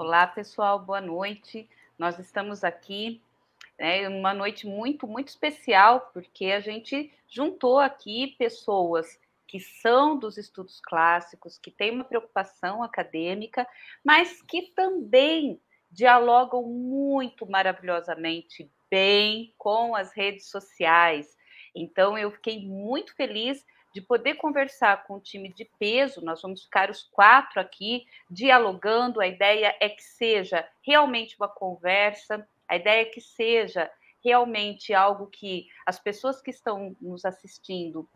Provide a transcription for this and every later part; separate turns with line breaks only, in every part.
Olá, pessoal, boa noite. Nós estamos aqui, né, uma noite muito, muito especial, porque a gente juntou aqui pessoas que são dos estudos clássicos, que têm uma preocupação acadêmica, mas que também dialogam muito maravilhosamente bem com as redes sociais. Então, eu fiquei muito feliz de poder conversar com o time de peso, nós vamos ficar os quatro aqui dialogando. A ideia é que seja realmente uma conversa, a ideia é que seja realmente algo que as pessoas que estão nos assistindo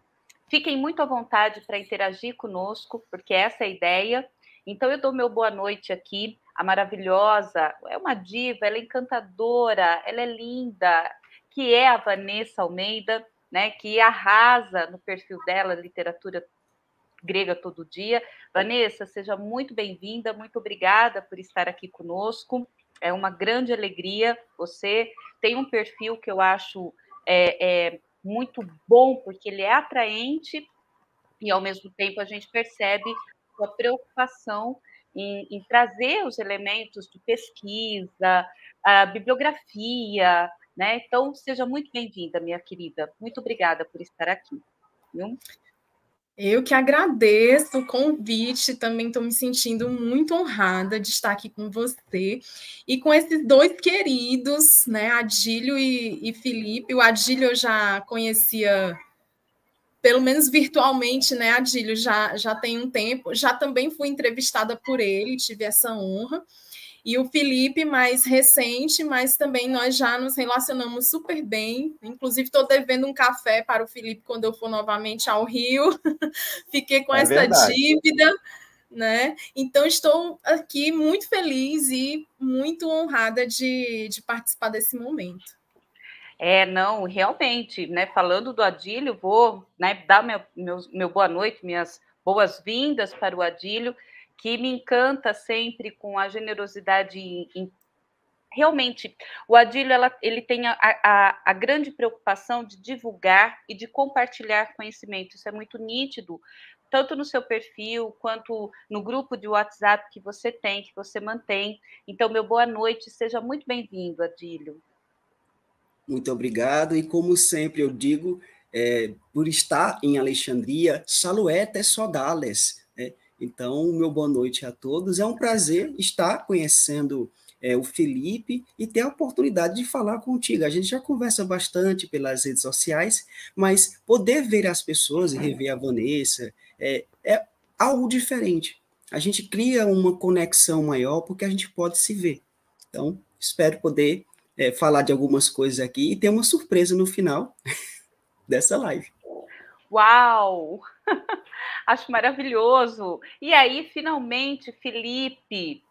fiquem muito à vontade para interagir conosco, porque essa é a ideia. Então, eu dou meu boa noite aqui. A maravilhosa, é uma diva, ela é encantadora, ela é linda, que é a Vanessa Almeida né, que arrasa no perfil dela, literatura grega todo dia. Vanessa, seja muito bem-vinda, muito obrigada por estar aqui conosco. É uma grande alegria. Você tem um perfil que eu acho é, é muito bom, porque ele é atraente e, ao mesmo tempo, a gente percebe sua preocupação em, em trazer os elementos de pesquisa, a bibliografia, né? Então, seja muito bem-vinda, minha querida. Muito obrigada
por estar aqui. Viu? Eu que agradeço o convite, também estou me sentindo muito honrada de estar aqui com você e com esses dois queridos, né, Adílio e, e Felipe. O Adílio eu já conhecia, pelo menos virtualmente, né, Adílio, já, já tem um tempo, já também fui entrevistada por ele, tive essa honra. E o Felipe, mais recente, mas também nós já nos relacionamos super bem. Inclusive, estou devendo um café para o Felipe quando eu for novamente ao Rio. Fiquei com é essa verdade. dívida. Né? Então, estou aqui muito feliz e muito honrada de, de participar desse momento.
É, não, realmente, né? Falando do Adílio, vou né, dar meu, meu, meu boa noite, minhas boas-vindas para o Adílio que me encanta sempre com a generosidade em, em realmente o Adílio ela, ele tem a, a, a, grande preocupação de divulgar e de compartilhar conhecimento. Isso é muito nítido, tanto no seu perfil quanto no grupo de WhatsApp que você tem, que você mantém. Então, meu boa noite, seja muito bem-vindo, Adílio.
Muito obrigado, e como sempre eu digo, é, por estar em Alexandria, saluete sodales. É, né? Então, meu boa noite a todos. É um prazer estar conhecendo é, o Felipe e ter a oportunidade de falar contigo. A gente já conversa bastante pelas redes sociais, mas poder ver as pessoas e rever a Vanessa é, é algo diferente. A gente cria uma conexão maior porque a gente pode se ver. Então, espero poder é, falar de algumas coisas aqui e ter uma surpresa no final dessa
live. Uau! Acho maravilhoso. E aí, finalmente, Felipe.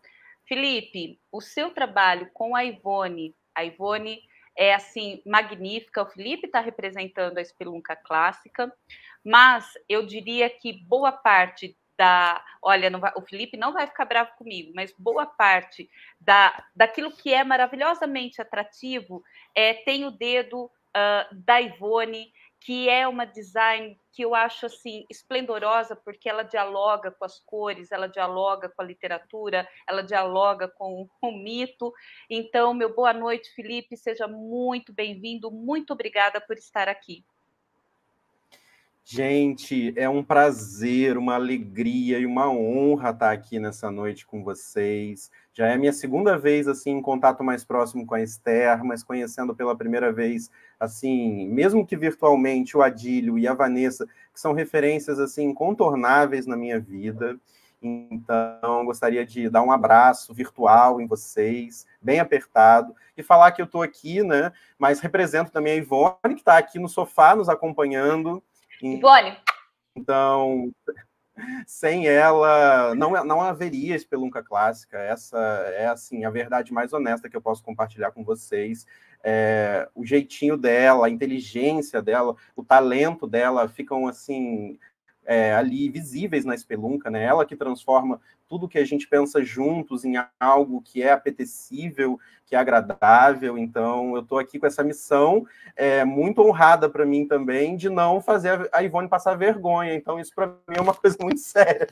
Felipe, o seu trabalho com a Ivone, a Ivone é assim magnífica. O Felipe está representando a Espelunca Clássica, mas eu diria que boa parte da, olha, vai, o Felipe não vai ficar bravo comigo, mas boa parte da, daquilo que é maravilhosamente atrativo é tem o dedo uh, da Ivone que é uma design que eu acho assim esplendorosa porque ela dialoga com as cores, ela dialoga com a literatura, ela dialoga com, com o mito. Então, meu boa noite, Felipe, seja muito bem-vindo, muito obrigada por estar aqui.
Gente, é um prazer, uma alegria e uma honra estar aqui nessa noite com vocês. Já é a minha segunda vez assim em contato mais próximo com a Esther, mas conhecendo pela primeira vez, assim, mesmo que virtualmente, o Adílio e a Vanessa, que são referências assim incontornáveis na minha vida. Então, gostaria de dar um abraço virtual em vocês, bem apertado, e falar que eu estou aqui, né? Mas represento também a Ivone, que está aqui no sofá nos acompanhando Ivone. Então, sem ela, não, não haveria Espelunca Clássica. Essa é, assim, a verdade mais honesta que eu posso compartilhar com vocês. É, o jeitinho dela, a inteligência dela, o talento dela ficam, assim, é, ali visíveis na espelunca, né? Ela que transforma tudo que a gente pensa juntos em algo que é apetecível, que é agradável. Então, eu estou aqui com essa missão é, muito honrada para mim também de não fazer a Ivone passar vergonha. Então, isso para mim é uma coisa muito séria.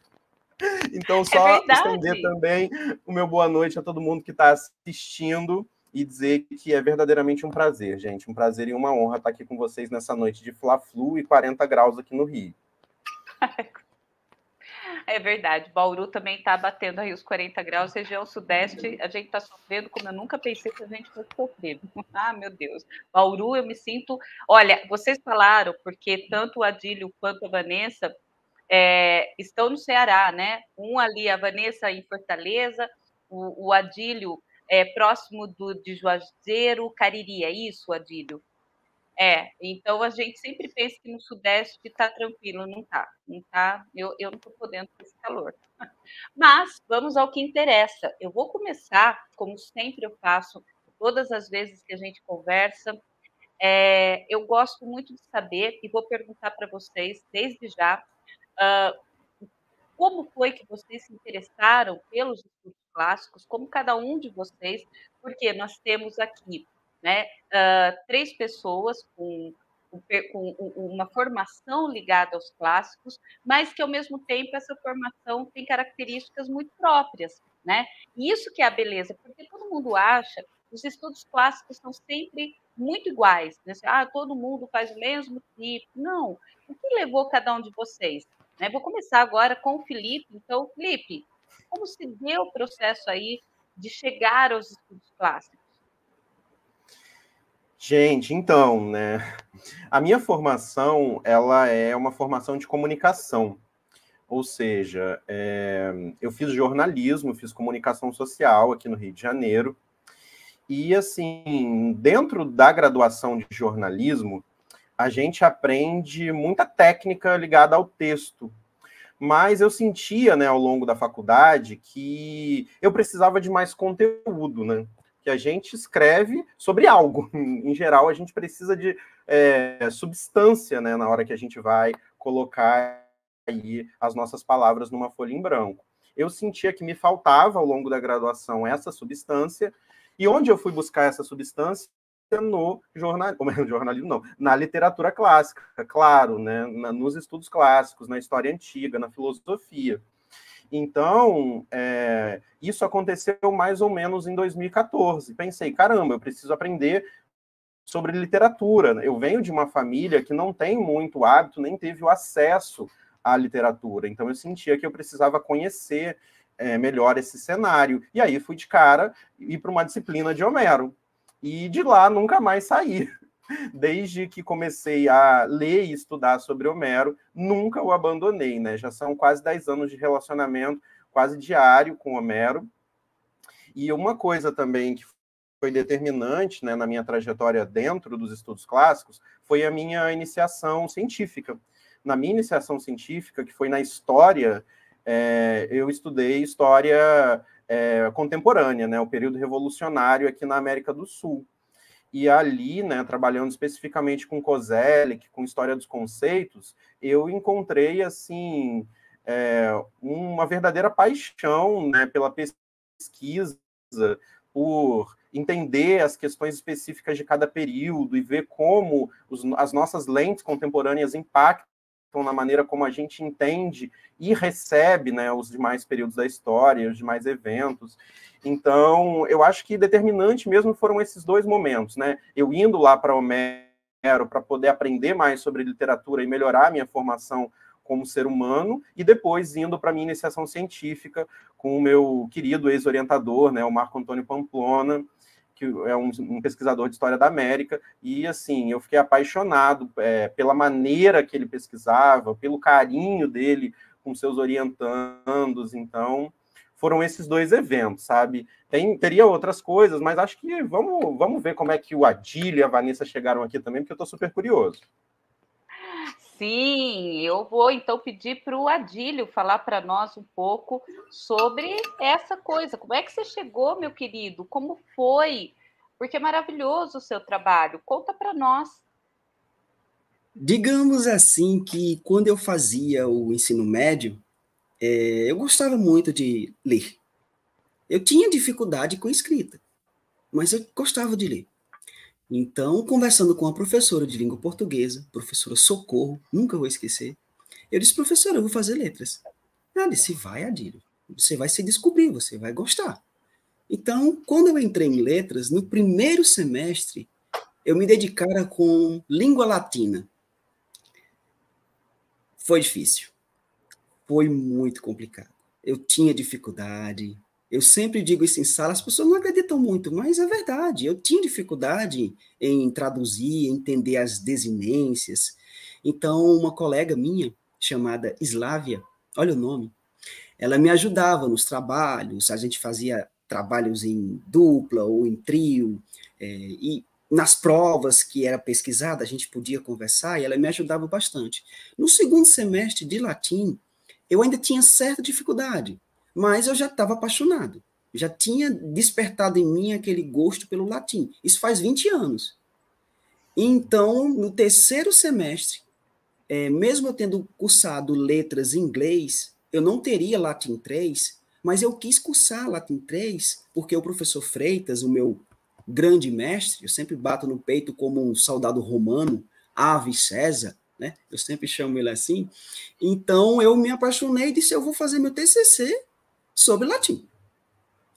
Então, é só é estender também o meu boa noite a todo mundo que está assistindo e dizer que é verdadeiramente um prazer, gente. Um prazer e uma honra estar aqui com vocês nessa noite de Fla-Flu e 40 graus aqui no Rio.
É verdade. Bauru também está batendo aí os 40 graus, região sudeste. A gente está sofrendo como eu nunca pensei que a gente fosse sofrer. Ah, meu Deus. Bauru, eu me sinto. Olha, vocês falaram, porque tanto o Adílio quanto a Vanessa é, estão no Ceará, né? Um ali, a Vanessa em Fortaleza, o, o Adílio é, próximo do, de Juazeiro, Cariri. É isso, Adílio? É, então a gente sempre pensa que no Sudeste está tranquilo, não está. Não tá, eu, eu não estou podendo com esse calor. Mas vamos ao que interessa. Eu vou começar, como sempre eu faço, todas as vezes que a gente conversa. É, eu gosto muito de saber e vou perguntar para vocês, desde já, uh, como foi que vocês se interessaram pelos estudos clássicos, como cada um de vocês, porque nós temos aqui né? Uh, três pessoas com, com, uma formação ligada aos clássicos, mas que ao mesmo tempo essa formação tem características muito próprias, né? E isso que é a beleza, porque todo mundo acha que os estudos clássicos são sempre muito iguais, né? Assim, ah, todo mundo faz o mesmo tipo. Não, o que levou cada um de vocês? Né? Vou começar agora com o Felipe. Então, Felipe, como se deu o processo aí de chegar aos estudos clássicos?
Gente, então, né? A minha formação, ela é uma formação de comunicação. Ou seja, é, eu fiz jornalismo, fiz comunicação social aqui no Rio de Janeiro. E, assim, dentro da graduação de jornalismo, a gente aprende muita técnica ligada ao texto. Mas eu sentia, né, ao longo da faculdade, que eu precisava de mais conteúdo, né? que a gente escreve sobre algo. Em geral, a gente precisa de é, substância né, na hora que a gente vai colocar aí as nossas palavras numa folha em branco. Eu sentia que me faltava ao longo da graduação essa substância, e onde eu fui buscar essa substância no jornalismo, no jornalismo não, na literatura clássica, claro, né, nos estudos clássicos, na história antiga, na filosofia. Então, é, isso aconteceu mais ou menos em 2014. Pensei, caramba, eu preciso aprender sobre literatura. Né? Eu venho de uma família que não tem muito hábito, nem teve o acesso à literatura. Então, eu sentia que eu precisava conhecer é, melhor esse cenário. E aí fui de cara ir para uma disciplina de Homero. E de lá nunca mais saí desde que comecei a ler e estudar sobre Homero, nunca o abandonei, né? Já são quase 10 anos de relacionamento quase diário com Homero. E uma coisa também que foi determinante né, na minha trajetória dentro dos estudos clássicos foi a minha iniciação científica. Na minha iniciação científica, que foi na história, é, eu estudei história é, contemporânea, né, o período revolucionário aqui na América do Sul. E ali, né, trabalhando especificamente com Kozelek, com História dos Conceitos, eu encontrei, assim, é, uma verdadeira paixão né, pela pesquisa, por entender as questões específicas de cada período e ver como os, as nossas lentes contemporâneas impactam na maneira como a gente entende e recebe né, os demais períodos da história, os demais eventos. Então, eu acho que determinante mesmo foram esses dois momentos, né? Eu indo lá para Homero para poder aprender mais sobre literatura e melhorar a minha formação como ser humano, e depois indo para a minha iniciação científica com o meu querido ex-orientador, né, o Marco Antônio Pamplona, que é um, um, pesquisador de história da América, e assim, eu fiquei apaixonado é, pela maneira que ele pesquisava, pelo carinho dele com seus orientandos, então foram esses dois eventos, sabe? Tem, teria outras coisas, mas acho que vamos, vamos ver como é que o Adílio e a Vanessa chegaram aqui também, porque eu estou super curioso.
Sim, eu vou então pedir para o Adílio falar para nós um pouco sobre essa coisa. Como é que você chegou, meu querido? Como foi? Porque é maravilhoso o seu trabalho. Conta para nós.
Digamos assim que quando eu fazia o ensino médio, é, eu gostava muito de ler. Eu tinha dificuldade com escrita, mas eu gostava de ler. Então, conversando com a professora de língua portuguesa, professora Socorro, nunca vou esquecer, eu disse, professora, eu vou fazer letras. Ela disse, vai, Adílio, você vai se descobrir, você vai gostar. Então, quando eu entrei em letras, no primeiro semestre, eu me dedicara com língua latina. Foi difícil. Foi muito complicado. Eu tinha dificuldade, eu sempre digo isso em sala, as pessoas não acreditam muito, mas é verdade. Eu tinha dificuldade em traduzir, entender as desinências. Então, uma colega minha, chamada Slávia, olha o nome, ela me ajudava nos trabalhos, a gente fazia trabalhos em dupla ou em trio, é, e nas provas que era pesquisada, a gente podia conversar e ela me ajudava bastante. No segundo semestre de latim, eu ainda tinha certa dificuldade, mas eu já estava apaixonado, já tinha despertado em mim aquele gosto pelo latim. Isso faz 20 anos. Então, no terceiro semestre, é, mesmo eu tendo cursado letras em inglês, eu não teria latim 3, mas eu quis cursar latim 3 porque o professor Freitas, o meu grande mestre, eu sempre bato no peito como um soldado romano, Ave César, né? Eu sempre chamo ele assim. Então eu me apaixonei e disse: eu vou fazer meu TCC sobre latim.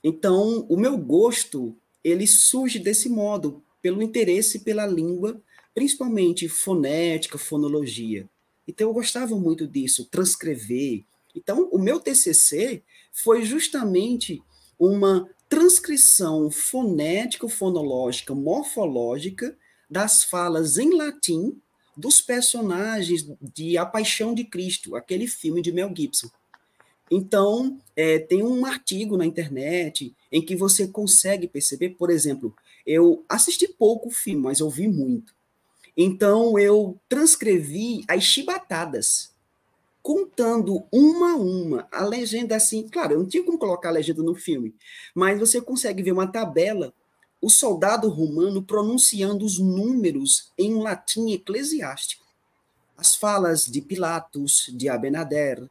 Então, o meu gosto, ele surge desse modo, pelo interesse pela língua, principalmente fonética, fonologia. Então, eu gostava muito disso, transcrever. Então, o meu TCC foi justamente uma transcrição fonético-fonológica, morfológica das falas em latim dos personagens de A Paixão de Cristo, aquele filme de Mel Gibson. Então, é, tem um artigo na internet em que você consegue perceber, por exemplo, eu assisti pouco o filme, mas ouvi muito. Então, eu transcrevi as chibatadas, contando uma a uma. A legenda, assim, claro, eu não tinha como colocar a legenda no filme, mas você consegue ver uma tabela, o soldado romano pronunciando os números em latim eclesiástico. As falas de Pilatos, de Abenader,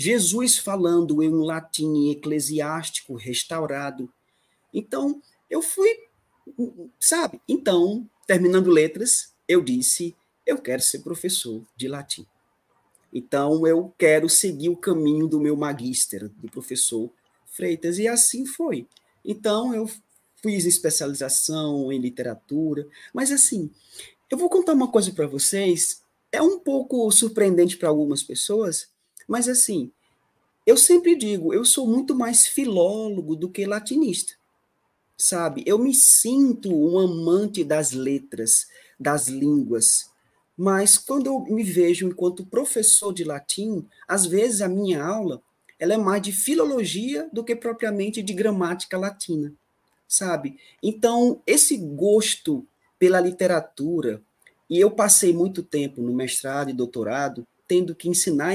Jesus falando em um latim eclesiástico restaurado. Então, eu fui, sabe? Então, terminando letras, eu disse: eu quero ser professor de latim. Então, eu quero seguir o caminho do meu magíster, do professor Freitas, e assim foi. Então, eu fiz especialização em literatura, mas assim, eu vou contar uma coisa para vocês, é um pouco surpreendente para algumas pessoas, mas assim, eu sempre digo, eu sou muito mais filólogo do que latinista. Sabe? Eu me sinto um amante das letras, das línguas. Mas quando eu me vejo enquanto professor de latim, às vezes a minha aula ela é mais de filologia do que propriamente de gramática latina, sabe? Então, esse gosto pela literatura, e eu passei muito tempo no mestrado e doutorado tendo que ensinar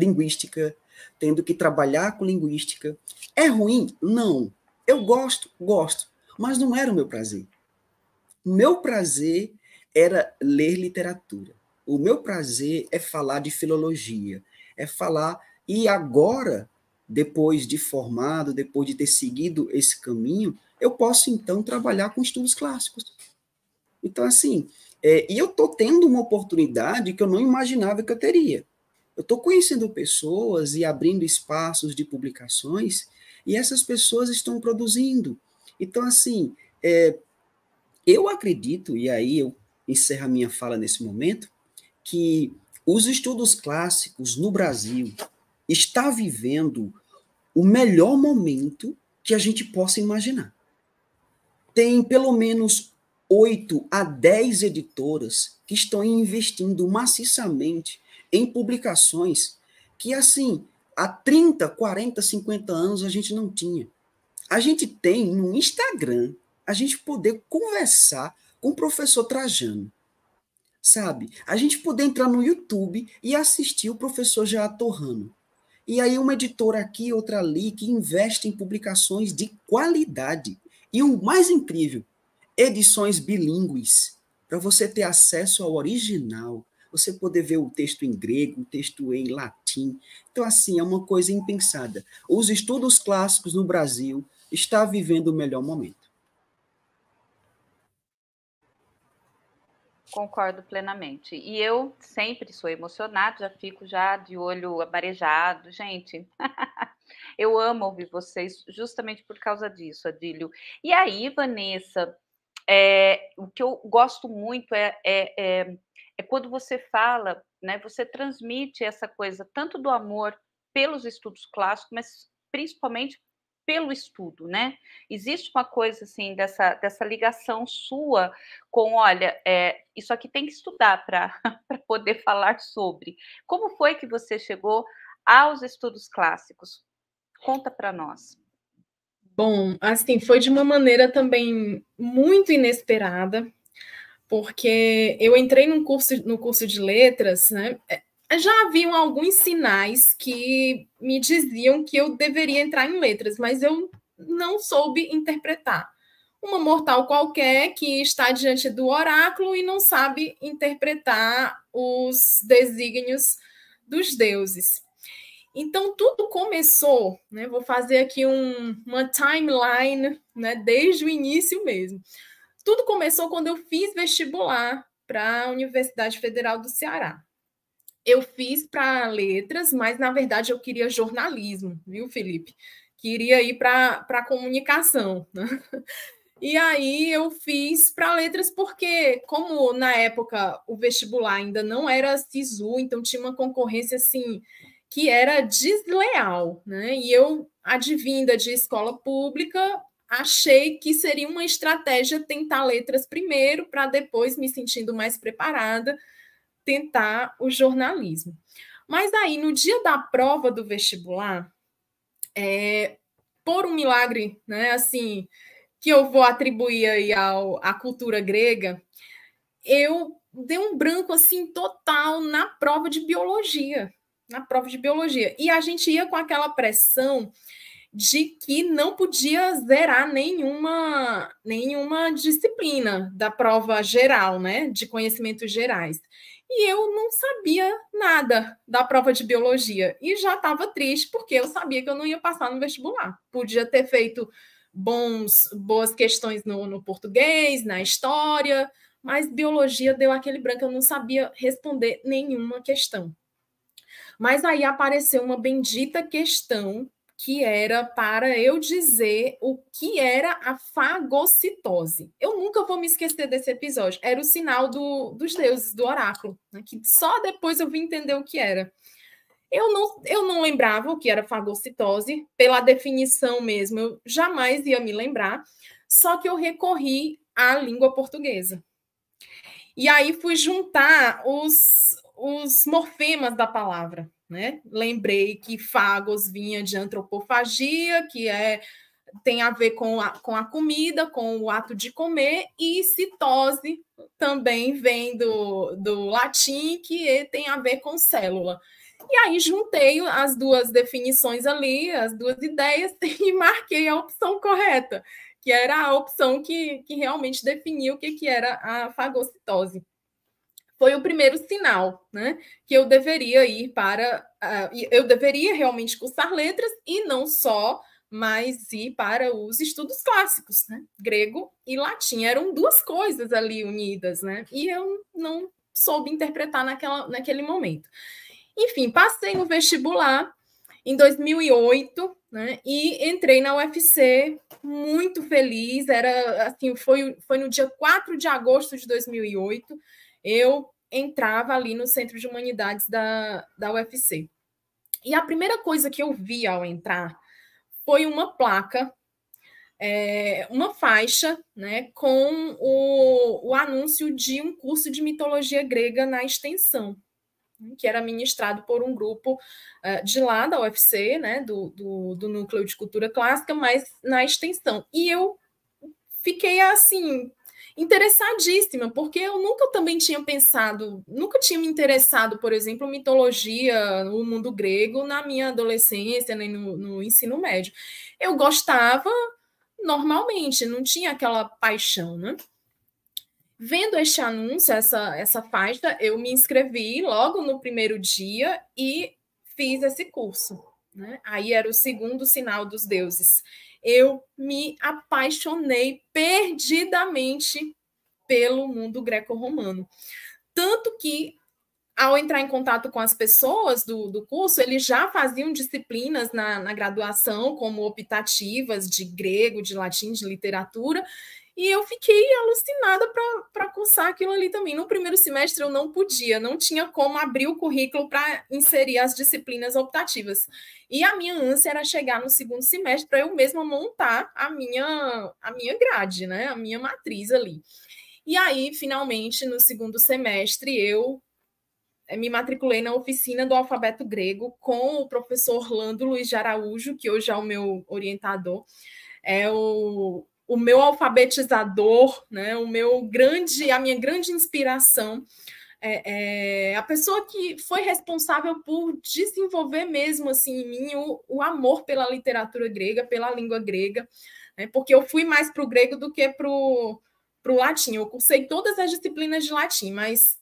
linguística, tendo que trabalhar com linguística. É ruim? Não. Eu gosto, gosto, mas não era o meu prazer. O meu prazer era ler literatura. O meu prazer é falar de filologia, é falar e agora, depois de formado, depois de ter seguido esse caminho, eu posso então trabalhar com estudos clássicos. Então assim, é, e eu estou tendo uma oportunidade que eu não imaginava que eu teria. Eu estou conhecendo pessoas e abrindo espaços de publicações, e essas pessoas estão produzindo. Então, assim, é, eu acredito, e aí eu encerro a minha fala nesse momento, que os estudos clássicos no Brasil está vivendo o melhor momento que a gente possa imaginar. Tem pelo menos oito a dez editoras que estão investindo maciçamente em publicações que, assim, há 30, 40, 50 anos a gente não tinha. A gente tem no Instagram a gente poder conversar com o professor Trajano, sabe? A gente poder entrar no YouTube e assistir o professor já Torrano. E aí uma editora aqui, outra ali, que investe em publicações de qualidade. E o mais incrível, edições bilíngues, para você ter acesso ao original, você poder ver o texto em grego, o texto em latim. Então, assim, é uma coisa impensada. Os estudos clássicos no Brasil está vivendo o melhor momento.
Concordo plenamente. E eu sempre sou emocionado, já fico já de olho abarejado, Gente, eu amo ouvir vocês justamente por causa disso, Adílio. E aí, Vanessa, é, o que eu gosto muito é, é, é é quando você fala, né, você transmite essa coisa tanto do amor pelos estudos clássicos, mas principalmente pelo estudo, né? Existe uma coisa assim dessa, dessa ligação sua com, olha, é, isso aqui tem que estudar para poder falar sobre. Como foi que você chegou aos estudos clássicos?
Conta para nós. Bom, assim, foi de uma maneira também muito inesperada, porque eu entrei num curso, no curso de letras, né? É, já haviam alguns sinais que me diziam que eu deveria entrar em letras, mas eu não soube interpretar. Uma mortal qualquer que está diante do oráculo e não sabe interpretar os desígnios dos deuses. Então tudo começou, né? Vou fazer aqui um, uma timeline, né? Desde o início mesmo tudo começou quando eu fiz vestibular para a Universidade Federal do Ceará. Eu fiz para letras, mas na verdade eu queria jornalismo, viu, Felipe? Queria ir para comunicação. Né? E aí eu fiz para letras porque, como na época o vestibular ainda não era SISU, então tinha uma concorrência assim que era desleal, né? E eu, advinda de escola pública, achei que seria uma estratégia tentar letras primeiro, para depois, me sentindo mais preparada, tentar o jornalismo. Mas aí, no dia da prova do vestibular, é, por um milagre, né, assim, que eu vou atribuir aí ao, à cultura grega, eu dei um branco assim total na prova de biologia, na prova de biologia. E a gente ia com aquela pressão de que não podia zerar nenhuma, nenhuma disciplina da prova geral, né, de conhecimentos gerais. E eu não sabia nada da prova de biologia e já estava triste porque eu sabia que eu não ia passar no vestibular. Podia ter feito bons boas questões no, no português, na história, mas biologia deu aquele branco, eu não sabia responder nenhuma questão. Mas aí apareceu uma bendita questão que era para eu dizer o que era a fagocitose. Eu nunca vou me esquecer desse episódio. Era o sinal do, dos deuses, do oráculo, né? que só depois eu vim entender o que era. Eu não, eu não lembrava o que era fagocitose, pela definição mesmo, eu jamais ia me lembrar, só que eu recorri à língua portuguesa. E aí fui juntar os os morfemas da palavra. Né? Lembrei que fagos vinha de antropofagia, que é tem a ver com a, com a comida, com o ato de comer, e citose também vem do, do latim, que é, tem a ver com célula. E aí juntei as duas definições ali, as duas ideias, e marquei a opção correta, que era a opção que, que realmente definiu o que, que era a fagocitose foi o primeiro sinal, né? Que eu deveria ir para. Uh, eu deveria realmente cursar letras e não só, mas ir para os estudos clássicos, né? Grego e latim. Eram duas coisas ali unidas, né? E eu não soube interpretar naquela, naquele momento. Enfim, passei no vestibular em 2008, né? E entrei na UFC muito feliz. Era assim, foi, foi no dia 4 de agosto de 2008 eu entrava ali no Centro de Humanidades da, da UFC. E a primeira coisa que eu vi ao entrar foi uma placa, é, uma faixa, né, com o, o anúncio de um curso de mitologia grega na extensão, que era ministrado por um grupo uh, de lá da UFC, né, do, do, do Núcleo de Cultura Clássica, mas na extensão. E eu fiquei assim, interessadíssima, porque eu nunca também tinha pensado, nunca tinha me interessado, por exemplo, mitologia, o mundo grego, na minha adolescência, nem no, no ensino médio. Eu gostava normalmente, não tinha aquela paixão, né? Vendo este anúncio, essa, essa faixa, eu me inscrevi logo no primeiro dia e fiz esse curso. Né? Aí era o segundo sinal dos deuses eu me apaixonei perdidamente pelo mundo greco-romano. Tanto que, ao entrar em contato com as pessoas do, do curso, eles já faziam disciplinas na, na graduação, como optativas de grego, de latim, de literatura, e eu fiquei alucinada para cursar aquilo ali também. No primeiro semestre eu não podia, não tinha como abrir o currículo para inserir as disciplinas optativas. E a minha ânsia era chegar no segundo semestre para eu mesma montar a minha, a minha grade, né? A minha matriz ali. E aí, finalmente, no segundo semestre, eu eh, me matriculei na oficina do alfabeto grego com o professor Orlando Luiz de Araújo, que hoje é o meu orientador. É o o meu alfabetizador, né, o meu grande, a minha grande inspiração, é, é, a pessoa que foi responsável por desenvolver mesmo assim em mim o, o amor pela literatura grega, pela língua grega, né, porque eu fui mais para o grego do que para o latim. Eu cursei todas as disciplinas de latim, mas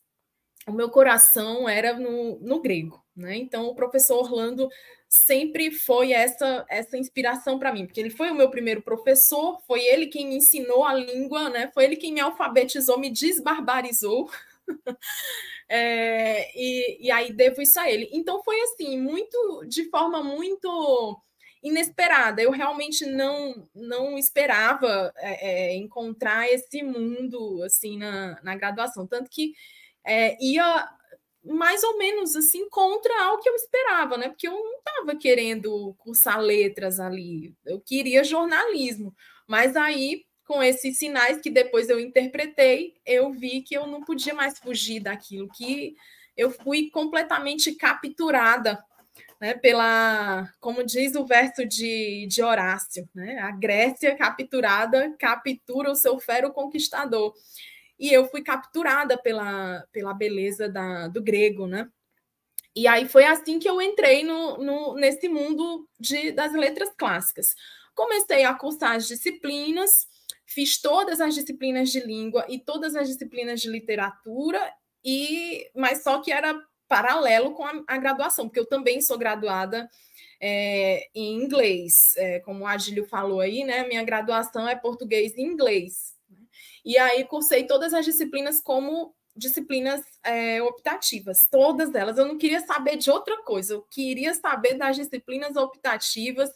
o meu coração era no, no grego. Né? Então, o professor Orlando sempre foi essa essa inspiração para mim, porque ele foi o meu primeiro professor, foi ele quem me ensinou a língua, né? Foi ele quem me alfabetizou, me desbarbarizou. é, e, e aí devo isso a ele. Então foi assim, muito de forma muito inesperada. Eu realmente não não esperava é, é encontrar esse mundo assim na, na graduação, tanto que é, ia mais ou menos assim contra ao que eu esperava, né? Porque eu não estava querendo cursar letras ali, eu queria jornalismo. Mas aí, com esses sinais que depois eu interpretei, eu vi que eu não podia mais fugir daquilo, que eu fui completamente capturada né, pela, como diz o verso de, de Horácio, né, a Grécia capturada captura o seu fero conquistador e eu fui capturada pela, pela beleza da, do grego, né? E aí foi assim que eu entrei no, no, nesse mundo de, das letras clássicas. Comecei a cursar as disciplinas, fiz todas as disciplinas de língua e todas as disciplinas de literatura, e mas só que era paralelo com a, a graduação, porque eu também sou graduada é, em inglês. É, como o Agílio falou aí, né? Minha graduação é português e inglês. E aí cursei todas as disciplinas como disciplinas é, optativas, todas elas. Eu não queria saber de outra coisa, eu queria saber das disciplinas optativas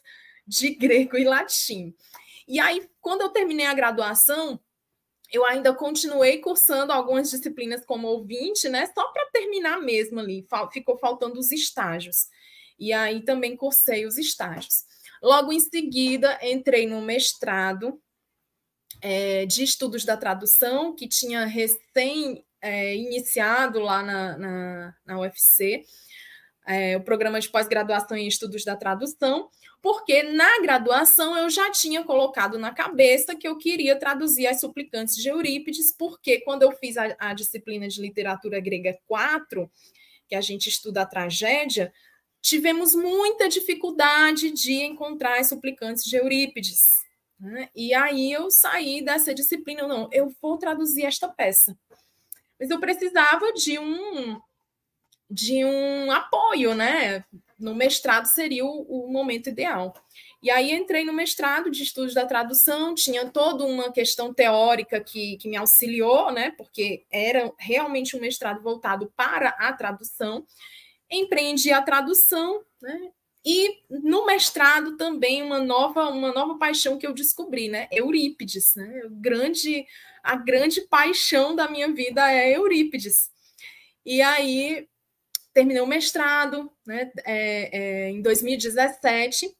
de grego e latim. E aí, quando eu terminei a graduação, eu ainda continuei cursando algumas disciplinas como ouvinte, né? Só para terminar mesmo ali, ficou faltando os estágios. E aí também cursei os estágios. Logo em seguida, entrei no mestrado é, de estudos da tradução, que tinha recém é, iniciado lá na, na, na UFC, é, o programa de pós-graduação em estudos da tradução, porque na graduação eu já tinha colocado na cabeça que eu queria traduzir as suplicantes de Eurípides, porque quando eu fiz a, a disciplina de literatura grega 4, que a gente estuda a tragédia, tivemos muita dificuldade de encontrar as suplicantes de Eurípides né? E aí eu saí dessa disciplina, não, eu vou traduzir esta peça. Mas eu precisava de um de um apoio, né? No mestrado seria o, o momento ideal. E aí entrei no mestrado de estudos da tradução, tinha toda uma questão teórica que, que me auxiliou, né? Porque era realmente um mestrado voltado para a tradução. Empreendi a tradução, né? E no mestrado também uma nova uma nova paixão que eu descobri, né? Eurípides, né? Grande a grande paixão da minha vida é Eurípides. E aí terminei o mestrado, né? É, é, em 2017.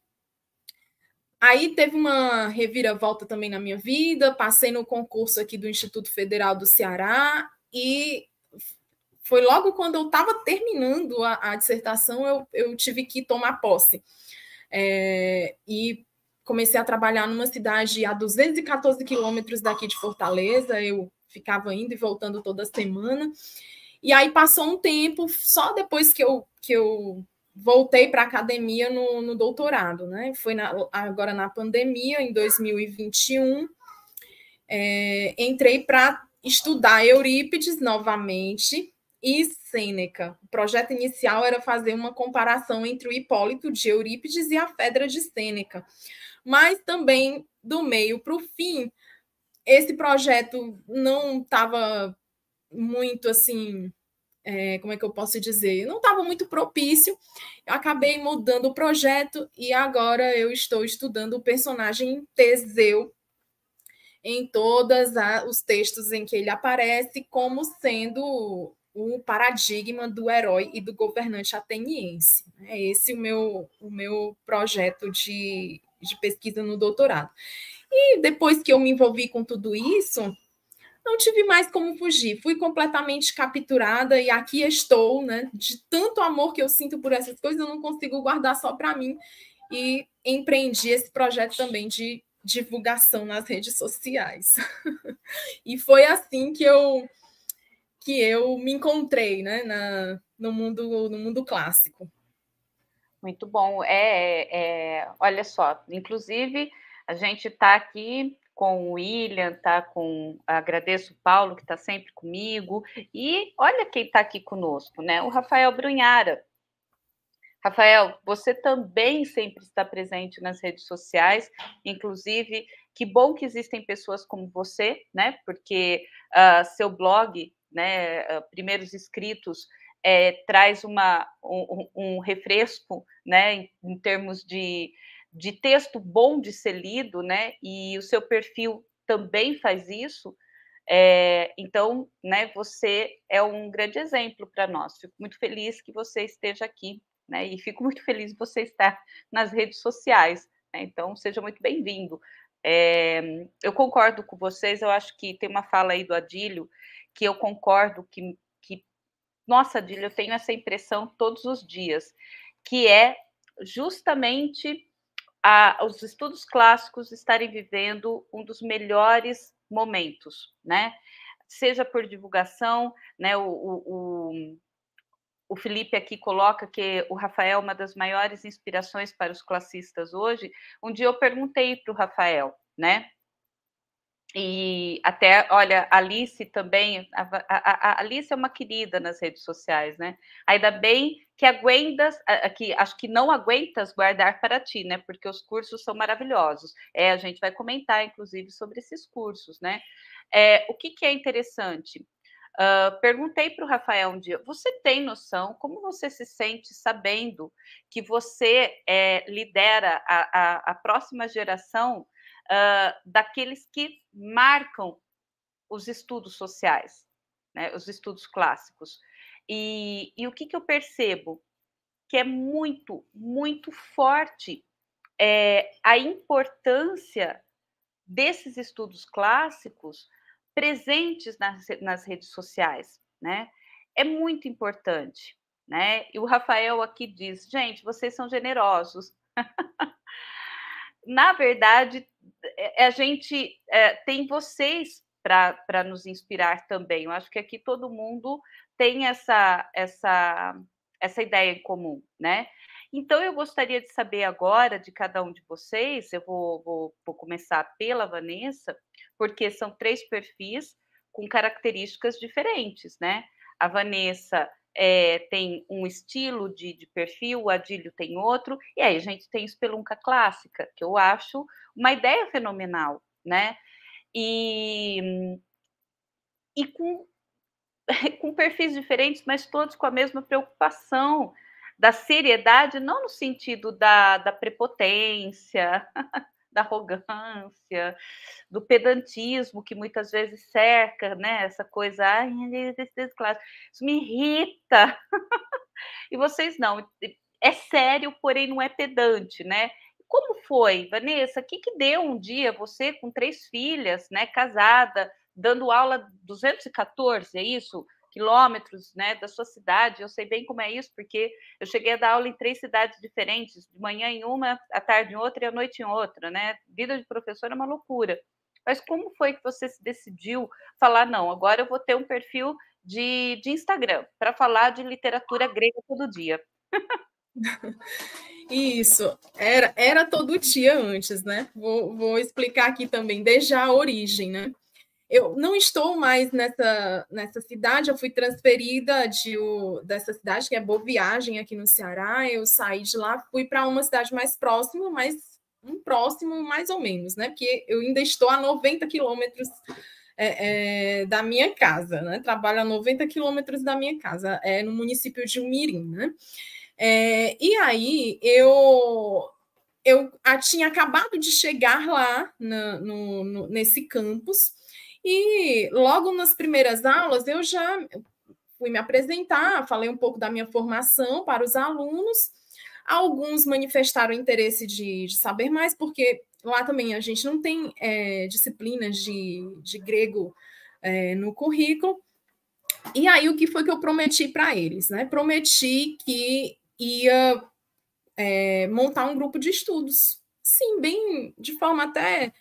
Aí teve uma reviravolta também na minha vida. Passei no concurso aqui do Instituto Federal do Ceará e foi logo quando eu estava terminando a, a dissertação, eu, eu, tive que tomar posse. É, e comecei a trabalhar numa cidade a 214 quilômetros daqui de Fortaleza. Eu ficava indo e voltando toda semana. E aí passou um tempo, só depois que eu, que eu voltei para a academia no, no, doutorado, né? Foi na, agora na pandemia, em 2021, é, entrei para estudar Eurípides novamente, e Sêneca. O projeto inicial era fazer uma comparação entre o Hipólito de Eurípides e a Fedra de Sêneca. Mas também, do meio para o fim, esse projeto não estava muito assim. É, como é que eu posso dizer? Não estava muito propício. Eu acabei mudando o projeto e agora eu estou estudando o personagem Teseu em todos os textos em que ele aparece, como sendo o paradigma do herói e do governante ateniense. É esse o meu, o meu projeto de, de pesquisa no doutorado. E depois que eu me envolvi com tudo isso, não tive mais como fugir. Fui completamente capturada e aqui estou, né? De tanto amor que eu sinto por essas coisas, eu não consigo guardar só para mim. E empreendi esse projeto também de divulgação nas redes sociais. e foi assim que eu que eu me encontrei né, na, no, mundo, no mundo clássico. Muito bom.
É, é, é olha só, inclusive a gente está aqui com o William, tá com agradeço o Paulo que está sempre comigo e olha quem está aqui conosco, né? O Rafael Brunhara. Rafael, você também sempre está presente nas redes sociais, inclusive que bom que existem pessoas como você, né? Porque uh, seu blog né, ah, primeiros escritos, é, traz uma, um, um refresco né, em, em termos de, de texto bom de ser lido, né, e o seu perfil também faz isso, é, então, né, você é um grande exemplo para nós. Fico muito feliz que você esteja aqui, né, e fico muito feliz de você estar nas redes sociais. Né, então, seja muito bem-vindo. É, eu concordo com vocês, eu acho que tem uma fala aí do Adílio que eu concordo que, que nossa, Dília, eu tenho essa impressão todos os dias, que é justamente a, os estudos clássicos estarem vivendo um dos melhores momentos, né? Seja por divulgação, né? o, o, o o Felipe aqui coloca que o Rafael é uma das maiores inspirações para os classicistas hoje. Um dia eu perguntei para o Rafael, né? E até, olha, Alice também, a, a, a, Alice é uma querida nas redes sociais, né? Ainda bem que aguentas, que acho que não aguentas guardar para ti, né? Porque os cursos são maravilhosos. É, a gente vai comentar, inclusive, sobre esses cursos, né? É, o que, que é interessante? Uh, perguntei para o Rafael um dia: você tem noção como você se sente sabendo que você é, lidera a, a, a próxima geração ah, daqueles que marcam os estudos sociais, né, os estudos clássicos. E, e o que, que, eu percebo? Que é muito, muito forte é, a importância desses estudos clássicos presentes nas, nas redes sociais, né? É muito importante, né? E o Rafael aqui diz, gente, vocês são generosos. Na verdade, é, é, a gente é, tem vocês para nos inspirar também. Eu acho que aqui todo mundo tem essa, essa, essa ideia em comum, né? Então, eu gostaria de saber agora de cada um de vocês, eu vou, vou, vou começar pela Vanessa, porque são três perfis com características diferentes, né? A Vanessa é, tem um estilo de, de, perfil, o Adílio tem outro, e aí a gente tem espelunca clássica, que eu acho uma ideia fenomenal, né? E, hum, e com, com perfis diferentes, mas todos com a mesma preocupação da seriedade, não no sentido da, da prepotência, da arrogância, do pedantismo que muitas vezes cerca, né? Essa coisa, ai, é isso me irrita. e vocês não, é sério, porém não é pedante, né? Como foi, Vanessa? O que, que deu um dia você com três filhas, né, casada, dando aula 214, é isso? quilômetros né, da sua cidade. Eu sei bem como é isso, porque eu cheguei a dar aula em três cidades diferentes, de manhã em uma, à tarde em outra e à noite em outra. Né? Vida de professor é uma loucura. Mas como foi que você se decidiu falar, não, agora eu vou ter um perfil de, de Instagram para falar de literatura grega
todo dia? Isso, era, era todo dia antes, né? Vou, vou explicar aqui também, desde a origem, né? eu não estou mais nessa, nessa cidade, eu fui transferida de, o, dessa cidade, que é Boa Viagem, aqui no Ceará. Eu saí de lá, fui para uma cidade mais próxima, mas um próximo mais ou menos, né? Porque eu ainda estou a 90 quilômetros é, é, da minha casa, né? Trabalho a 90 quilômetros da minha casa, é, no município de Umirim, né? É, e aí eu eu tinha acabado de chegar lá na, no, no, nesse campus e logo nas primeiras aulas eu já fui me apresentar, falei um pouco da minha formação para os alunos. Alguns manifestaram interesse de, de saber mais, porque lá também a gente não tem é, disciplinas de, de grego é, no currículo. E aí, o que foi que eu prometi para eles? Né? Prometi que ia é, montar um grupo de estudos. Sim, bem de forma até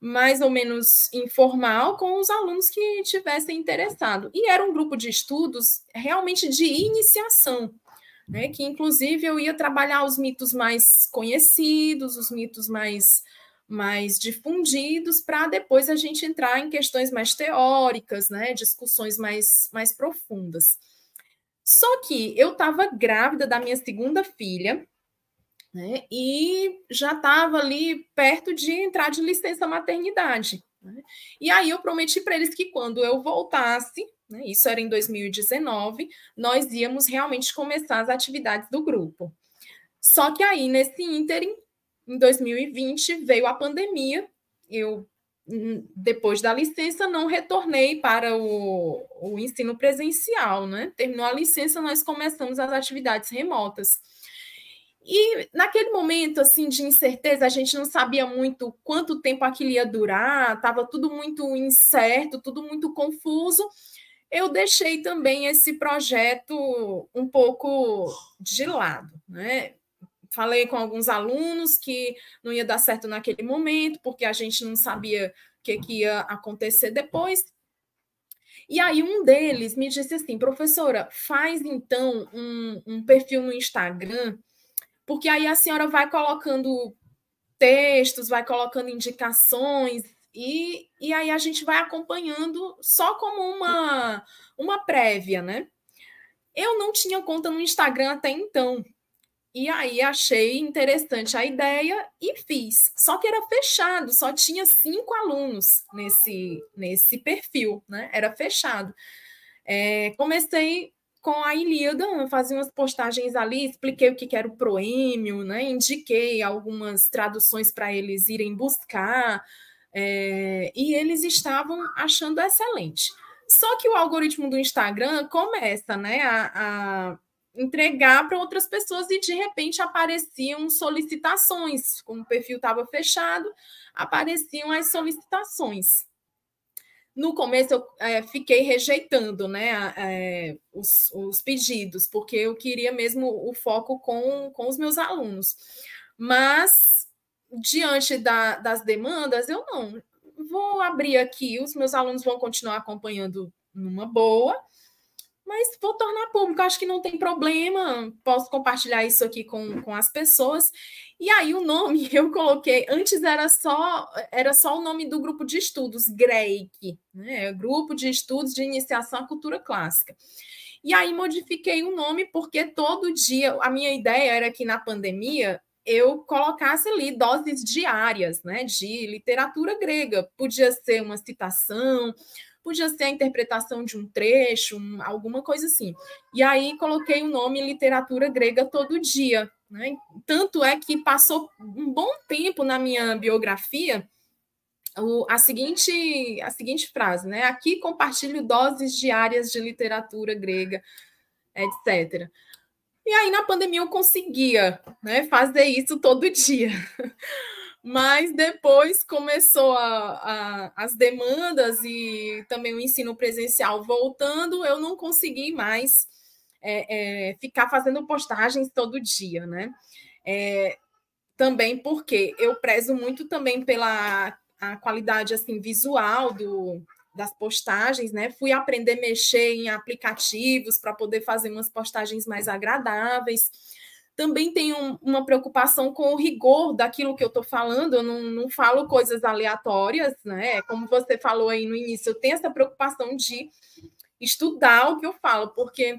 mais ou menos informal com os alunos que tivessem interessado. E era um grupo de estudos realmente de iniciação, né? que inclusive eu ia trabalhar os mitos mais conhecidos, os mitos mais, mais difundidos, para depois a gente entrar em questões mais teóricas, né? discussões mais, mais profundas. Só que eu estava grávida da minha segunda filha, né? e já estava ali perto de entrar de licença maternidade. Né? E aí eu prometi para eles que quando eu voltasse, né, isso era em 2019, nós íamos realmente começar as atividades do grupo. Só que aí, nesse ínterim, em 2020, veio a pandemia. Eu, hum, depois da licença, não retornei para o, o ensino presencial, né? Terminou a licença, nós começamos as atividades remotas. E naquele momento assim de incerteza, a gente não sabia muito quanto tempo aquilo ia durar, estava tudo muito incerto, tudo muito confuso. Eu deixei também esse projeto um pouco de lado, né? Falei com alguns alunos que não ia dar certo naquele momento, porque a gente não sabia o que, que ia acontecer depois. E aí um deles me disse assim, professora, faz então um, um perfil no Instagram porque aí a senhora vai colocando textos, vai colocando indicações, e, e aí a gente vai acompanhando só como uma, uma prévia, né? Eu não tinha conta no Instagram até então. E aí achei interessante a ideia e fiz. Só que era fechado, só tinha cinco alunos nesse, nesse perfil, né? Era fechado. É, comecei com a Ilíada, fazia umas postagens ali, expliquei o que era o proêmio, né? indiquei algumas traduções para eles irem buscar, é, e eles estavam achando excelente. Só que o algoritmo do Instagram começa né, a, a entregar para outras pessoas e de repente apareciam solicitações. Como o perfil estava fechado, apareciam as solicitações. No começo eu é, fiquei rejeitando né, é, os, os, pedidos, porque eu queria mesmo o foco com, com os meus alunos. Mas, diante da, das demandas, eu não vou abrir aqui, os meus alunos vão continuar acompanhando numa boa, mas vou tornar público, acho que não tem problema, posso compartilhar isso aqui com, com as pessoas. E aí o nome eu coloquei, antes era só era só o nome do grupo de estudos, GREIC, né? Grupo de Estudos de Iniciação à Cultura Clássica. E aí modifiquei o nome porque todo dia, a minha ideia era que na pandemia eu colocasse ali doses diárias, né, de literatura grega. Podia ser uma citação, podia ser a interpretação de um trecho, um, alguma coisa assim. E aí coloquei o nome literatura grega todo dia. Né? Tanto é que passou um bom tempo na minha biografia o, a, seguinte, a seguinte frase, né? Aqui compartilho doses diárias de literatura grega, etc. E aí, na pandemia, eu conseguia né, fazer isso todo dia. mas depois começou a, a, as demandas e também o ensino presencial voltando, eu não consegui mais é, é, ficar fazendo postagens todo dia, né? É, também porque eu prezo muito também pela a qualidade assim visual do, das postagens, né? Fui aprender a mexer em aplicativos para poder fazer umas postagens mais agradáveis também tem uma preocupação com o rigor daquilo que eu estou falando, eu não, não falo coisas aleatórias, né? Como você falou aí no início, eu tenho essa preocupação de estudar o que eu falo, porque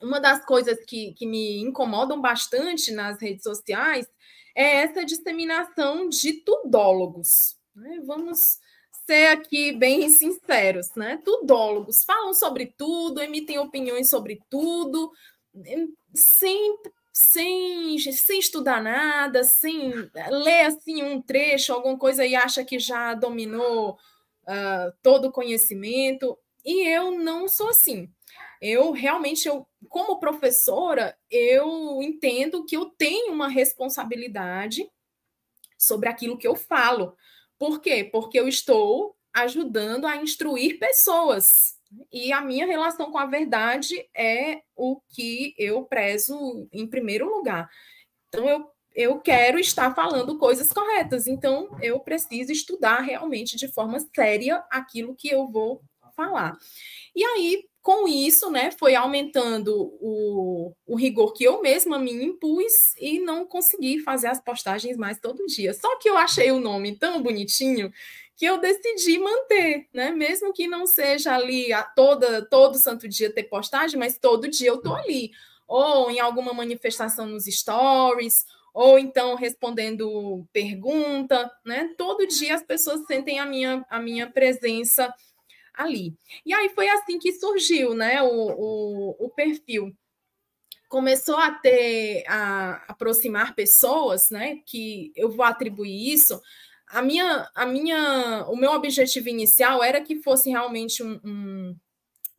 uma das coisas que, que me incomodam bastante nas redes sociais é essa disseminação de tudólogos. Né? Vamos ser aqui bem sinceros, né? Tudólogos falam sobre tudo, emitem opiniões sobre tudo, hum, sempre sem, sem estudar nada, sem eh, ler assim um trecho, alguma coisa e acha que já dominou uh, todo o conhecimento. E eu não sou assim. Eu realmente, eu, como professora, eu entendo que eu tenho uma responsabilidade sobre aquilo que eu falo. Por quê? Porque eu estou ajudando a instruir pessoas. E a minha relação com a verdade é o que eu prezo em primeiro lugar. Então, eu, eu quero estar falando coisas corretas. Então, eu preciso estudar realmente de forma séria aquilo que eu vou falar. E aí, com isso, né, foi aumentando o, o rigor que eu mesma me impus e não consegui fazer as postagens mais todo dia. Só que eu achei o nome tão bonitinho que eu decidi manter, né? Mesmo que não seja ali a toda todo santo dia ter postagem, mas todo dia eu tô uhum. ali, ou em alguma manifestação nos stories, ou então respondendo pergunta, né? Todo dia as pessoas sentem a minha a minha presença ali. E aí foi assim que surgiu, né? O, o, o perfil começou a ter a aproximar pessoas, né? Que eu vou atribuir isso a minha, a minha, o meu objetivo inicial era que fosse realmente um, um,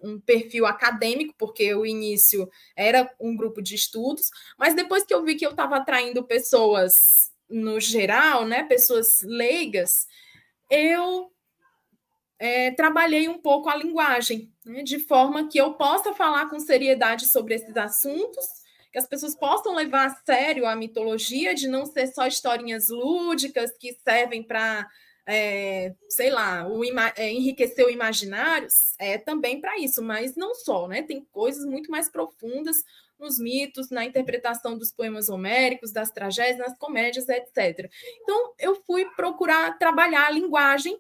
um, perfil acadêmico, porque o início era um grupo de estudos, mas depois que eu vi que eu estava atraindo pessoas no geral, né, pessoas leigas, eu é, trabalhei um pouco a linguagem, né, de forma que eu possa falar com seriedade sobre esses assuntos que as pessoas possam levar a sério a mitologia, de não ser só historinhas lúdicas que servem para, é, sei lá, o é, enriquecer o imaginário, é também para isso, mas não só, né? Tem coisas muito mais profundas nos mitos, na interpretação dos poemas homéricos, das tragédias, nas comédias, etc. Então, eu fui procurar trabalhar a linguagem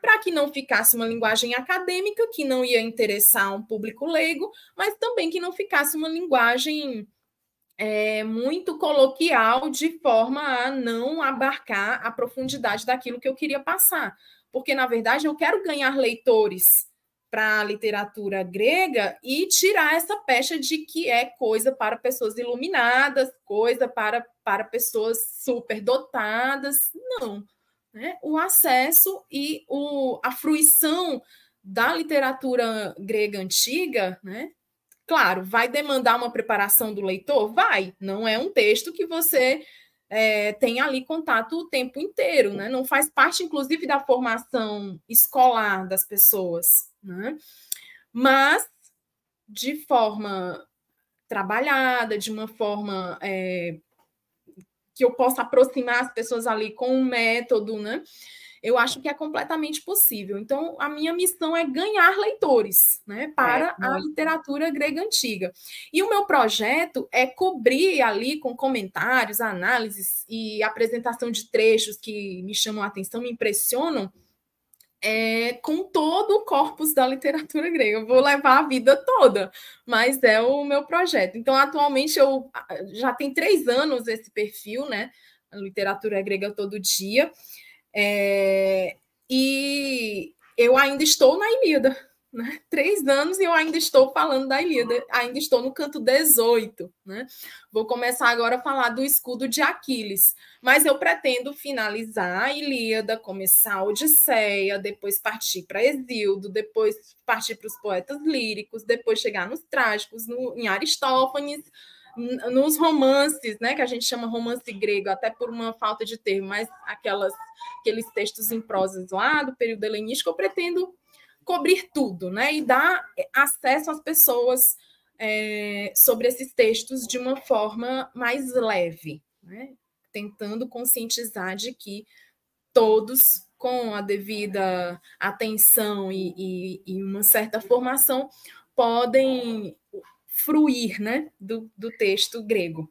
para que não ficasse uma linguagem acadêmica que não ia interessar um público leigo, mas também que não ficasse uma linguagem é, muito coloquial de forma a não abarcar a profundidade daquilo que eu queria passar. Porque, na verdade, eu quero ganhar leitores para a literatura grega e tirar essa pecha de que é coisa para pessoas iluminadas, coisa para, para pessoas superdotadas. Não. Né? O acesso e o, a fruição da literatura grega antiga, né? Claro, vai demandar uma preparação do leitor? Vai. Não é um texto que você é, tem ali contato o tempo inteiro, né? Não faz parte, inclusive, da formação escolar das pessoas, né? Mas, de forma trabalhada, de uma forma é, que eu possa aproximar as pessoas ali com um método, né? eu acho que é completamente possível. Então, a minha missão é ganhar leitores né, para é, a literatura grega antiga. E o meu projeto é cobrir ali com comentários, análises e apresentação de trechos que me chamam a atenção, me impressionam. É, com todo o corpus da literatura grega. Eu vou levar a vida toda, mas é o meu projeto. Então, atualmente, eu ah, já tem três anos esse perfil, né? A literatura grega todo dia. É, e eu ainda estou na Ilíada. Né? Três anos e eu ainda estou falando da Ilíada, ainda estou no canto 18. Né? Vou começar agora a falar do escudo de Aquiles, mas eu pretendo finalizar a Ilíada, começar a Odisseia, depois partir para Exildo, depois partir para os poetas líricos, depois chegar nos trágicos, no, em Aristófanes nos romances, né, que a gente chama romance grego, até por uma falta de termo, mas aquelas, aqueles textos em prosas lá do período helenístico, eu pretendo cobrir tudo, né, e dar eh, acesso às pessoas é, sobre esses textos de uma forma mais leve, né, tentando conscientizar de que todos com a devida atenção e, e, e uma certa formação podem fruir né, do, do texto grego.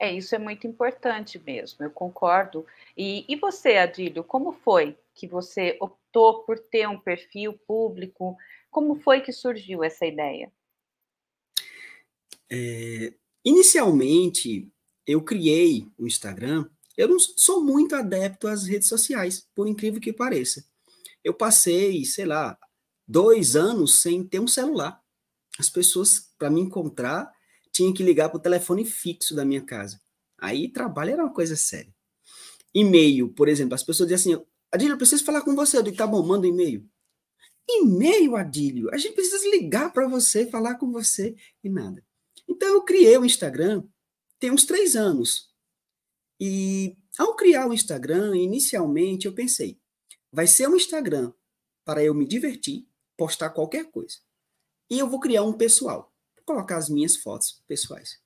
É, isso é muito importante mesmo, eu concordo. E, e você,
Adílio, como foi que você optou por ter um perfil público? Como foi que surgiu essa ideia?
É, inicialmente, eu criei o Instagram. Eu não sou muito adepto às redes sociais, por incrível que pareça. Eu passei, sei lá, dois anos sem ter um celular. As pessoas, para me encontrar, tinham que ligar para o telefone fixo da minha casa. Aí trabalho era uma coisa séria. E-mail, por exemplo, as pessoas diziam assim: Adílio, eu preciso falar com você. Eu digo: tá bom, manda um e-mail. E-mail, Adílio, a gente precisa ligar para você, falar com você e nada. Então eu criei o Instagram tem uns três anos. E ao criar o Instagram, inicialmente eu pensei: vai ser um Instagram para eu me divertir, postar qualquer coisa. E eu vou criar um pessoal, vou colocar as minhas fotos pessoais.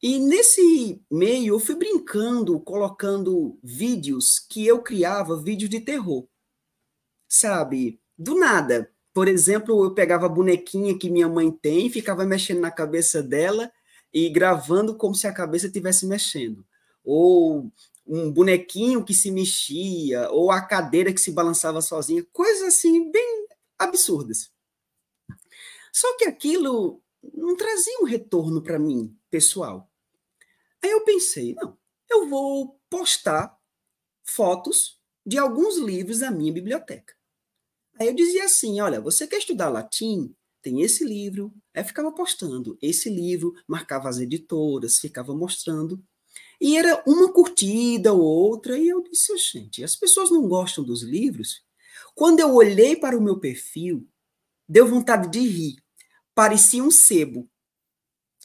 E nesse meio eu fui brincando, colocando vídeos que eu criava, vídeos de terror. Sabe? Do nada. Por exemplo, eu pegava a bonequinha que minha mãe tem, ficava mexendo na cabeça dela e gravando como se a cabeça estivesse mexendo. Ou um bonequinho que se mexia, ou a cadeira que se balançava sozinha, coisas assim bem absurdas. Só que aquilo não trazia um retorno para mim, pessoal. Aí eu pensei, não, eu vou postar fotos de alguns livros da minha biblioteca. Aí eu dizia assim, olha, você quer estudar latim? Tem esse livro. Aí ficava postando esse livro, marcava as editoras, ficava mostrando. E era uma curtida ou outra, e eu disse, gente, as pessoas não gostam dos livros? Quando eu olhei para o meu perfil, deu vontade de rir parecia um sebo.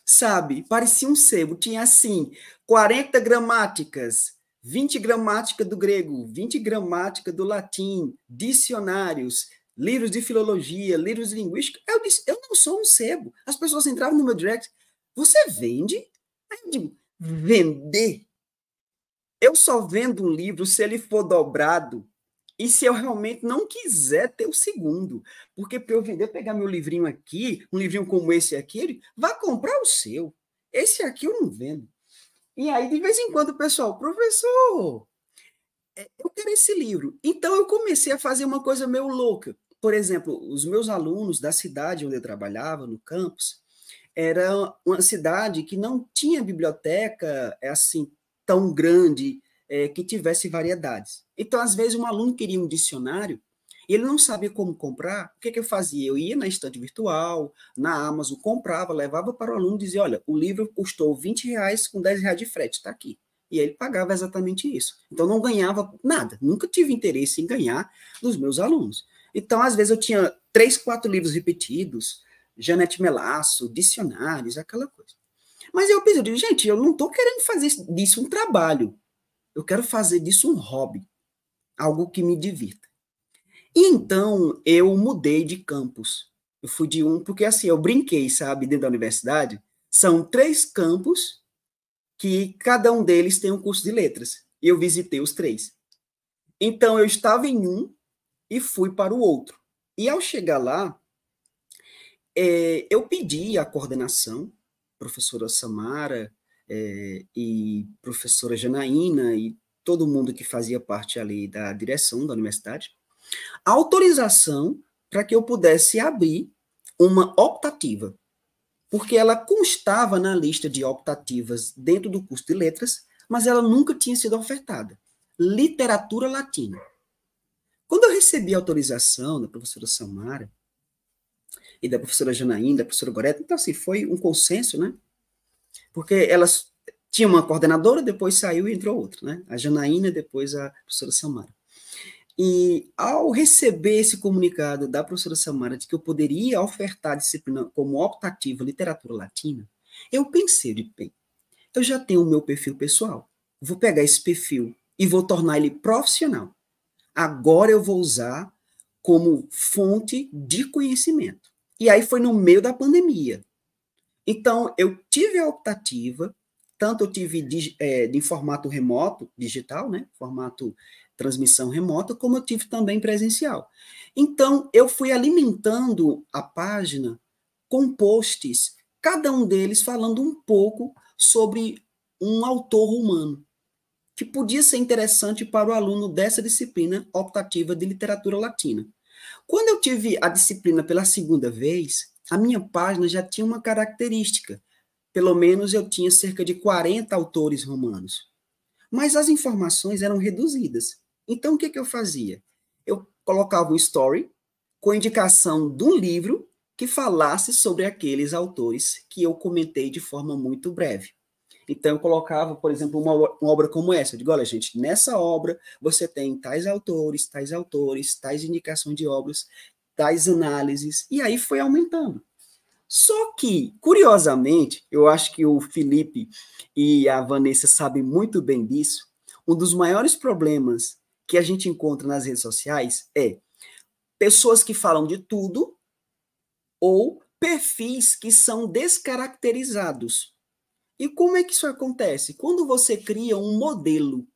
Sabe? Parecia um sebo. Tinha assim, 40 gramáticas, 20 gramática do grego, 20 gramática do latim, dicionários, livros de filologia, livros de linguística. Eu disse, eu não sou um sebo. As pessoas entravam no meu direct, você vende? Aí eu digo, vender? Eu só vendo um livro se ele for dobrado e se eu realmente não quiser ter o segundo? Porque para eu vender, pegar meu livrinho aqui, um livrinho como esse aqui, vá vai comprar o seu. Esse aqui eu não vendo. E aí, de vez em quando, o pessoal, professor, é, eu quero esse livro. Então, eu comecei a fazer uma coisa meio louca. Por exemplo, os meus alunos da cidade onde eu trabalhava, no campus, era uma cidade que não tinha biblioteca assim tão grande é, que tivesse variedades. Então, às vezes, um aluno queria um dicionário e ele não sabia como comprar. O que, que eu fazia? Eu ia na estante virtual, na Amazon, comprava, levava para o aluno e dizia: olha, o livro custou 20 reais com 10 reais de frete, está aqui. E ele pagava exatamente isso. Então, não ganhava nada. Nunca tive interesse em ganhar dos meus alunos. Então, às vezes, eu tinha três, quatro livros repetidos, Janete Melasso, dicionários, aquela coisa. Mas eu pensei, gente, eu não estou querendo fazer disso um trabalho. Eu quero fazer disso um hobby, algo que me divirta. E então eu mudei de campus. Eu fui de um, porque assim, eu brinquei, sabe, dentro da universidade. São três campos que cada um deles tem um curso de letras. E eu visitei os três. Então eu estava em um e fui para o outro. E ao chegar lá, é, eu pedi à coordenação, professora Samara, é, e professora Janaína e todo mundo que fazia parte ali da direção da universidade, autorização para que eu pudesse abrir uma optativa, porque ela constava na lista de optativas dentro do curso de letras, mas ela nunca tinha sido ofertada. Literatura latina. Quando eu recebi a autorização da professora Samara e da professora Janaína, da professora Goreta, então assim, foi um consenso, né? porque elas tinham uma coordenadora, depois saiu e entrou outra, né? A Janaína, depois a professora Samara. E ao receber esse comunicado da professora Samara de que eu poderia ofertar a disciplina como optativa literatura latina, eu pensei de bem, eu já tenho o meu perfil pessoal. Vou pegar esse perfil e vou tornar ele profissional. Agora eu vou usar como fonte de conhecimento. E aí foi no meio da pandemia. Então, eu tive a optativa, tanto eu tive de, é, de formato remoto, digital, né? Formato transmissão remota, como eu tive também presencial. Então, eu fui alimentando a página com posts, cada um deles falando um pouco sobre um autor humano, que podia ser interessante para o aluno dessa disciplina optativa de literatura latina. Quando eu tive a disciplina pela segunda vez, a minha página já tinha uma característica. Pelo menos eu tinha cerca de 40 autores romanos. Mas as informações eram reduzidas. Então o que, que eu fazia? Eu colocava um story com indicação de um livro que falasse sobre aqueles autores que eu comentei de forma muito breve. Então, eu colocava, por exemplo, uma, uma, obra como essa. Eu digo, olha, gente, nessa obra você tem tais autores, tais autores, tais indicações de obras das análises, e aí foi aumentando. Só que, curiosamente, eu acho que o Felipe e a Vanessa sabem muito bem disso, um dos maiores problemas que a gente encontra nas redes sociais é pessoas que falam de tudo ou perfis que são descaracterizados. E como é que isso acontece? Quando você cria um modelo.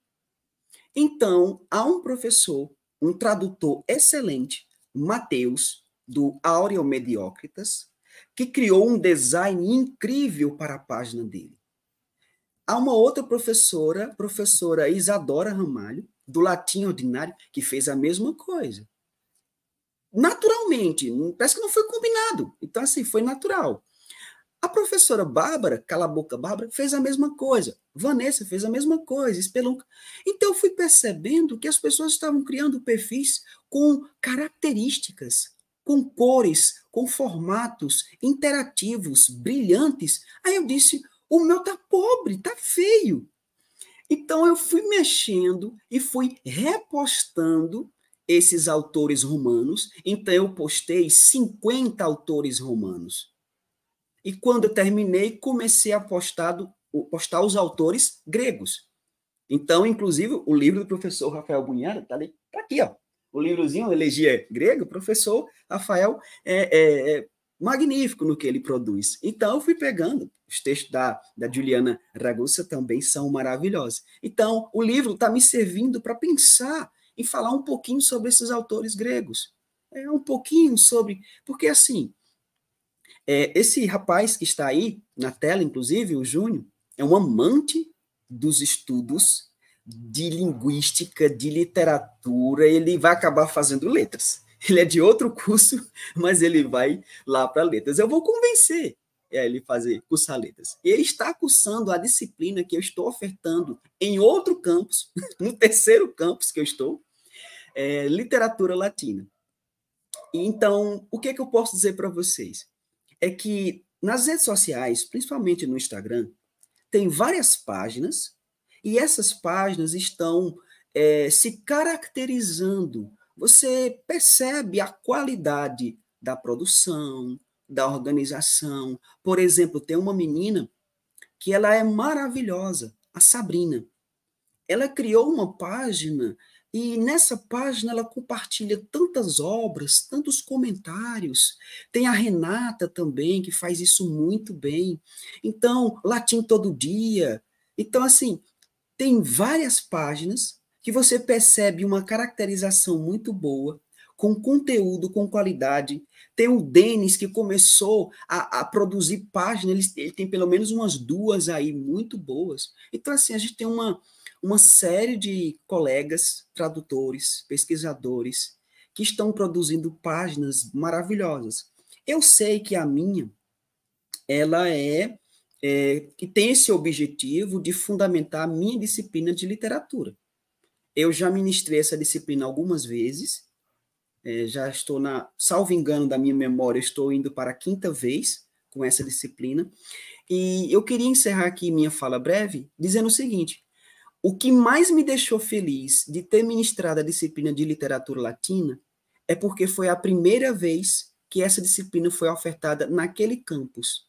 Então, há um professor, um tradutor excelente, Mateus, do Aureo Mediocritas, que criou um design incrível para a página dele. Há uma outra professora, professora Isadora Ramalho, do Latim Ordinário, que fez a mesma coisa. Naturalmente, parece que não foi combinado. Então, assim, foi natural. A professora Bárbara, cala a boca Bárbara, fez a mesma coisa. Vanessa fez a mesma coisa, Espelunca. Então eu fui percebendo que as pessoas estavam criando perfis com características, com cores, com formatos interativos, brilhantes. Aí eu disse: o meu tá pobre, tá feio. Então eu fui mexendo e fui repostando esses autores romanos. Então eu postei 50 autores romanos. E quando eu terminei, comecei a postar, do, postar os autores gregos. Então, inclusive, o livro do professor Rafael Bunhara está tá aqui, ó. O livrozinho Elegia é Grego, o professor Rafael é, é, é, magnífico no que ele produz. Então, eu fui pegando. Os textos da, da Juliana Ragusa também são maravilhosos. Então, o livro está me servindo para pensar e falar um pouquinho sobre esses autores gregos. É um pouquinho sobre. Porque, assim, é, esse rapaz que está aí na tela, inclusive, o Júnior, é um amante dos estudos de linguística, de literatura, ele vai acabar fazendo letras. Ele é de outro curso, mas ele vai lá para letras. Eu vou convencer ele fazer cursar letras. Ele está cursando a disciplina que eu estou ofertando em outro campus, no terceiro campus que eu estou, é, literatura latina. Então, o que, é que eu posso dizer para vocês? é que nas redes sociais, principalmente no Instagram, tem várias páginas e essas páginas estão é, se caracterizando. Você percebe a qualidade da produção, da organização. Por exemplo, tem uma menina que ela é maravilhosa, a Sabrina. Ela criou uma página e nessa página ela compartilha tantas obras, tantos comentários. Tem a Renata também, que faz isso muito bem. Então, Latim Todo Dia. Então, assim, tem várias páginas que você percebe uma caracterização muito boa, com conteúdo, com qualidade. Tem o Denis, que começou a, a produzir páginas, ele, ele tem pelo menos umas duas aí muito boas. Então, assim, a gente tem uma uma série de colegas, tradutores, pesquisadores, que estão produzindo páginas maravilhosas. Eu sei que a minha, ela é, é que tem esse objetivo de fundamentar a minha disciplina de literatura. Eu já ministrei essa disciplina algumas vezes, é, já estou na, salvo engano da minha memória, estou indo para a quinta vez com essa disciplina. E eu queria encerrar aqui minha fala breve dizendo o seguinte: o que mais me deixou feliz de ter ministrado a disciplina de literatura latina é porque foi a primeira vez que essa disciplina foi ofertada naquele campus.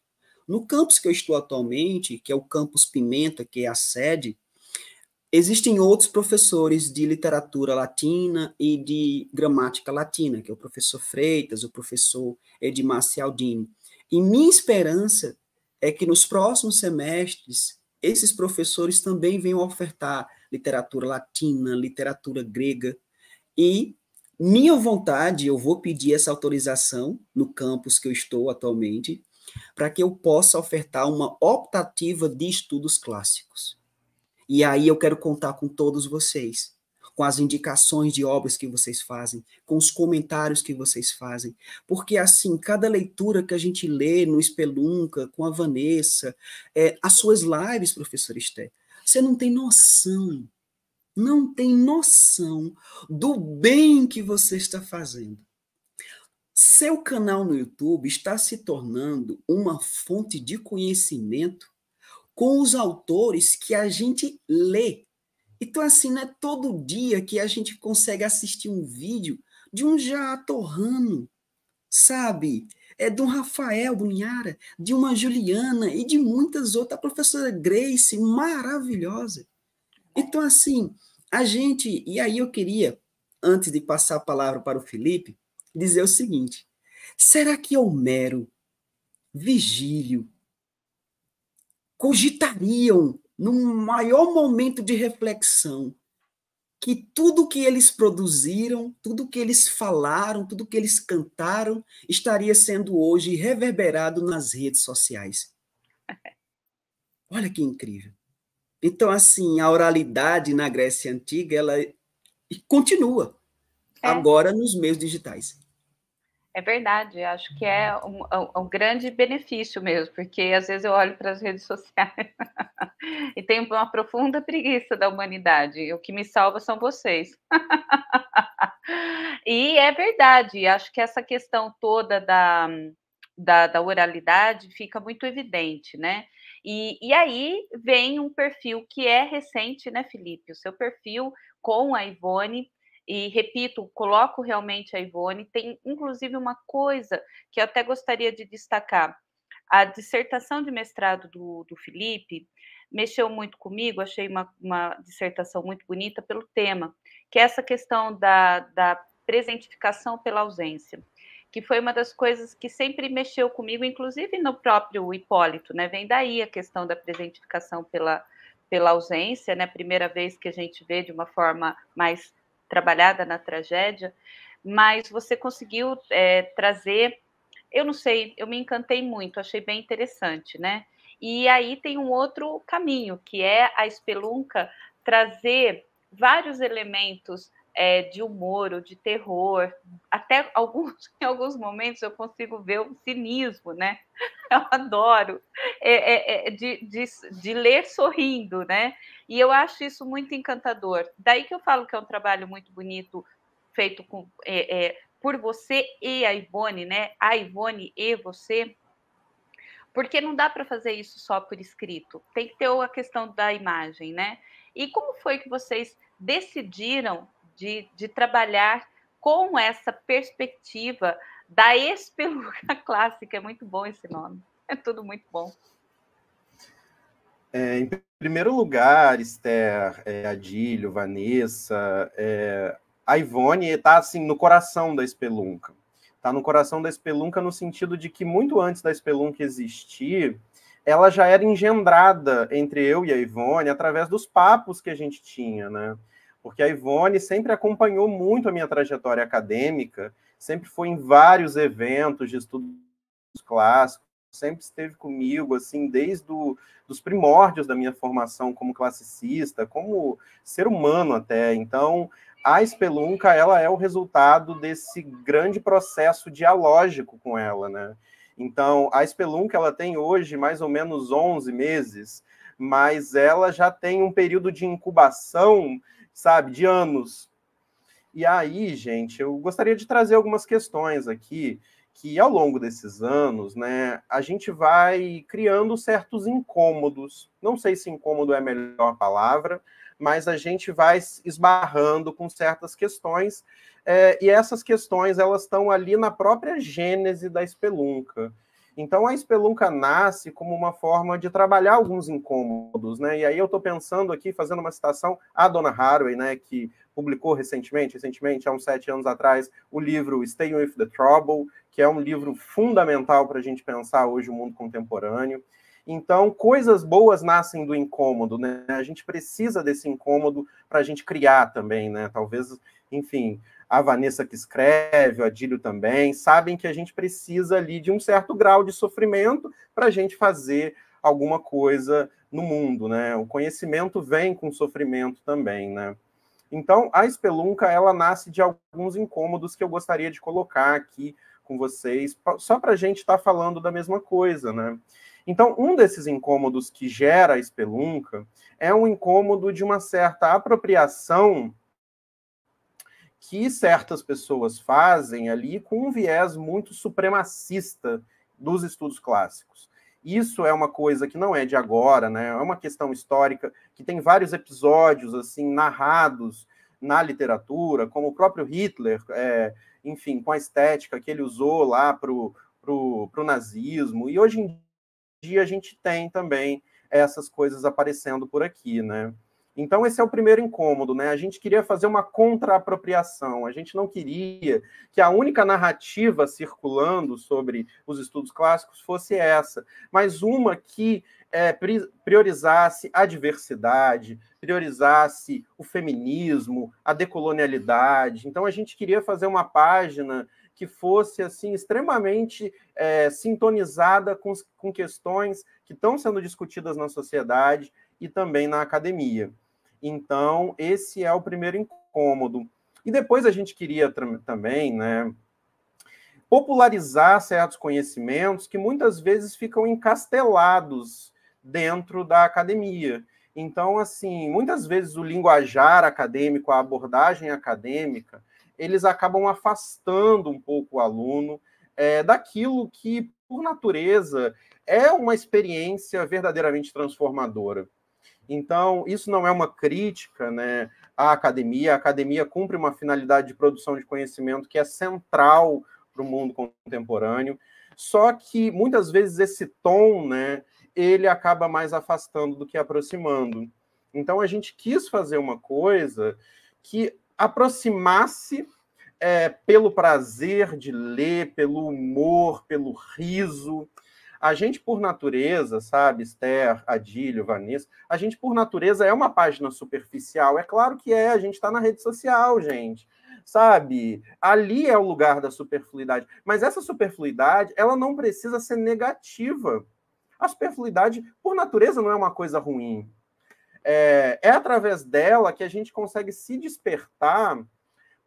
No campus que eu estou atualmente, que é o campus Pimenta, que é a sede, existem outros professores de literatura latina e de gramática latina, que é o professor Freitas, o professor Edmar Cialdini. E minha esperança é que nos próximos semestres esses professores também vêm ofertar literatura latina, literatura grega. E minha vontade, eu vou pedir essa autorização no campus que eu estou atualmente, para que eu possa ofertar uma optativa de estudos clássicos. E aí eu quero contar com todos vocês com as indicações de obras que vocês fazem, com os comentários que vocês fazem, porque assim, cada leitura que a gente lê no Espelunca, com a Vanessa, é, as suas lives, professor Esté, você não tem noção, não tem noção do bem que você está fazendo. Seu canal no YouTube está se tornando uma fonte de conhecimento com os autores que a gente lê então, assim, não é todo dia que a gente consegue assistir um vídeo de um Jaatorrano, sabe? É de um Rafael Bunhara, de uma Juliana e de muitas outras. A professora Grace, maravilhosa. Então, assim, a gente. E aí eu queria, antes de passar a palavra para o Felipe, dizer o seguinte: será que Homero, Vigílio, cogitariam num maior momento de reflexão, que tudo que eles produziram, tudo que eles falaram, tudo que eles cantaram, estaria sendo hoje reverberado nas redes sociais. Olha que incrível. Então, assim, a oralidade na Grécia Antiga, ela continua, é. agora nos meios digitais.
É verdade, acho que é um, é um, é um, grande benefício mesmo, porque às vezes eu olho para as redes sociais e tenho uma profunda preguiça da humanidade. O que me salva são vocês. e é verdade, acho que essa questão toda da, da, da oralidade fica muito evidente, né? E, e, aí vem um perfil que é recente, né, Felipe? O seu perfil com a Ivone, e repito, coloco realmente a Ivone. Tem inclusive uma coisa que eu até gostaria de destacar. A dissertação de mestrado do, do Felipe mexeu muito comigo, achei uma, uma dissertação muito bonita pelo tema, que é essa questão da, da presentificação pela ausência, que foi uma das coisas que sempre mexeu comigo, inclusive no próprio Hipólito, né? Vem daí a questão da presentificação pela, pela ausência, né? Primeira vez que a gente vê de uma forma mais trabalhada na tragédia, mas você conseguiu é, trazer, eu não sei, eu me encantei muito, achei bem interessante, né? E aí tem um outro caminho, que é a espelunca trazer vários elementos é, de humor ou de terror. Até alguns, em alguns momentos eu consigo ver o cinismo, né? Eu adoro é, é, é, de, de, de, ler sorrindo, né? E eu acho isso muito encantador. Daí que eu falo que é um trabalho muito bonito feito com, é, é, por você e a Ivone, né? A Ivone e você. Porque não dá para fazer isso só por escrito. Tem que ter a questão da imagem, né? E como foi que vocês decidiram de, de trabalhar com essa perspectiva da espeluca clássica. É muito bom esse nome. É tudo muito bom.
É, em primeiro lugar, Esther, é, Adílio, Vanessa, é, a Ivone está assim no coração da espelunca. Está no coração da espelunca no sentido de que muito antes da espelunca existir, ela já era engendrada entre eu e a Ivone através dos papos que a gente tinha, né? porque a Ivone sempre acompanhou muito a minha trajetória acadêmica, sempre foi em vários eventos de estudos clássicos, sempre esteve comigo, assim, desde os dos primórdios da minha formação como classicista, como ser humano até. Então, a Espelunca, ela é o resultado desse grande processo dialógico com ela, né? Então, a Spelunca ela tem hoje mais ou menos 11 meses, mas ela já tem um período de incubação sabe, de anos. E aí, gente, eu gostaria de trazer algumas questões aqui que ao longo desses anos, né, a gente vai criando certos incômodos. Não sei se incômodo é a melhor palavra, mas a gente vai esbarrando com certas questões é, e essas questões elas estão ali na própria gênese da espelunca. Então a Espelunca nasce como uma forma de trabalhar alguns incômodos, né? E aí eu estou pensando aqui, fazendo uma citação à Dona Haraway, né, que publicou recentemente, recentemente, há uns sete anos atrás, o livro Stay with the Trouble, que é um livro fundamental para a gente pensar hoje o mundo contemporâneo. Então, coisas boas nascem do incômodo, né? A gente precisa desse incômodo para a gente criar também, né? Talvez, enfim, a Vanessa que escreve, o Adílio também, sabem que a gente precisa ali de um certo grau de sofrimento para a gente fazer alguma coisa no mundo, né? O conhecimento vem com sofrimento também, né? Então, a espelunca, ela nasce de alguns incômodos que eu gostaria de colocar aqui com vocês, só para a gente estar tá falando da mesma coisa, né? Então, um desses incômodos que gera a espelunca é um incômodo de uma certa apropriação que certas pessoas fazem ali com um viés muito supremacista dos estudos clássicos. Isso é uma coisa que não é de agora, né? É uma questão histórica que tem vários episódios assim narrados na literatura, como o próprio Hitler, é, enfim, com a estética que ele usou lá para o pro, pro nazismo. E hoje em dia a gente tem também essas coisas aparecendo por aqui, né? Então, esse é o primeiro incômodo, né? A gente queria fazer uma contra-apropriação, a gente não queria que a única narrativa circulando sobre os estudos clássicos fosse essa, mas uma que é, priorizasse a diversidade, priorizasse o feminismo, a decolonialidade. Então, a gente queria fazer uma página que fosse assim extremamente é, sintonizada com, com questões que estão sendo discutidas na sociedade e também na academia. Então, esse é o primeiro incômodo. E depois a gente queria também, né, popularizar certos conhecimentos que muitas vezes ficam encastelados dentro da academia. Então, assim, muitas vezes o linguajar acadêmico, a abordagem acadêmica, eles acabam afastando um pouco o aluno é, daquilo que, por natureza, é uma experiência verdadeiramente transformadora. Então, isso não é uma crítica né, à academia. A academia cumpre uma finalidade de produção de conhecimento que é central para o mundo contemporâneo. Só que muitas vezes esse tom, né, ele acaba mais afastando do que aproximando. Então a gente quis fazer uma coisa que aproximasse é, pelo prazer de ler, pelo humor, pelo riso, a gente, por natureza, sabe, Esther, Adílio, Vanessa, a gente, por natureza, é uma página superficial. É claro que é, a gente está na rede social, gente. Sabe? Ali é o lugar da superfluidade. Mas essa superfluidade, ela não precisa ser negativa. A superfluidade, por natureza, não é uma coisa ruim. É, é através dela que a gente consegue se despertar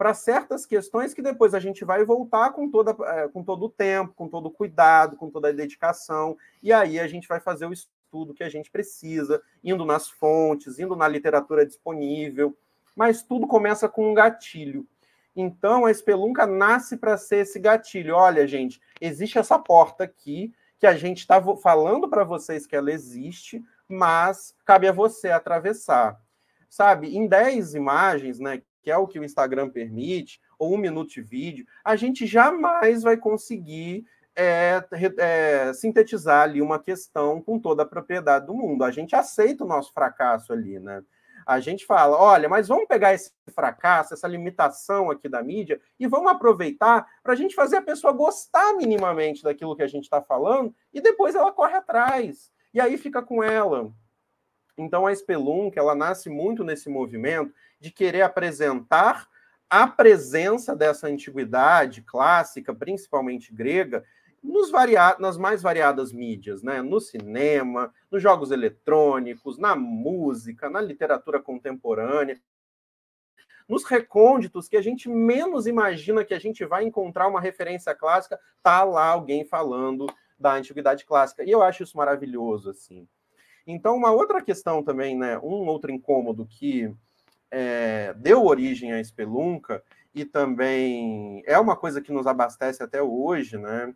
para certas questões que depois a gente vai voltar com, toda, eh, com todo o tempo, com todo o cuidado, com toda a dedicação, e aí a gente vai fazer o estudo que a gente precisa, indo nas fontes, indo na literatura disponível, mas tudo começa com um gatilho. Então a espelunca nasce para ser esse gatilho. Olha, gente, existe essa porta aqui que a gente está falando para vocês que ela existe, mas cabe a você atravessar. Sabe, em 10 imagens, né, que é o que o Instagram permite, ou um minuto de vídeo, a gente jamais vai conseguir é, é, sintetizar ali uma questão com toda a propriedade do mundo. A gente aceita o nosso fracasso ali, né? A gente fala, olha, mas vamos pegar esse fracasso, essa limitação aqui da mídia e vamos aproveitar para a gente fazer a pessoa gostar minimamente daquilo que a gente está falando e depois ela corre atrás. E aí fica com ela. Então a Spelunk, ela nasce muito nesse movimento de querer apresentar a presença dessa antiguidade clássica, principalmente grega, nos varia... nas mais variadas mídias, né? no cinema, nos jogos eletrônicos, na música, na literatura contemporânea, nos recônditos que a gente menos imagina que a gente vai encontrar uma referência clássica, tá lá alguém falando da antiguidade clássica. E eu acho isso maravilhoso assim. Então, uma outra questão também, né, um outro incômodo que é, deu origem à espelunca e também é uma coisa que nos abastece até hoje, né?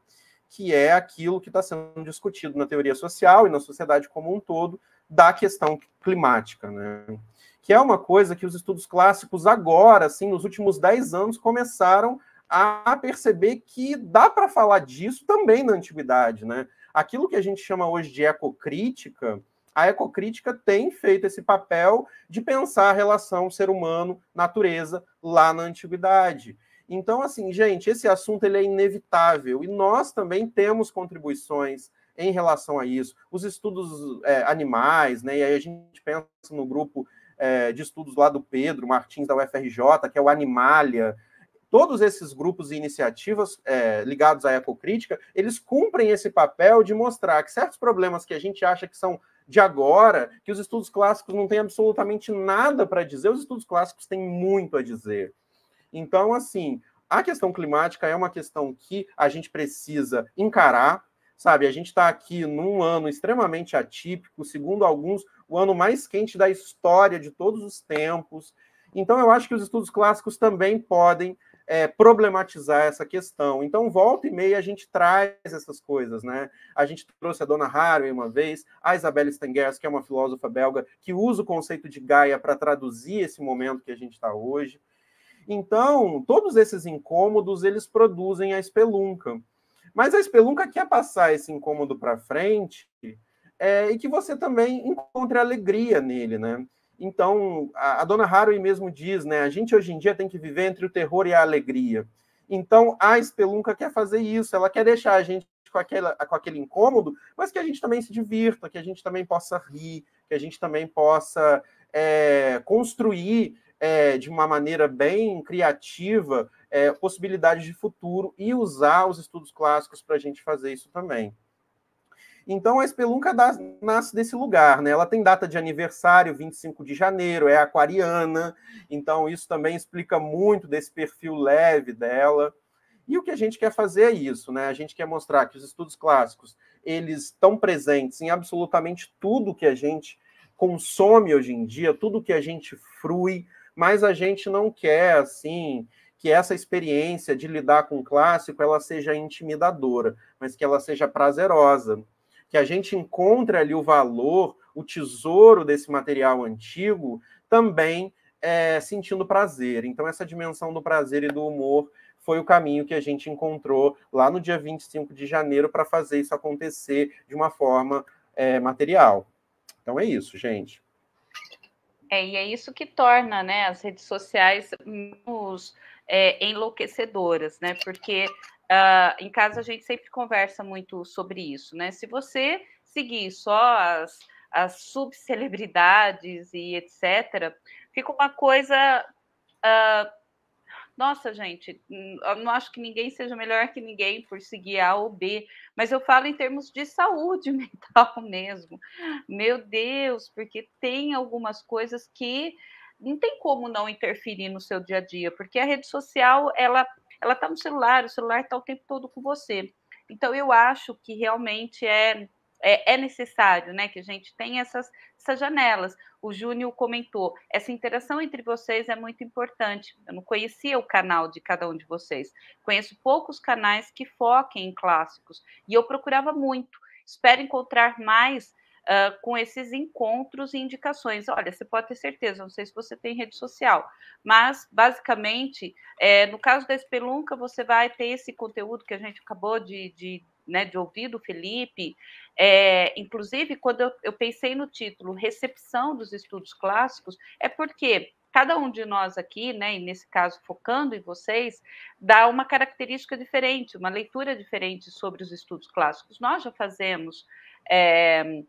Que é aquilo que está sendo discutido na teoria social e na sociedade como um todo da questão climática, né? Que é uma coisa que os estudos clássicos agora, assim, nos últimos dez anos, começaram a perceber que dá para falar disso também na antiguidade, né? Aquilo que a gente chama hoje de ecocrítica, crítica a ecocrítica tem feito esse papel de pensar a relação ser humano-natureza lá na antiguidade. Então, assim, gente, esse assunto ele é inevitável e nós também temos contribuições em relação a isso. Os estudos é, animais, né? E aí a gente pensa no grupo é, de estudos lá do Pedro Martins da UFRJ, que é o Animalia. Todos esses grupos e iniciativas é, ligados à ecocrítica, eles cumprem esse papel de mostrar que certos problemas que a gente acha que são de agora, que os estudos clássicos não têm absolutamente nada para dizer, os estudos clássicos têm muito a dizer. Então, assim, a questão climática é uma questão que a gente precisa encarar, sabe? A gente está aqui num ano extremamente atípico, segundo alguns, o ano mais quente da história de todos os tempos. Então, eu acho que os estudos clássicos também podem é, problematizar essa questão. Então, volta e meia, a gente traz essas coisas, né? A gente trouxe a Dona Harvey uma vez, a Isabelle Stengers, que é uma filósofa belga, que usa o conceito de Gaia para traduzir esse momento que a gente está hoje. Então, todos esses incômodos, eles produzem a espelunca. Mas a espelunca quer passar esse incômodo para frente é, e que você também encontre alegria nele, né? Então, a, a dona Haraway mesmo diz, né? A gente hoje em dia tem que viver entre o terror e a alegria. Então, a Espelunca quer fazer isso, ela quer deixar a gente com, aquela, com aquele incômodo, mas que a gente também se divirta, que a gente também possa rir, que a gente também possa é, construir é, de uma maneira bem criativa é, possibilidades de futuro e usar os estudos clássicos para a gente fazer isso também. Então a Espelunca nasce desse lugar, né? Ela tem data de aniversário, 25 de janeiro, é aquariana, então isso também explica muito desse perfil leve dela. E o que a gente quer fazer é isso, né? A gente quer mostrar que os estudos clássicos, eles estão presentes em absolutamente tudo que a gente consome hoje em dia, tudo que a gente frui, mas a gente não quer assim que essa experiência de lidar com o clássico ela seja intimidadora, mas que ela seja prazerosa que a gente encontra ali o valor, o tesouro desse material antigo, também é, sentindo prazer. Então, essa dimensão do prazer e do humor foi o caminho que a gente encontrou lá no dia 25 de janeiro para fazer isso acontecer de uma forma é, material. Então é isso, gente.
É, e é isso que torna né, as redes sociais menos é, enlouquecedoras, né? Porque uh, em casa a gente sempre conversa muito sobre isso, né? Se você seguir só as, as subcelebridades e etc., fica uma coisa. Uh, nossa, gente, hum, não acho que ninguém seja melhor que ninguém por seguir A ou B, mas eu falo em termos de saúde mental mesmo. Meu Deus, porque tem algumas coisas que não tem como não interferir no seu dia a dia, porque a rede social ela ela está no celular, o celular está o tempo todo com você. Então, eu acho que realmente é, é, é, necessário né, que a gente tenha essas, essas janelas. O Júnior comentou, essa interação entre vocês é muito importante. Eu não conhecia o canal de cada um de vocês. Conheço poucos canais que foquem em clássicos. E eu procurava muito. Espero encontrar mais uh, com esses encontros e indicações. Olha, você pode ter certeza, não sei se você tem rede social, mas basicamente, é, no caso da Espelunca, você vai ter esse conteúdo que a gente acabou de, de né, de ouvir do Felipe, é, inclusive quando eu, eu, pensei no título Recepção dos Estudos Clássicos, é porque cada um de nós aqui, né, e nesse caso focando em vocês, dá uma característica diferente, uma leitura diferente sobre os estudos clássicos. Nós já fazemos. É,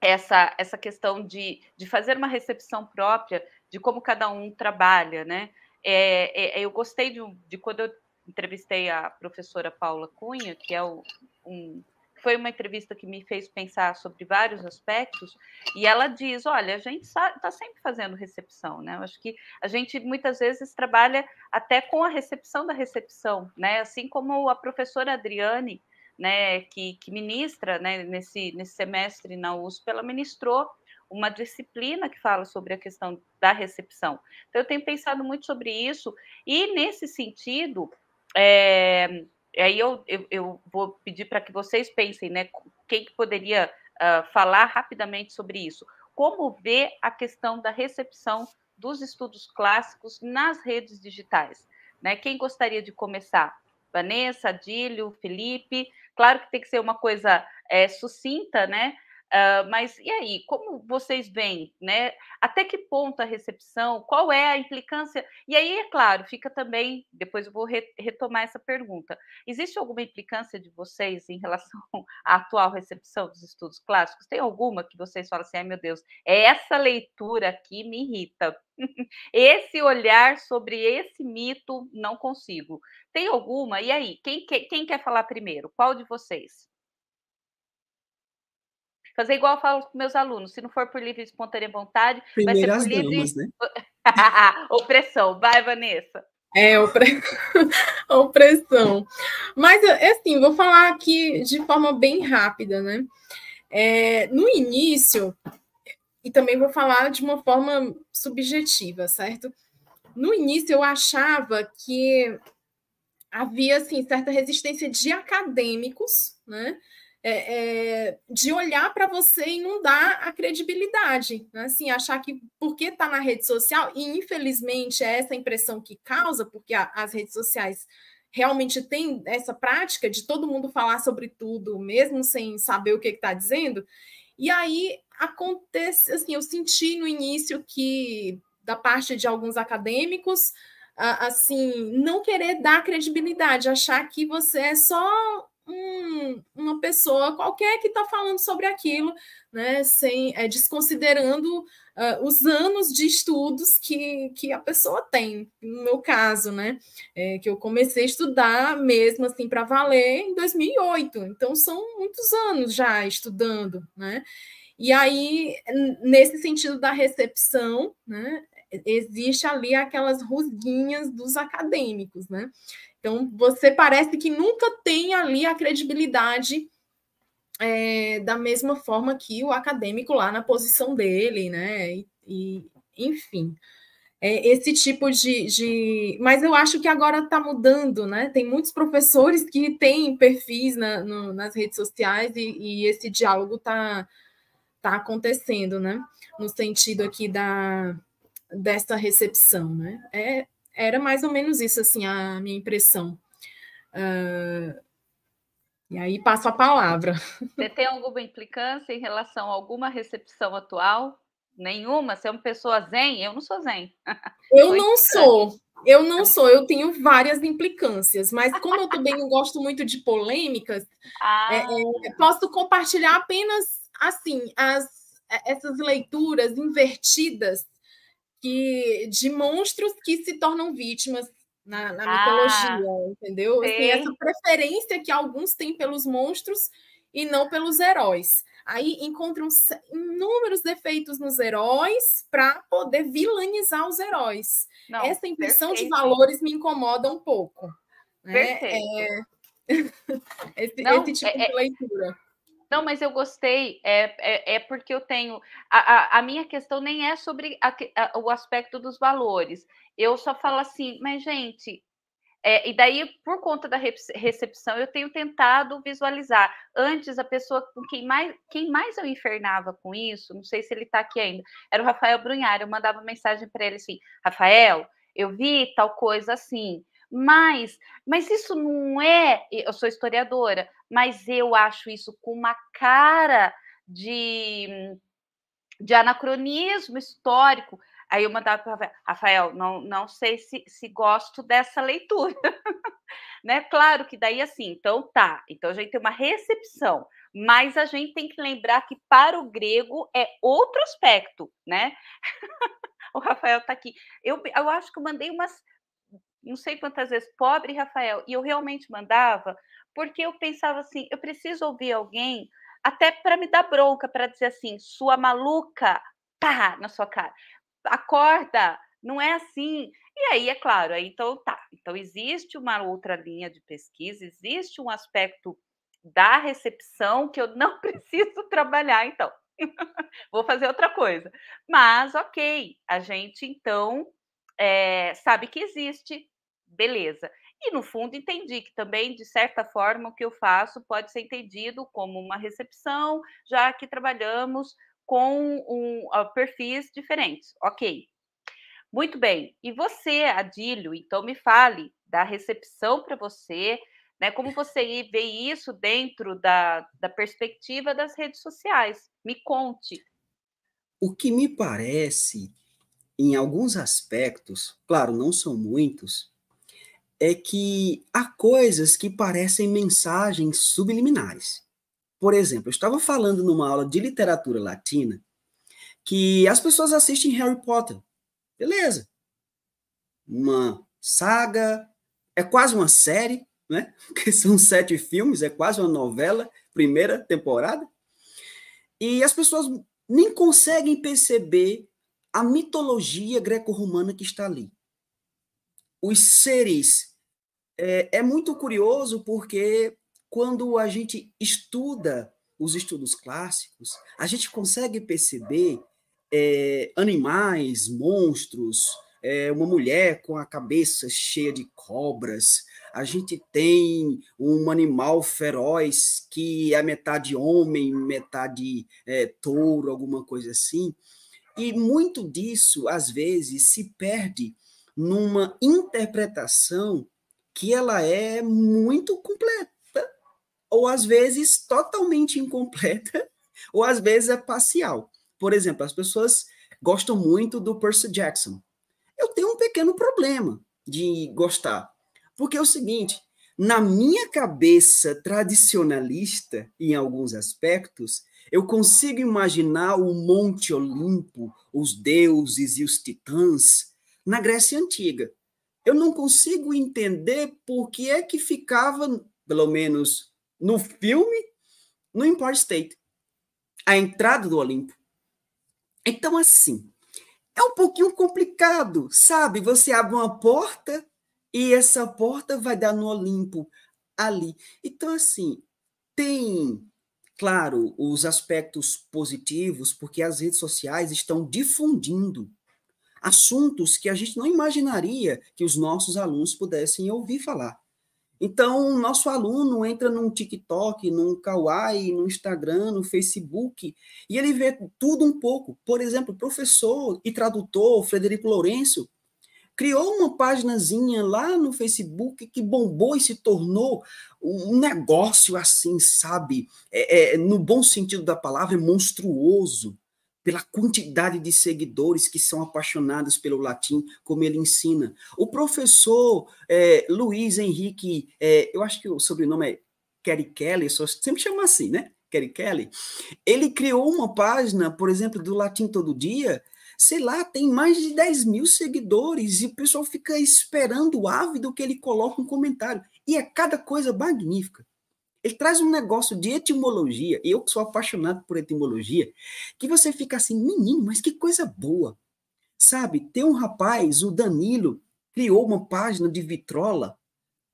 essa, essa questão de, de fazer uma recepção própria de como cada um trabalha, né? É, é, é eu gostei de, de, quando eu entrevistei a professora Paula Cunha, que é o, um, foi uma entrevista que me fez pensar sobre vários aspectos, e ela diz: olha, a gente está sempre fazendo recepção, né? Eu acho que a gente muitas vezes trabalha até com a recepção da recepção, né? Assim como a professora Adriane né, que, que ministra né, nesse, nesse semestre na USP, ela ministrou uma disciplina que fala sobre a questão da recepção. Então, eu tenho pensado muito sobre isso, e nesse sentido, é, aí eu, eu, eu vou pedir para que vocês pensem, né, quem que poderia uh, falar rapidamente sobre isso. Como vê a questão da recepção dos estudos clássicos nas redes digitais? Né? Quem gostaria de começar? Vanessa, Adílio, Felipe. Claro que tem que ser uma coisa é, sucinta, né? Uh, mas e aí, como vocês veem, né? Até que ponto a recepção, qual é a implicância? E aí, é claro, fica também, depois eu vou re retomar essa pergunta. Existe alguma implicância de vocês em relação à atual recepção dos estudos clássicos? Tem alguma que vocês falam assim, ai meu Deus, essa leitura aqui me irrita. Esse olhar sobre esse mito, não consigo. Tem alguma? E aí, quem, quem quer falar primeiro? Qual de vocês? Fazer igual eu falo com meus alunos, se não for por livre e espontânea vontade, Primeiro vai ser por livre... Damas, né? opressão. Vai, Vanessa.
É, opre... opressão. Mas, é, é assim, vou falar aqui de forma bem rápida, né? É, no início, e também vou falar de uma forma subjetiva, certo? No início, eu achava que havia, assim, certa resistência de acadêmicos, né? é, é, de olhar para você e não dar a credibilidade, né? assim, achar que porque está na rede social, e infelizmente é essa impressão que causa, porque a, as redes sociais realmente têm essa prática de todo mundo falar sobre tudo, mesmo sem saber o que está dizendo, e aí acontece, assim, eu senti no início que, da parte de alguns acadêmicos, assim, não querer dar credibilidade, achar que você é só um, uma pessoa qualquer que está falando sobre aquilo, né, sem é, desconsiderando uh, os anos de estudos que, que a pessoa tem. No meu caso, né, é, que eu comecei a estudar mesmo assim para valer em 2008. Então são muitos anos já estudando, né. E aí, nesse sentido da recepção, né, existe ali aquelas rusguinhas dos acadêmicos, né? Então, você parece que nunca tem ali a credibilidade é, da mesma forma que o acadêmico lá na posição dele, né? E, e enfim, é, esse tipo de, de, Mas eu acho que agora está mudando, né? Tem muitos professores que têm perfis na, no, nas redes sociais e, e esse diálogo está tá acontecendo, né? No sentido aqui da dessa recepção, né? É, era mais ou menos isso, assim, a minha impressão. Uh, e aí passo a palavra.
Você tem alguma implicância em relação a alguma recepção atual? Nenhuma? Você é uma pessoa zen? Eu não sou zen.
Eu não sou. Eu não sou, eu tenho várias implicâncias, mas como eu também não gosto muito de polêmicas, ah. é, é, posso compartilhar apenas assim as essas leituras invertidas que de monstros que se tornam vítimas na, na ah, mitologia, entendeu? Assim, essa preferência que alguns têm pelos monstros e não pelos heróis. Aí encontram inúmeros defeitos nos heróis para poder vilanizar os heróis. Não, Essa impressão perfeito. de valores me incomoda um pouco. Né? Perfeito. É... esse, não, esse, tipo
é, é de leitura. Não, mas eu gostei, é, é, é porque eu tenho. A, a, a, minha questão nem é sobre a, a, o aspecto dos valores. Eu só falo assim, mas, gente, é, e daí, por conta da recepção, eu tenho tentado visualizar. Antes, a pessoa com quem mais, quem mais eu infernava com isso, não sei se ele está aqui ainda, era o Rafael Brunhar. Eu mandava mensagem para ele assim: Rafael, eu vi tal coisa assim, mas, mas isso não é. Eu sou historiadora, mas eu acho isso com uma cara de, de anacronismo histórico. Aí eu mandava para Rafael, Rafael, não, não sei se, se gosto dessa leitura. né? Claro que daí assim, então tá, então a gente tem uma recepção, mas a gente tem que lembrar que para o grego é outro aspecto, né? o Rafael está aqui. Eu, eu acho que eu mandei umas não sei quantas vezes, pobre Rafael, e eu realmente mandava, porque eu pensava assim, eu preciso ouvir alguém até para me dar bronca, para dizer assim, sua maluca, pá, na sua cara. Acorda, não é assim. E aí, é claro, aí, então tá. Então, existe uma outra linha de pesquisa, existe um aspecto da recepção que eu não preciso trabalhar, então. Vou fazer outra coisa. Mas, ok, a gente então é, sabe que existe, beleza. E no fundo entendi que também, de certa forma, o que eu faço pode ser entendido como uma recepção, já que trabalhamos com um, uh, perfis diferentes. Ok. Muito bem. E você, Adílio, então me fale da recepção para você, né? Como você vê isso dentro da, da perspectiva das redes sociais? Me conte.
O que me parece, em alguns aspectos, claro, não são muitos, é que há coisas que parecem mensagens subliminares. Por exemplo, eu estava falando numa aula de literatura latina que as pessoas assistem Harry Potter. Beleza. Uma saga, é quase uma série, né? Porque são sete filmes, é quase uma novela, primeira temporada. E as pessoas nem conseguem perceber a mitologia greco-romana que está ali. Os seres é, é muito curioso porque quando a gente estuda os estudos clássicos, a gente consegue perceber é, animais, monstros, é, uma mulher com a cabeça cheia de cobras, a gente tem um animal feroz que é metade homem, metade é, touro, alguma coisa assim. E muito disso, às vezes, se perde numa interpretação que ela é muito completa, ou às vezes totalmente incompleta, ou às vezes é parcial. Por exemplo, as pessoas gostam muito do Percy Jackson. Eu tenho um pequeno problema de gostar, porque é o seguinte, na minha cabeça tradicionalista, em alguns aspectos, eu consigo imaginar o Monte Olimpo, os deuses e os titãs na Grécia Antiga eu não consigo entender por que é que ficava, pelo menos no filme, no Empire State, a entrada do Olimpo. Então, assim, é um pouquinho complicado, sabe? Você abre uma porta e essa porta vai dar no Olimpo ali. Então, assim, tem, claro, os aspectos positivos, porque as redes sociais estão difundindo assuntos que a gente não imaginaria que os nossos alunos pudessem ouvir falar. Então, o nosso aluno entra num TikTok, num Kawaii, no Instagram, no Facebook, e ele vê tudo um pouco. Por exemplo, o professor e tradutor Frederico Lourenço criou uma paginazinha lá no Facebook que bombou e se tornou um negócio assim, sabe? É, é, no bom sentido da palavra, é monstruoso pela quantidade de seguidores que são apaixonados pelo latim, como ele ensina. O professor é, Luiz Henrique, é, eu acho que o sobrenome é Kerry Kelly, só sempre chama assim, né? Kerry Kelly. Ele criou uma página, por exemplo, do Latim Todo Dia, sei lá, tem mais de 10 mil seguidores e o pessoal fica esperando ávido que ele coloque um comentário. E é cada coisa magnífica. Ele traz um negócio de etimologia, eu que sou apaixonado por etimologia, que você fica assim, menino, mas que coisa boa. Sabe, tem um rapaz, o Danilo, criou uma página de vitrola.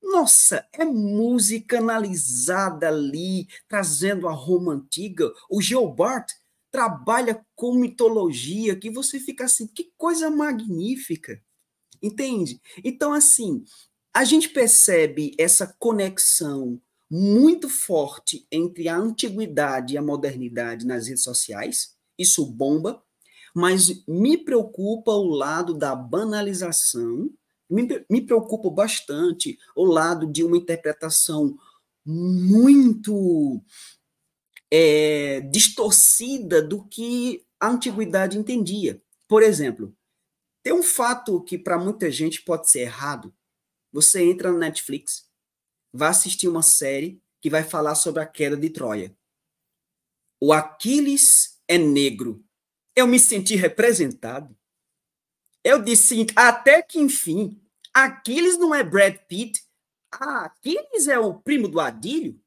Nossa, é música analisada ali, trazendo a Roma antiga. O Geobart trabalha com mitologia, que você fica assim, que coisa magnífica. Entende? Então, assim, a gente percebe essa conexão muito forte entre a antiguidade e a modernidade nas redes sociais, isso bomba, mas me preocupa o lado da banalização, me, me preocupa bastante o lado de uma interpretação muito é, distorcida do que a antiguidade entendia. Por exemplo, tem um fato que para muita gente pode ser errado. Você entra na Netflix, vá assistir uma série que vai falar sobre a queda de Troia. O Aquiles é negro. Eu me senti representado. Eu disse, até que enfim, Aquiles não é Brad Pitt, ah, Aquiles é o primo do Adílio.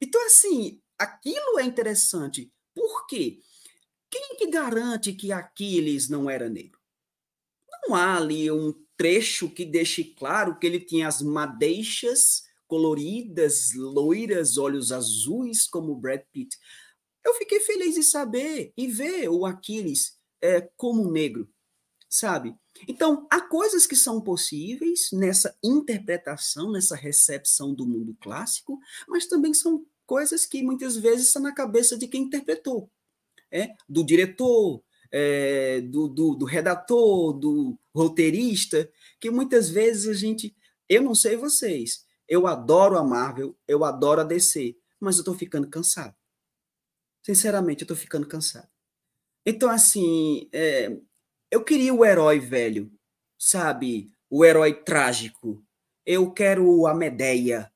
Então, assim, aquilo é interessante. Por quê? Quem que garante que Aquiles não era negro? Não há ali um trecho que deixe claro que ele tinha as madeixas coloridas, loiras, olhos azuis, como Brad Pitt. Eu fiquei feliz em saber e ver o Aquiles é, como negro, sabe? Então, há coisas que são possíveis nessa interpretação, nessa recepção do mundo clássico, mas também são coisas que muitas vezes estão na cabeça de quem interpretou, é? do diretor, é, do, do, do redator, do roteirista, que muitas vezes a gente. Eu não sei vocês, eu adoro a Marvel, eu adoro a DC, mas eu estou ficando cansado. Sinceramente, eu estou ficando cansado. Então, assim, é, eu queria o herói velho, sabe? O herói trágico. Eu quero a Medeia,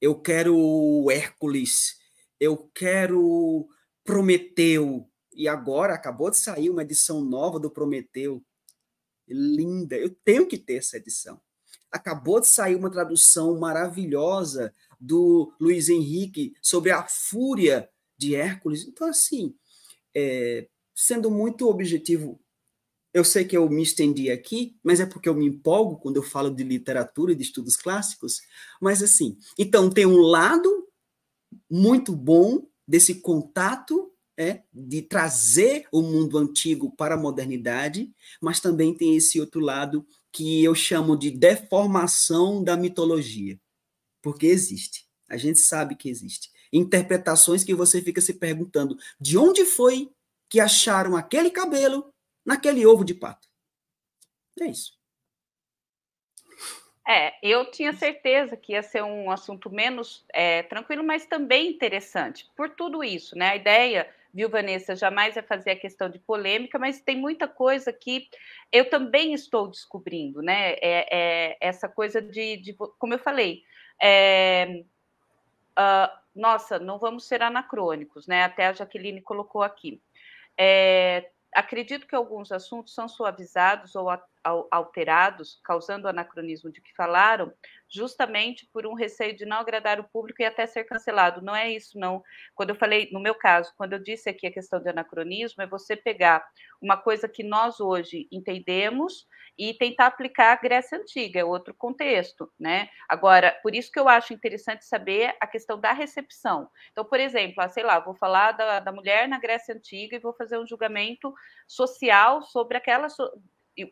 eu quero o Hércules, eu quero Prometeu, e agora acabou de sair uma edição nova do Prometeu. Linda, eu tenho que ter essa edição. Acabou de sair uma tradução maravilhosa do Luiz Henrique sobre a fúria de Hércules. Então, assim, é, sendo muito objetivo, eu sei que eu me estendi aqui, mas é porque eu me empolgo quando eu falo de literatura e de estudos clássicos. Mas, assim, então tem um lado muito bom desse contato é, de trazer o mundo antigo para a modernidade, mas também tem esse outro lado que eu chamo de deformação da mitologia, porque existe. A gente sabe que existe. Interpretações que você fica se perguntando de onde foi que acharam aquele cabelo naquele ovo de pato. É isso.
É, eu tinha certeza que ia ser um assunto menos é, tranquilo, mas também interessante, por tudo isso, né? A ideia viu, Vanessa? Jamais é fazer a questão de polêmica, mas tem muita coisa que eu também estou descobrindo, né? É, é essa coisa de, de, como eu falei, é, uh, nossa, não vamos ser anacrônicos, né? Até a Jaqueline colocou aqui. É, acredito que alguns assuntos são suavizados ou alterados, causando anacronismo de que falaram, justamente por um receio de não agradar o público e até ser cancelado. Não é isso, não. Quando eu falei, no meu caso, quando eu disse aqui a questão de anacronismo, é você pegar uma coisa que nós hoje entendemos e tentar aplicar a Grécia Antiga, é outro contexto, né? Agora, por isso que eu acho interessante saber a questão da recepção. Então, por exemplo, ah, sei lá, vou falar da, da mulher na Grécia Antiga e vou fazer um julgamento social sobre aquela so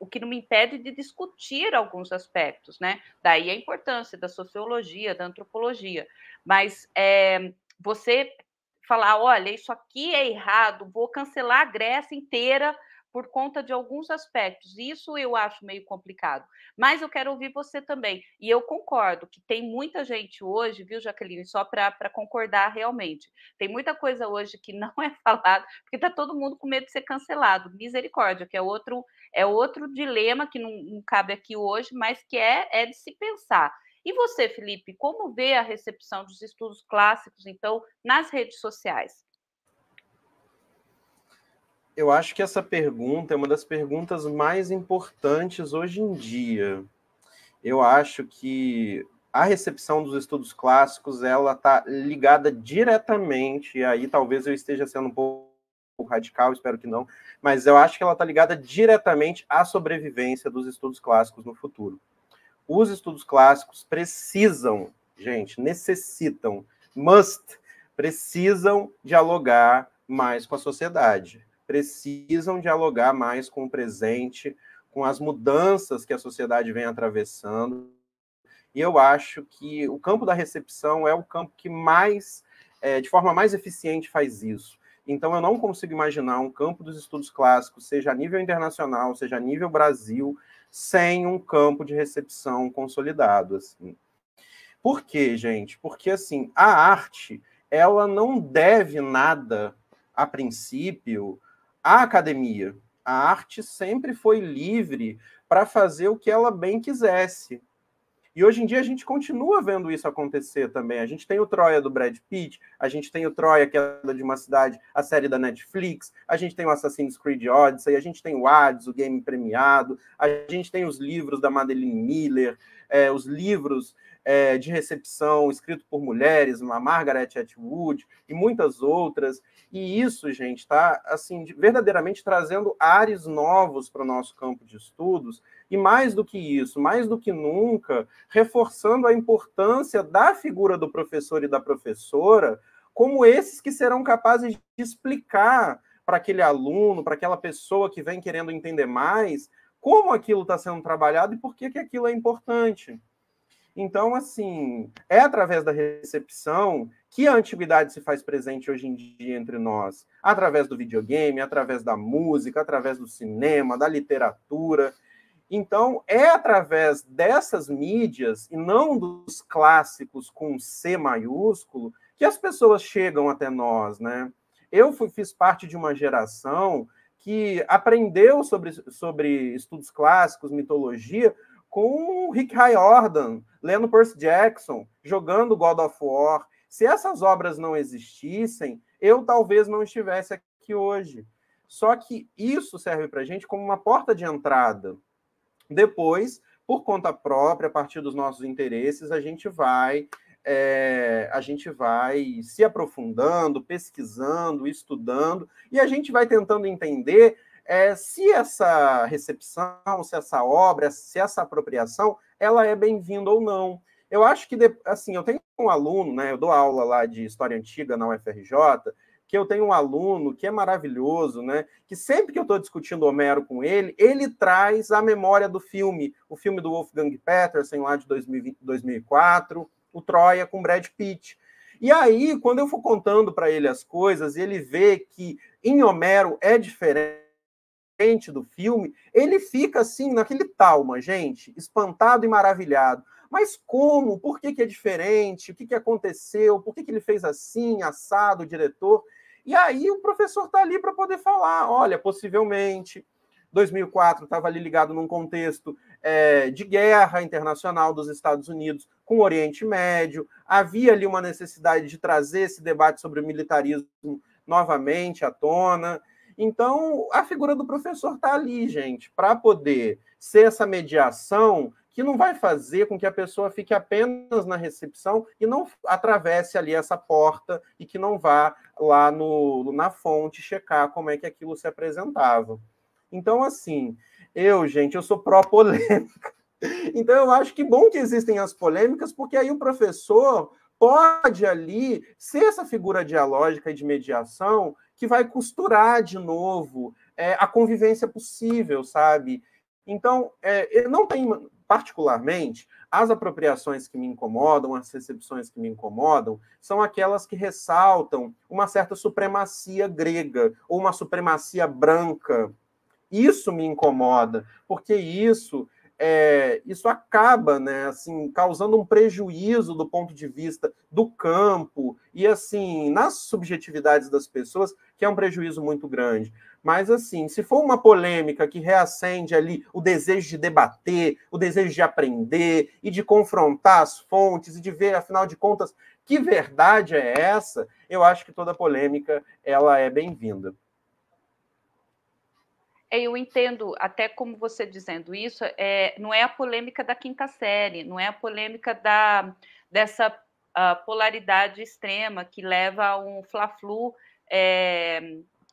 o que não me impede de discutir alguns aspectos, né? Daí a importância da sociologia, da antropologia. Mas é, você falar, olha, isso aqui é errado, vou cancelar a Grécia inteira por conta de alguns aspectos. Isso eu acho meio complicado. Mas eu quero ouvir você também. E eu concordo que tem muita gente hoje, viu, Jaqueline, só para concordar realmente. Tem muita coisa hoje que não é falada, porque está todo mundo com medo de ser cancelado. Misericórdia, que é outro, é outro dilema que não, não cabe aqui hoje, mas que é, é de se pensar. E você, Felipe, como vê a recepção dos estudos clássicos, então, nas redes sociais?
eu acho que essa pergunta é uma das perguntas mais importantes hoje em dia. Eu acho que a recepção dos estudos clássicos ela está ligada diretamente, e aí talvez eu esteja sendo um pouco radical, espero que não, mas eu acho que ela está ligada diretamente à sobrevivência dos estudos clássicos no futuro. Os estudos clássicos precisam, gente, necessitam, must, precisam dialogar mais com a sociedade precisam dialogar mais com o presente, com as mudanças que a sociedade vem atravessando. E eu acho que o campo da recepção é o campo que mais, é, de forma mais eficiente, faz isso. Então, eu não consigo imaginar um campo dos estudos clássicos, seja a nível internacional, seja a nível Brasil, sem um campo de recepção consolidado. Assim. Por quê, gente? Porque assim, a arte ela não deve nada, a princípio, a academia. A arte sempre foi livre para fazer o que ela bem quisesse. E hoje em dia a gente continua vendo isso acontecer também. A gente tem o Troia do Brad Pitt, a gente tem o Troia, que é de uma cidade, a série da Netflix, a gente tem o Assassin's Creed Odyssey, a gente tem o Hades, o game premiado, a gente tem os livros da Madeline Miller, é, os livros é, de recepção escrito por mulheres, uma Margaret Atwood e muitas outras. E isso, gente, está assim, verdadeiramente trazendo ares novos para o nosso campo de estudos. E mais do que isso, mais do que nunca, reforçando a importância da figura do professor e da professora como esses que serão capazes de explicar para aquele aluno, para aquela pessoa que vem querendo entender mais, como aquilo está sendo trabalhado e por que, que aquilo é importante. Então, assim, é através da recepção que a antiguidade se faz presente hoje em dia entre nós, através do videogame, através da música, através do cinema, da literatura. Então, é através dessas mídias e não dos clássicos com C maiúsculo que as pessoas chegam até nós, né? Eu fui, fiz parte de uma geração que aprendeu sobre, sobre estudos clássicos, mitologia, com Rick Riordan, lendo Percy Jackson, jogando God of War. Se essas obras não existissem, eu talvez não estivesse aqui hoje. Só que isso serve para a gente como uma porta de entrada. Depois, por conta própria, a partir dos nossos interesses, a gente vai é, a gente vai se aprofundando, pesquisando, estudando e a gente vai tentando entender é, se essa recepção, se essa obra, se essa apropriação, ela é bem-vinda ou não. Eu acho que, assim, eu tenho um aluno, né, eu dou aula lá de História Antiga na UFRJ, que eu tenho um aluno que é maravilhoso, né? Que sempre que eu estou discutindo Homero com ele, ele traz a memória do filme, o filme do Wolfgang Petersen lá de 2020, 2004, o Troia com Brad Pitt. E aí, quando eu for contando para ele as coisas, ele vê que em Homero é diferente frente do filme, ele fica assim, naquele talma, gente, espantado e maravilhado. Mas como? Por que, que é diferente? O que, que aconteceu? Por que, que ele fez assim, assado, o diretor? E aí o professor está ali para poder falar: olha, possivelmente. 2004 estava ali ligado num contexto é, de guerra internacional dos Estados Unidos com o Oriente Médio. Havia ali uma necessidade de trazer esse debate sobre o militarismo novamente à tona. Então, a figura do professor está ali, gente, para poder ser essa mediação que não vai fazer com que a pessoa fique apenas na recepção e não atravesse ali essa porta e que não vá lá no, na fonte checar como é que aquilo se apresentava. Então, assim, eu, gente, eu sou pró-polêmica. Então, eu acho que bom que existem as polêmicas, porque aí o professor pode ali ser essa figura dialógica e de mediação que vai costurar de novo é, a convivência possível, sabe? Então, é, não tem, particularmente, as apropriações que me incomodam, as recepções que me incomodam, são aquelas que ressaltam uma certa supremacia grega ou uma supremacia branca. Isso me incomoda, porque isso é, isso acaba, né, assim, causando um prejuízo do ponto de vista do campo e assim nas subjetividades das pessoas que é um prejuízo muito grande. Mas, assim, se for uma polêmica que reacende ali o desejo de debater, o desejo de aprender e de confrontar as fontes e de ver, afinal de contas, que verdade é essa, eu acho que toda polêmica ela é bem-vinda.
É, eu entendo, até como você dizendo isso, é, não é a polêmica da quinta série, não é a polêmica da, dessa a ah, polaridade extrema que leva a um fla-flu é,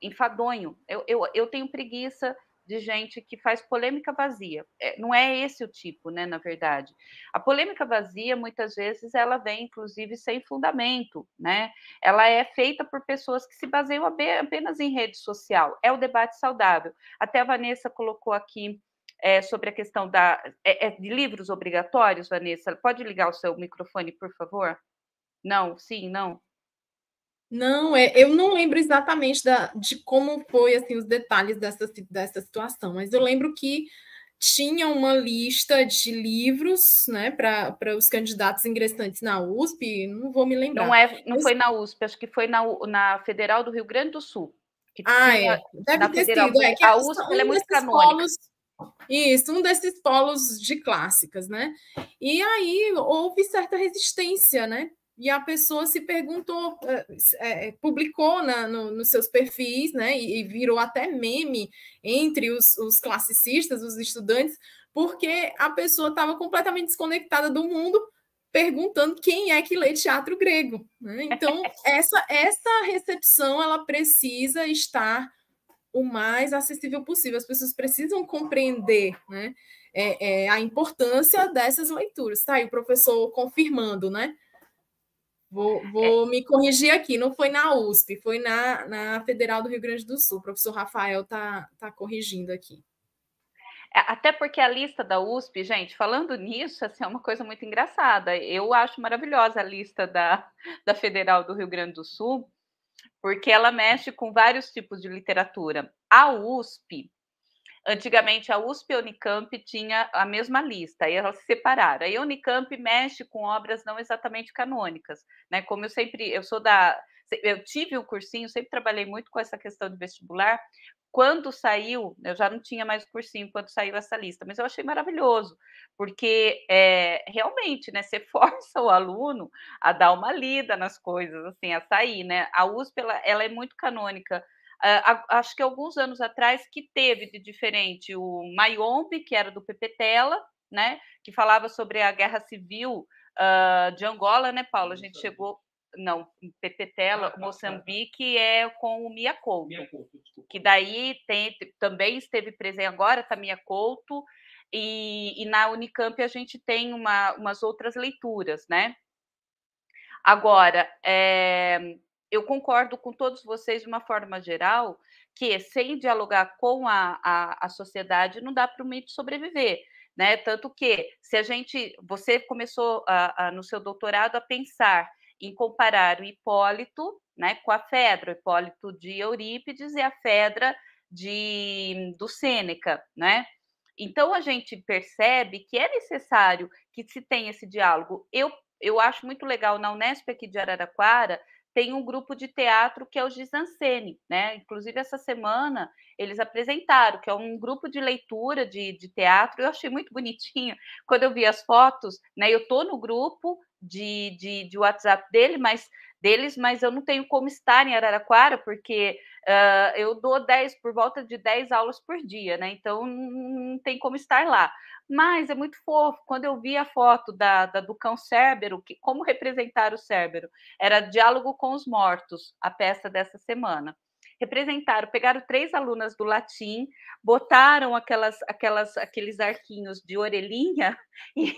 enfadonho. Eu, eu, eu tenho preguiça de gente que faz polêmica vazia. É, não é esse o tipo, né, na verdade. A polêmica vazia, muitas vezes, ela vem, inclusive, sem fundamento, né? Ela é feita por pessoas que se baseiam apenas em rede social. É o debate saudável. Até a Vanessa colocou aqui é, sobre a questão da, é, é, de livros obrigatórios, Vanessa. Pode ligar o seu microfone, por favor? Não, sim, não.
Não, é, eu não lembro exatamente da, de como foi assim os detalhes dessa, dessa situação, mas eu lembro que tinha uma lista de livros né, para os candidatos ingressantes na USP, não vou me lembrar. Não, é, não foi na USP, acho que foi na, na Federal do Rio Grande do Sul. ah, é. Deve ter Federal, sido. É, que a USP é um é muito canônica. Polos, isso, um desses polos de clássicas, né? E aí houve certa resistência, né? e a pessoa se perguntou, é, é, é, publicou na, no, nos seus perfis, né, e, e, virou até meme entre os, os classicistas, os estudantes, porque a pessoa estava completamente desconectada do mundo, perguntando quem é que lê teatro grego. Né? Então, essa, essa recepção ela precisa estar o mais acessível possível. As pessoas precisam compreender né, é, é, a importância dessas leituras. Está aí o professor confirmando, né? Vou, vou é. me corrigir aqui, não foi na USP, foi na, na Federal do Rio Grande do Sul. O professor Rafael está tá corrigindo aqui. É, até porque a lista da USP, gente, falando nisso, assim, é uma coisa
muito engraçada. Eu acho maravilhosa a lista da, da Federal do Rio Grande do Sul, porque ela mexe com vários tipos de literatura. A USP, Antigamente a USP e a Unicamp tinha a mesma lista, aí elas se separaram. Aí a Unicamp mexe com obras não exatamente canônicas, né? Como eu sempre, eu sou da, eu tive um cursinho, sempre trabalhei muito com essa questão de vestibular. Quando saiu, eu já não tinha mais o cursinho quando saiu essa lista, mas eu achei maravilhoso, porque é, realmente, né, você força o aluno a dar uma lida nas coisas, assim, a sair, né? A USP, ela, ela é muito canônica, Uh, acho que alguns anos atrás, que teve de diferente o Mayombe, que era do Tela, né, que falava sobre a guerra civil uh, de Angola, né, Paulo? A gente chegou. Não, Pepetela, ah, tá, Moçambique é com o Mia Couto, Mia Couto que daí tem, também esteve presente agora, está Mia Couto, e, e, na Unicamp a gente tem uma, umas outras leituras, né? Agora, é, eu concordo com todos vocês de uma forma geral que sem dialogar com a, a, a sociedade não dá para o mito sobreviver. Né? Tanto que, se a gente. Você começou a, a, no seu doutorado a pensar em comparar o Hipólito né, com a Fedra, o Hipólito de Eurípides e a Fedra de, do Sêneca. Né? Então, a gente percebe que é necessário que se tenha esse diálogo. Eu, eu acho muito legal na Unesp aqui de Araraquara tem um grupo de teatro que é o Gisancene, né? Inclusive essa semana eles apresentaram, que é um grupo de leitura de, de teatro. Eu achei muito bonitinho. Quando eu vi as fotos, né? Eu estou no grupo de, de, de WhatsApp dele, mas deles, mas eu não tenho como estar em Araraquara, porque uh, eu dou 10, por volta de 10 aulas por dia, né? Então não tem como estar lá. Mas é muito fofo. Quando eu vi a foto da, da do cão Cérbero, que, como representar o Cérbero? Era Diálogo com os Mortos, a peça dessa semana representaram, pegaram três alunas do latim, botaram aquelas, aquelas, aqueles arquinhos de orelhinha e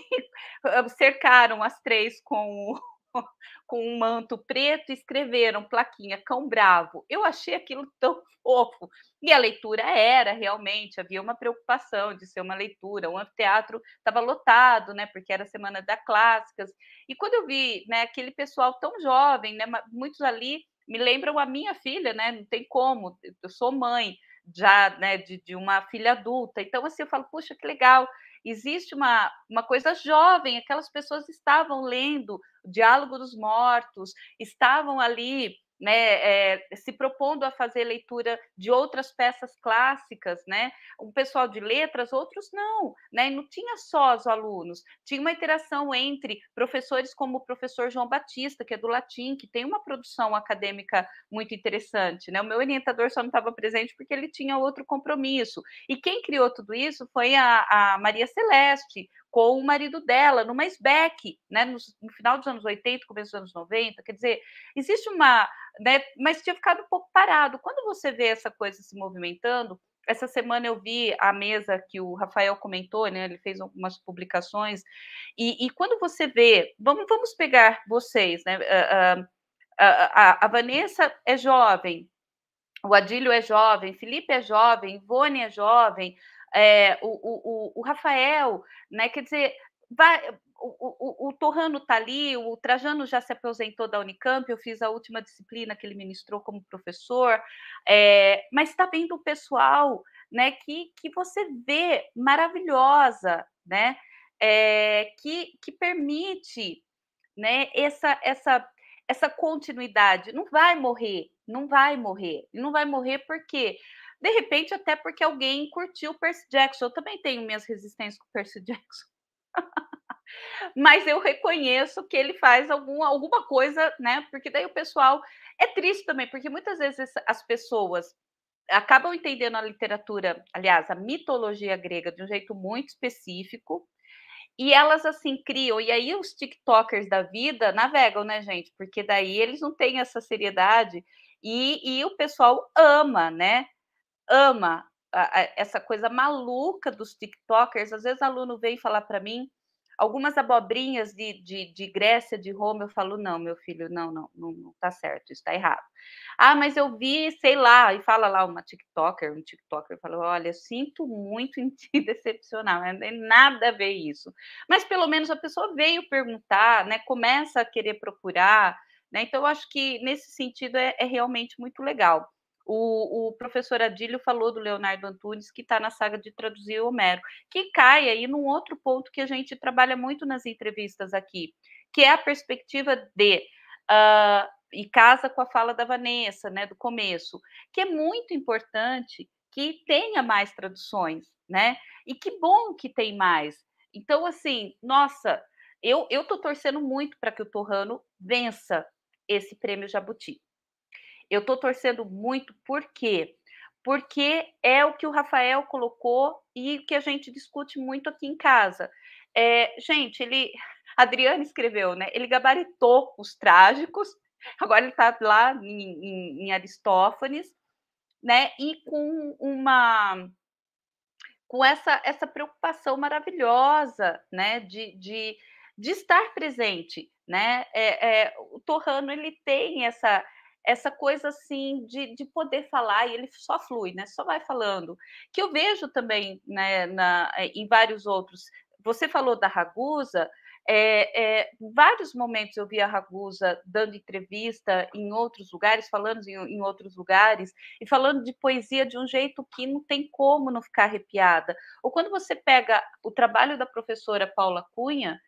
eh, cercaram as três com com um manto preto, escreveram plaquinha Cão Bravo. Eu achei aquilo tão fofo. E a leitura era realmente, havia uma preocupação de ser uma leitura. O anfiteatro estava lotado, né, porque era semana da clássicas. E quando eu vi, né, aquele pessoal tão jovem, né, muitos ali me lembram a minha filha, né? Não tem como, eu sou mãe já, né, de, de uma filha adulta. Então, assim, eu falo, puxa, que legal, existe uma, uma coisa jovem, aquelas pessoas estavam lendo o Diálogo dos Mortos, estavam ali né, é, se propondo a fazer leitura de outras peças clássicas, né? Um pessoal de letras, outros não, né? Não tinha só os alunos, tinha uma interação entre professores como o professor João Batista, que é do latim, que tem uma produção acadêmica muito interessante, né? O meu orientador só não estava presente porque ele tinha outro compromisso. E quem criou tudo isso foi a, a Maria Celeste, com o marido dela, numa SBEC, né, no, no, final dos anos 80, começo dos anos 90. Quer dizer, existe uma. Né, mas tinha ficado um pouco parado. Quando você vê essa coisa se movimentando, essa semana eu vi a mesa que o Rafael comentou, né? Ele fez algumas publicações, e, e quando você vê, vamos, vamos pegar vocês, né? A, ah, ah, ah, a, a Vanessa é jovem, o Adílio é jovem, Felipe é jovem, Ivone é jovem, é, o, o, o Rafael, né? Quer dizer, vai, o, o, o Torrano está ali, o Trajano já se aposentou da Unicamp, eu fiz a última disciplina que ele ministrou como professor, é, mas está vendo o pessoal né, que, que você vê maravilhosa, né, é, que, que permite né, essa, essa, essa continuidade. Não vai morrer, não vai morrer, não vai morrer porque de repente, até porque alguém curtiu o Percy Jackson. Eu também tenho minhas resistências com o Percy Jackson. Mas eu reconheço que ele faz algum, alguma coisa, né? Porque daí o pessoal. É triste também, porque muitas vezes as pessoas acabam entendendo a literatura, aliás, a mitologia grega, de um jeito muito específico. E elas assim criam, e aí os TikTokers da vida navegam, né, gente? Porque daí eles não têm essa seriedade e, e o pessoal ama, né? ama a, a, essa coisa maluca dos TikTokers. Às vezes, aluno vem falar para mim algumas abobrinhas de, de, de, Grécia, de Roma. Eu falo, não, meu filho, não, não, não, não tá certo, está errado. Ah, mas eu vi, sei lá, e fala lá uma TikToker, um TikToker, fala, olha, sinto muito em te decepcionar, não tem nada a ver isso. Mas pelo menos a pessoa veio perguntar, né? Começa a querer procurar. Né? Então, eu acho que nesse sentido é, é realmente muito legal. O, o professor Adílio falou do Leonardo Antunes, que está na saga de traduzir Homero, que cai aí num outro ponto que a gente trabalha muito nas entrevistas aqui, que é a perspectiva de uh, e casa com a fala da Vanessa, né, do começo, que é muito importante que tenha mais traduções, né? E que bom que tem mais. Então, assim, nossa, eu eu tô torcendo muito para que o Torrano vença esse prêmio Jabuti. Eu estou torcendo muito, por quê? Porque é o que o Rafael colocou e que a gente discute muito aqui em casa. É, gente, ele. Adriano escreveu, né? Ele gabaritou os trágicos, agora ele está lá em, em, em Aristófanes, né? E com uma com essa, essa preocupação maravilhosa, né, de, de, de estar presente, né, é, é, o Torrano, ele tem essa, essa coisa assim de, de poder falar e ele só flui, né? Só vai falando. Que eu vejo também né, na, eh, em vários outros. Você falou da Ragusa, é, é, vários momentos eu vi a Ragusa dando entrevista em outros lugares, falando em, em, outros lugares, e falando de poesia de um jeito que não tem como não ficar arrepiada. Ou quando você pega o trabalho da professora Paula Cunha,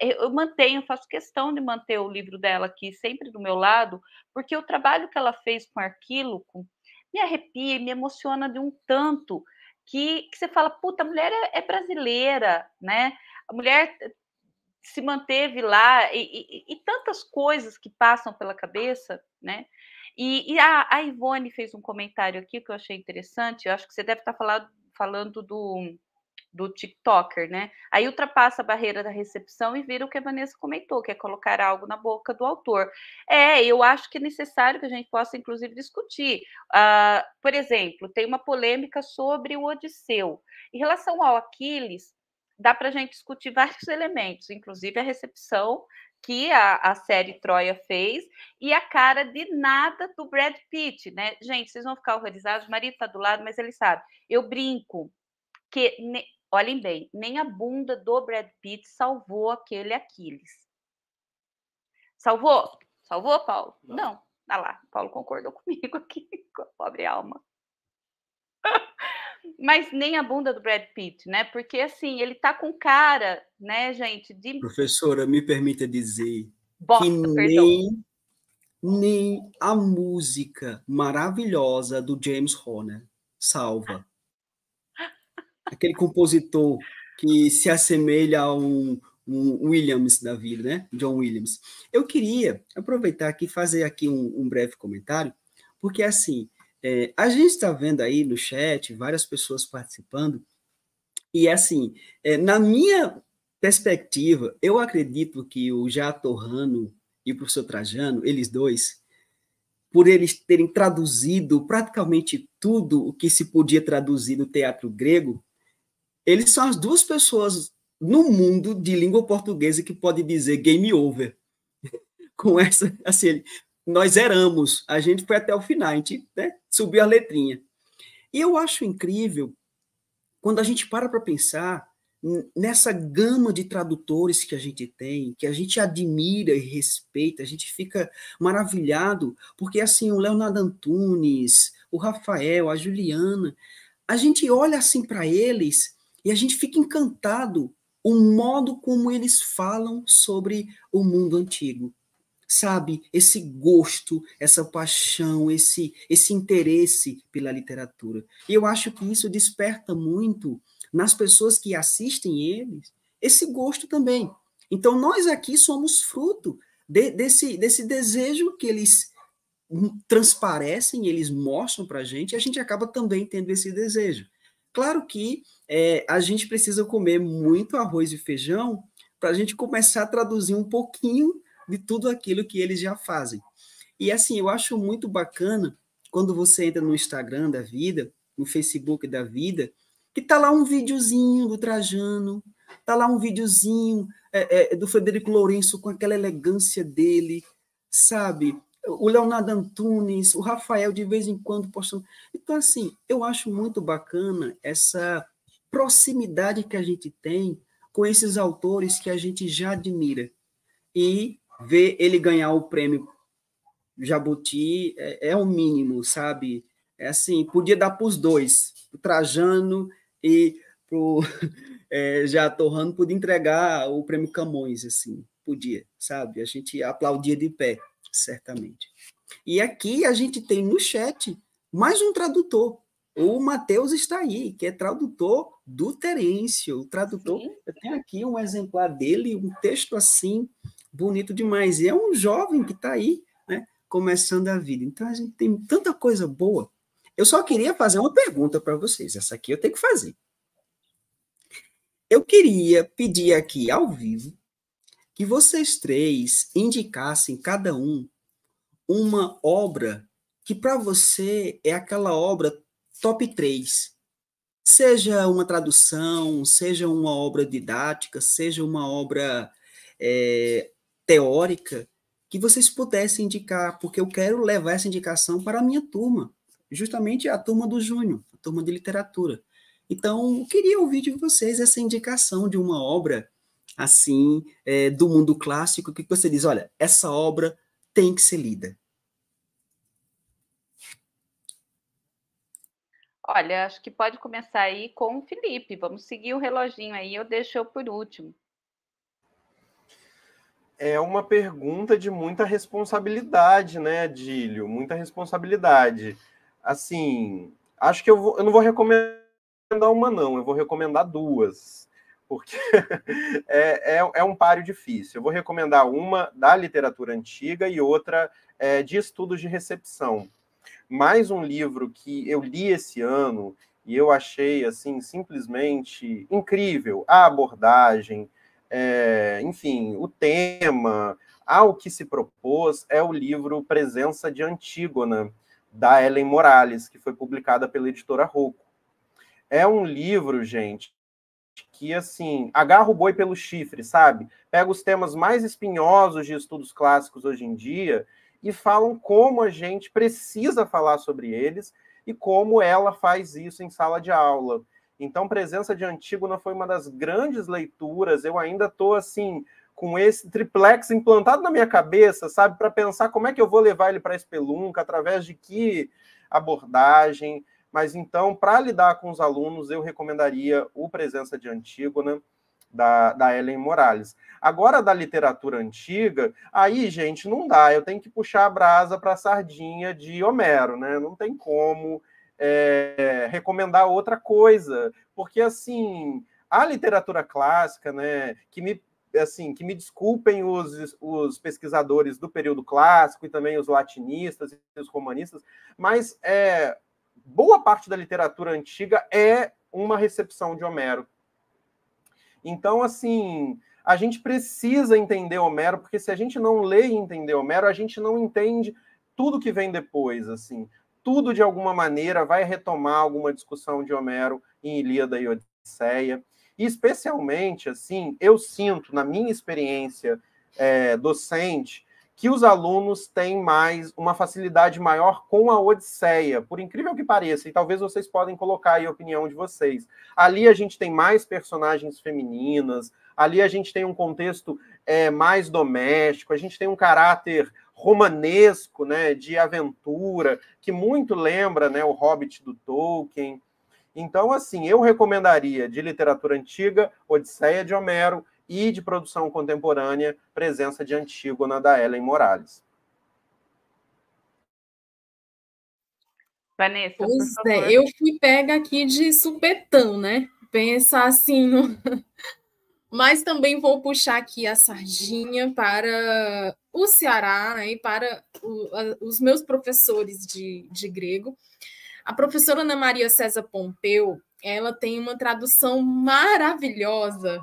eh, eu mantenho, faço questão de manter o livro dela aqui sempre do meu lado, porque o trabalho que ela fez com Arquíloco me arrepia, me emociona de um tanto que, que você fala, puta, a mulher é, é brasileira, né? A mulher eh, se manteve lá e, e, e, tantas coisas que passam pela cabeça, né? E, e a, a, Ivone fez um comentário aqui que eu achei interessante. Eu acho que você deve estar tá falado, falando do do TikToker, né? Aí ultrapassa a barreira da recepção e vira o que a Vanessa comentou, que é colocar algo na boca do autor. É, eu acho que é necessário que a gente possa, inclusive, discutir. Uh, por exemplo, tem uma polêmica sobre o Odisseu. Em relação ao Aquiles, dá para a gente discutir vários elementos, inclusive a recepção que a, a, série Troia fez e a cara de nada do Brad Pitt, né? Gente, vocês vão ficar horrorizados, o marido está do lado, mas ele sabe. Eu brinco que Olhem bem, nem a bunda do Brad Pitt salvou aquele Aquiles. Salvou? Salvou, Paulo? Não. Olha Ah lá, Paulo concordou comigo aqui, com a pobre alma. Mas nem a bunda do Brad Pitt, né? Porque assim, ele tá com cara, né, gente, de... Professora,
me permita dizer Bosta, que nem nem a música maravilhosa do James Horner salva aquele compositor que se assemelha a um, um Williams da vida, né? John Williams. Eu queria aproveitar aqui fazer aqui um, um breve comentário, porque assim é, a gente está vendo aí no chat várias pessoas participando e assim é, na minha perspectiva eu acredito que o Jatorrano e o professor Trajano eles dois por eles terem traduzido praticamente tudo o que se podia traduzir no teatro grego eles são as duas pessoas no mundo de língua portuguesa que pode dizer game over. Com essa, assim, ele, nós eramos, a gente foi até o final, a gente né, subiu a letrinha. E eu acho incrível quando a gente para para pensar nessa gama de tradutores que a gente tem, que a gente admira e respeita, a gente fica maravilhado, porque assim, o Leonardo Antunes, o Rafael, a Juliana, a gente olha assim para eles e a gente fica encantado o modo como eles falam sobre o mundo antigo. Sabe, esse gosto, essa paixão, esse esse interesse pela literatura. E eu acho que isso desperta muito nas pessoas que assistem eles esse gosto também. Então nós aqui somos fruto de, desse desse desejo que eles transparecem, eles mostram para a gente, e a gente acaba também tendo esse desejo. Claro que é, a gente precisa comer muito arroz e feijão para a gente começar a traduzir um pouquinho de tudo aquilo que eles já fazem. E assim, eu acho muito bacana quando você entra no Instagram da vida, no Facebook da vida, que tá lá um videozinho do Trajano, tá lá um videozinho é, é, do Frederico Lourenço com aquela elegância dele, sabe? o Leonardo Antunes, o Rafael de vez em quando postando. Então, assim, eu acho muito bacana essa proximidade que a gente tem com esses autores que a gente já admira. E ver ele ganhar o prêmio Jabuti é, é o mínimo, sabe? É assim, podia dar para os dois, o Trajano e o é, já podia entregar o prêmio Camões, assim, podia, sabe? A gente aplaudia de pé certamente. E aqui a gente tem no chat mais um tradutor. O Matheus está aí, que é tradutor do Terêncio. O tradutor, Sim. eu tenho aqui um exemplar dele, um texto assim, bonito demais. E é um jovem que está aí, né, começando a vida. Então a gente tem tanta coisa boa. Eu só queria fazer uma pergunta para vocês. Essa aqui eu tenho que fazer. Eu queria pedir aqui ao vivo que vocês três indicassem cada um uma obra que para você é aquela obra top 3. Seja uma tradução, seja uma obra didática, seja uma obra é, teórica, que vocês pudessem indicar, porque eu quero levar essa indicação para a minha turma, justamente a turma do Júnior, a turma de literatura. Então, eu queria ouvir de vocês essa indicação de uma obra assim é, do mundo clássico que você diz, olha, essa obra tem que ser lida?
Olha, acho que pode começar aí com o Felipe. Vamos seguir o reloginho aí, eu deixo eu por último.
É uma pergunta de muita responsabilidade, né, Adílio? Muita responsabilidade. Assim, acho que eu, vou, eu não vou recomendar uma, não, eu vou recomendar duas porque é, é, é, um páreo difícil. Eu vou recomendar uma da literatura antiga e outra é, de estudos de recepção. Mais um livro que eu li esse ano e eu achei assim simplesmente incrível a abordagem, é, enfim, o tema, ao que se propôs, é o livro Presença de Antígona, da Ellen Morales, que foi publicada pela editora Rocco. É um livro, gente, que, assim, agarra o boi pelo chifre, sabe? Pega os temas mais espinhosos de estudos clássicos hoje em dia e falam como a gente precisa falar sobre eles e como ela faz isso em sala de aula. Então, Presença de Antígona foi uma das grandes leituras. Eu ainda estou, assim, com esse triplex implantado na minha cabeça, sabe? Para pensar como é que eu vou levar ele para a Espelunca, através de que abordagem. Mas então, para lidar com os alunos, eu recomendaria o Presença de Antígona, da, da Ellen Morales. Agora, da literatura antiga, aí, gente, não dá. Eu tenho que puxar a brasa para a sardinha de Homero, né? Não tem como é, recomendar outra coisa. Porque, assim, a literatura clássica, né, que me assim, que me desculpem os, os pesquisadores do período clássico e também os latinistas e os romanistas, mas é, boa parte da literatura antiga é uma recepção de Homero. Então, assim, a gente precisa entender Homero, porque se a gente não lê e entender Homero, a gente não entende tudo que vem depois, assim. Tudo, de alguma maneira, vai retomar alguma discussão de Homero em Ilíada e Odisseia. E, especialmente, assim, eu sinto, na minha experiência é, docente, que os alunos têm mais uma facilidade maior com a Odisseia, por incrível que pareça, e talvez vocês podem colocar aí a opinião de vocês. Ali a gente tem mais personagens femininas, ali a gente tem um contexto é, mais doméstico, a gente tem um caráter romanesco, né, de aventura, que muito lembra, né, o Hobbit do Tolkien. Então, assim, eu recomendaria de literatura antiga, Odisseia de Homero e de produção contemporânea, presença de Antígona da Ellen Morales.
Vanessa, pois é, eu fui pega aqui de supetão, né? Pensa assim, no... mas também vou puxar aqui a sardinha para o Ceará né, e para o, a, os meus professores de, de grego. A professora Ana Maria César Pompeu, ela tem uma tradução maravilhosa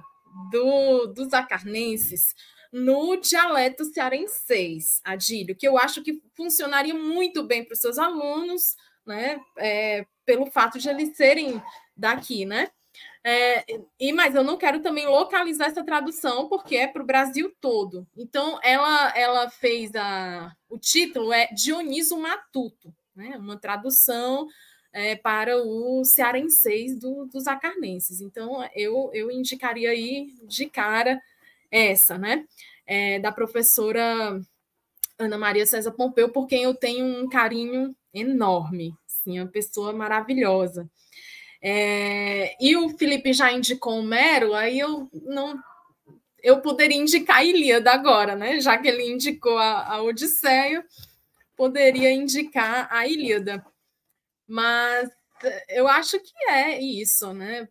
do, dos acarnenses no dialeto cearenseis, Adílio, que eu acho que funcionaria muito bem para os seus alunos, né? É, pelo fato de eles serem daqui, né? É, e mas eu não quero também localizar essa tradução porque é para o Brasil todo. Então ela ela fez a o título é Dioniso Matuto, né? Uma tradução é, para o cearenseis do, dos acarnenses. Então, eu, eu indicaria aí de cara essa, né? É, da professora Ana Maria César Pompeu, por quem eu tenho um carinho enorme, Sim, uma pessoa maravilhosa. É, e o Felipe já indicou Homero, aí eu não eu poderia indicar a Ilíada agora, né? Já que ele indicou a, a Odisseia, poderia indicar a Ilíada. Mas eh, eu acho que é isso, né?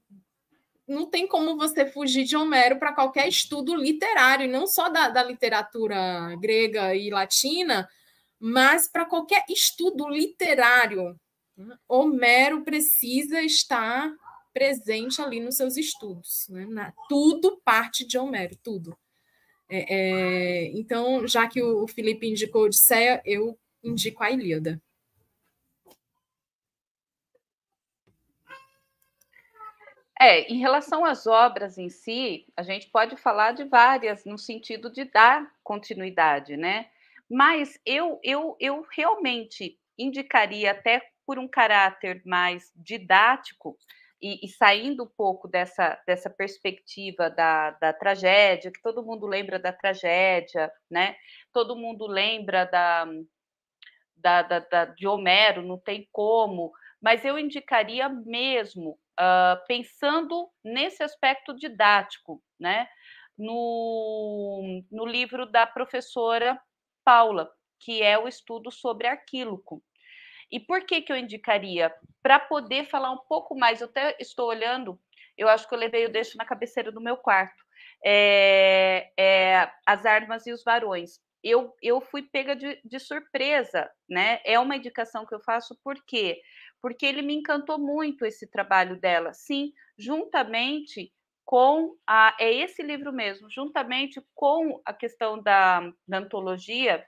Não tem como você fugir de Homero para qualquer estudo literário, não só da, da literatura grega e latina, mas para qualquer estudo literário. Homero precisa estar presente ali nos seus estudos. Né? Na, tudo parte de Homero, tudo. É, é, então, já que o Felipe indicou Odisseia, eu indico a Ilíada.
É, em relação às obras em si, a gente pode falar de várias no sentido de dar continuidade, né? Mas eu, eu, eu realmente indicaria até por um caráter mais didático e, e, saindo um pouco dessa, dessa perspectiva da, da tragédia, que todo mundo lembra da tragédia, né? Todo mundo lembra da, da, da, da de Homero, não tem como, mas eu indicaria mesmo uh, pensando nesse aspecto didático, né? No, no livro da professora Paula, que é o estudo sobre Arquíloco. E por que, que eu indicaria? Para poder falar um pouco mais, eu até estou olhando, eu acho que eu levei o deixo na cabeceira do meu quarto. É, é, as armas e os varões. Eu, eu fui pega de, de, surpresa, né? É uma indicação que eu faço porque porque ele me encantou muito esse trabalho dela. Sim, juntamente com a, é esse livro mesmo, juntamente com a questão da, da antologia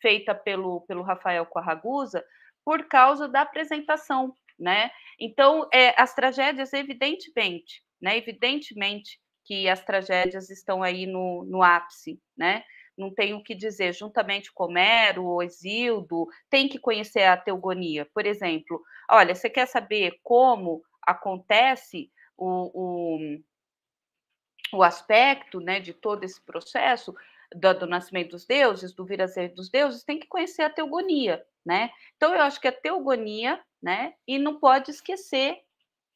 feita pelo, pelo Rafael Corragusa, por causa da apresentação, né? Então, é, as tragédias, evidentemente, né? Evidentemente que as tragédias estão aí no, no ápice, né? não tenho o que dizer, juntamente com Homero, Exildo, tem que conhecer a teogonia. Por exemplo, olha, você quer saber como acontece o, o, o aspecto né, de todo esse processo do, do nascimento dos deuses, do vir se dos deuses, tem que conhecer a teogonia, né? Então, eu acho que a é teogonia, né, e não pode esquecer,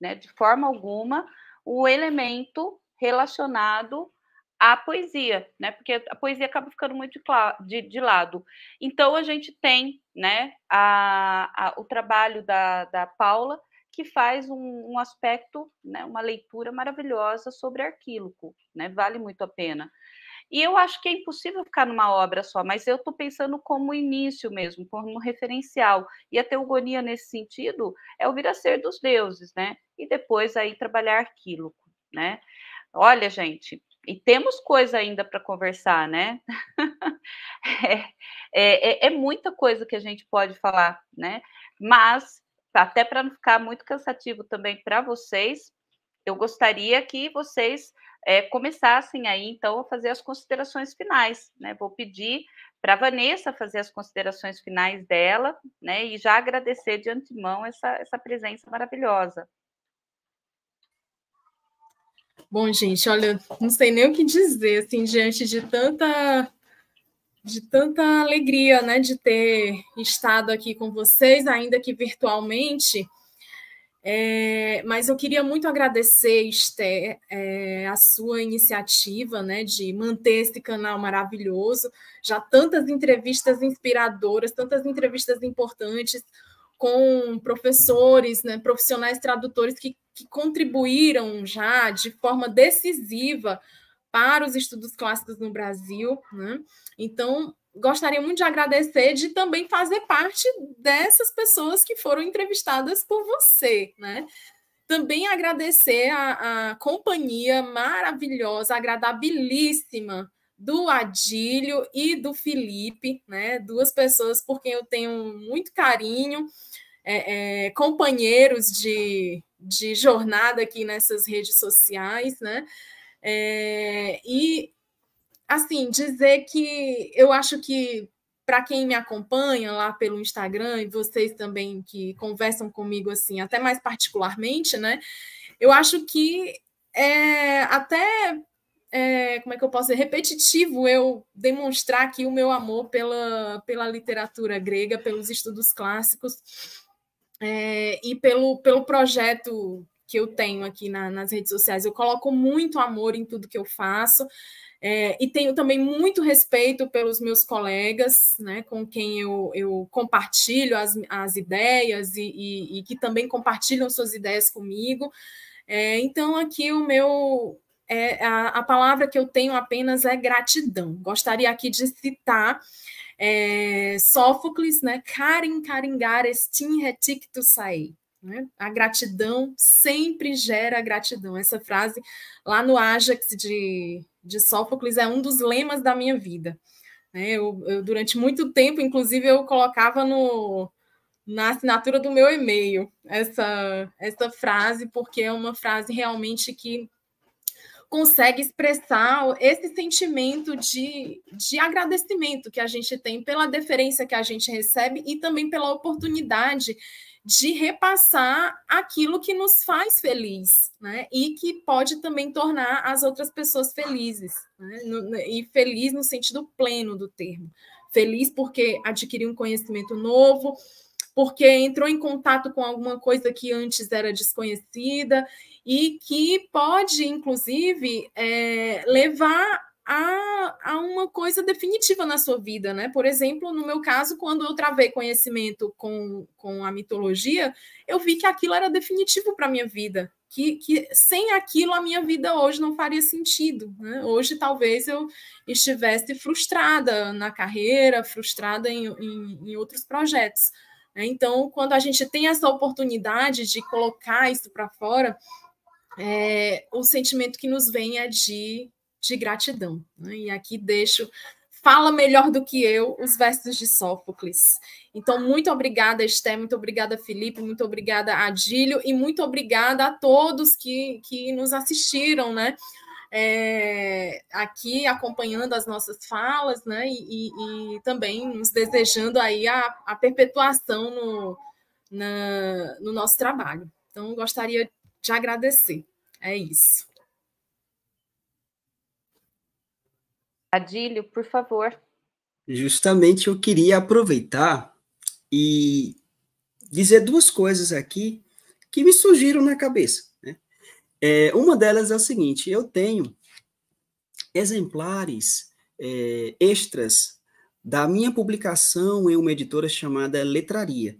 né, de forma alguma, o elemento relacionado a poesia, né? Porque a poesia acaba ficando muito de, de lado. Então a gente tem, né, a, a, o trabalho da, da Paula que faz um, um, aspecto, né, uma leitura maravilhosa sobre Arquíloco, né? Vale muito a pena. E eu acho que é impossível ficar numa obra só, mas eu estou pensando como início mesmo, como referencial. E a teogonia nesse sentido é o vir a ser dos deuses, né? E depois aí trabalhar Arquíloco, né? Olha, gente, e temos coisa ainda para conversar, né? É, é, é, é, muita coisa que a gente pode falar, né? Mas, até para não ficar muito cansativo também para vocês, eu gostaria que vocês é, começassem aí, então, a fazer as considerações finais, né? Vou pedir para a Vanessa fazer as considerações finais dela, né? E já agradecer de antemão essa, essa presença maravilhosa.
Bom, gente, olha, não sei nem o que dizer, assim, diante de tanta de tanta alegria, né, de ter estado aqui com vocês, ainda que virtualmente. É, mas eu queria muito agradecer, Esther, é, a sua iniciativa né, de manter esse canal maravilhoso. Já tantas entrevistas inspiradoras, tantas entrevistas importantes com professores, né, profissionais tradutores que que contribuíram já de forma decisiva para os estudos clássicos no Brasil. Né? Então, gostaria muito de agradecer de também fazer parte dessas pessoas que foram entrevistadas por você, né? Também agradecer a, a companhia maravilhosa, agradabilíssima do Adílio e do Felipe, né? Duas pessoas por quem eu tenho muito carinho, é, é, companheiros de, de jornada aqui nessas redes sociais, né? É, e assim dizer que eu acho que para quem me acompanha lá pelo Instagram e vocês também que conversam comigo assim, até mais particularmente, né? Eu acho que é até é, como é que eu posso dizer? repetitivo eu demonstrar aqui o meu amor pela, pela literatura grega, pelos estudos clássicos é, e pelo, pelo projeto que eu tenho aqui na, nas redes sociais. Eu coloco muito amor em tudo que eu faço. É, e tenho também muito respeito pelos meus colegas, né, com quem eu, eu compartilho as, as ideias e, e, e, que também compartilham suas ideias comigo. É, então, aqui o meu. É, a, a palavra que eu tenho apenas é gratidão. Gostaria aqui de citar é, Sófocles, né? Carin caringar estin reticto saei. Né? A gratidão sempre gera gratidão. Essa frase lá no Ajax de, de Sófocles é um dos lemas da minha vida. Né? Eu, eu, durante muito tempo, inclusive, eu colocava no, na assinatura do meu e-mail essa, essa frase, porque é uma frase realmente que consegue expressar esse sentimento de, de agradecimento que a gente tem pela deferência que a gente recebe e também pela oportunidade de repassar aquilo que nos faz feliz, né? E que pode também tornar as outras pessoas felizes, né? e feliz no sentido pleno do termo. Feliz porque adquiriu um conhecimento novo, porque entrou em contato com alguma coisa que antes era desconhecida e que pode, inclusive, é, levar a, a, uma coisa definitiva na sua vida, né? Por exemplo, no meu caso, quando eu travei conhecimento com, com a mitologia, eu vi que aquilo era definitivo para a minha vida, que, que sem aquilo a minha vida hoje não faria sentido. Né? Hoje talvez eu estivesse frustrada na carreira, frustrada em, em, em outros projetos. Né? Então, quando a gente tem essa oportunidade de colocar isso para fora, é, o sentimento que nos vem é de, de gratidão. Né? E aqui deixo fala melhor do que eu os versos de Sófocles. Então, muito obrigada, Esté, muito obrigada, Felipe, muito obrigada, Adílio, e muito obrigada a todos que, que nos assistiram, né? é, aqui acompanhando as nossas falas, né? E, e, e também nos desejando aí a, a perpetuação no, na, no nosso trabalho. Então, gostaria de agradecer. É isso. Adílio, por
favor.
Justamente eu queria aproveitar e dizer duas coisas aqui que me surgiram na cabeça. É, uma delas é o seguinte: eu tenho exemplares é, extras da minha publicação em uma editora chamada Letraria.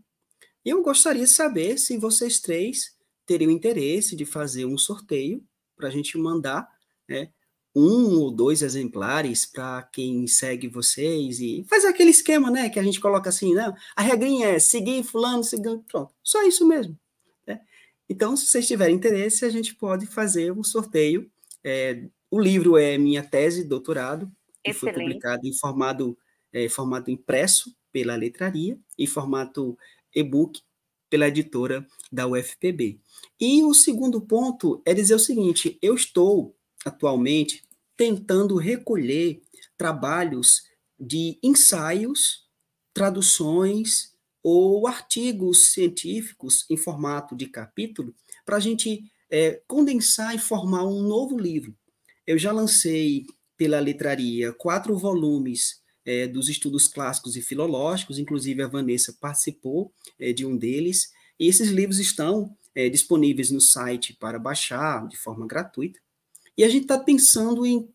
Eu gostaria de saber se vocês três teriam interesse de fazer um sorteio para a gente mandar né, um ou dois exemplares para quem segue vocês e faz aquele esquema, né, que a gente coloca assim, não, né, a regrinha é seguir fulano, seguir, pronto, só isso mesmo. Então, se vocês tiverem interesse, a gente pode fazer um sorteio. É, o livro é minha tese de doutorado, que foi publicado em formato, é, formato impresso pela letraria e formato e-book pela editora da UFPB. E o segundo ponto é dizer o seguinte: eu estou atualmente tentando recolher trabalhos de ensaios, traduções ou artigos científicos em formato de capítulo para a gente é, condensar e formar um novo livro. Eu já lancei pela letraria quatro volumes é, dos estudos clássicos e filológicos, inclusive a Vanessa participou é, de um deles, e esses livros estão é, disponíveis no site para baixar de forma gratuita. E a gente está pensando em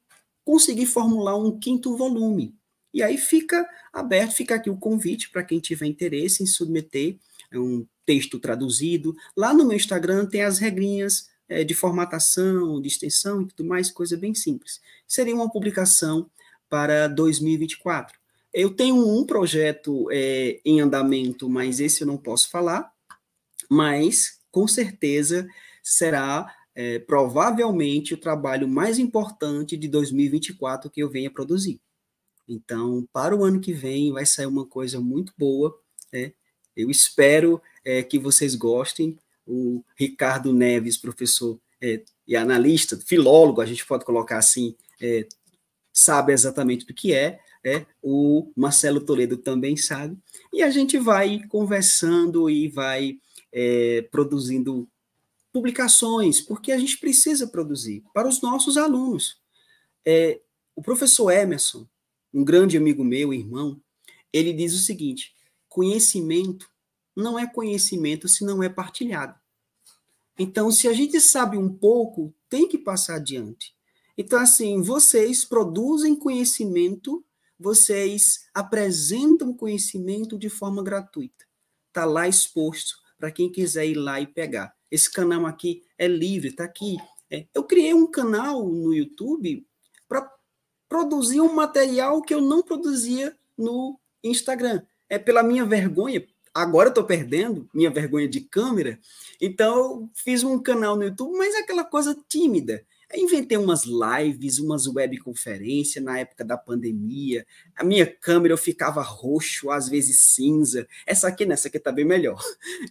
conseguir formular um quinto volume, e aí fica aberto, fica aqui o convite para quem tiver interesse em submeter é um texto traduzido. Lá no meu Instagram tem as regrinhas é, de formatação, de extensão e tudo mais, coisa bem simples. Seria uma publicação para 2024. Eu tenho um projeto é, em andamento, mas esse eu não posso falar, mas com certeza será é, provavelmente o trabalho mais importante de 2024 que eu venha produzir. Então, para o ano que vem, vai sair uma coisa muito boa. Né? Eu espero é, que vocês gostem. O Ricardo Neves, professor é, e analista, filólogo, a gente pode colocar assim, é, sabe exatamente do que é. É, o Marcelo Toledo também sabe, e a gente vai conversando e vai é, produzindo publicações, porque a gente precisa produzir para os nossos alunos. É, o professor Emerson, um grande amigo meu, irmão, ele diz o seguinte: conhecimento não é conhecimento se não é partilhado. Então, se a gente sabe um pouco, tem que passar adiante. Então, assim, vocês produzem conhecimento, vocês apresentam conhecimento de forma gratuita. Está lá exposto para quem quiser ir lá e pegar. Esse canal aqui é livre, está aqui. É. Eu criei um canal no YouTube produzir um material que eu não produzia no Instagram. É pela minha vergonha, agora eu estou perdendo minha vergonha de câmera, então eu fiz um canal no YouTube, mas é aquela coisa tímida inventei umas lives, umas webconferências na época da pandemia. A minha câmera eu ficava roxo, às vezes cinza. Essa aqui, nessa aqui tá bem melhor.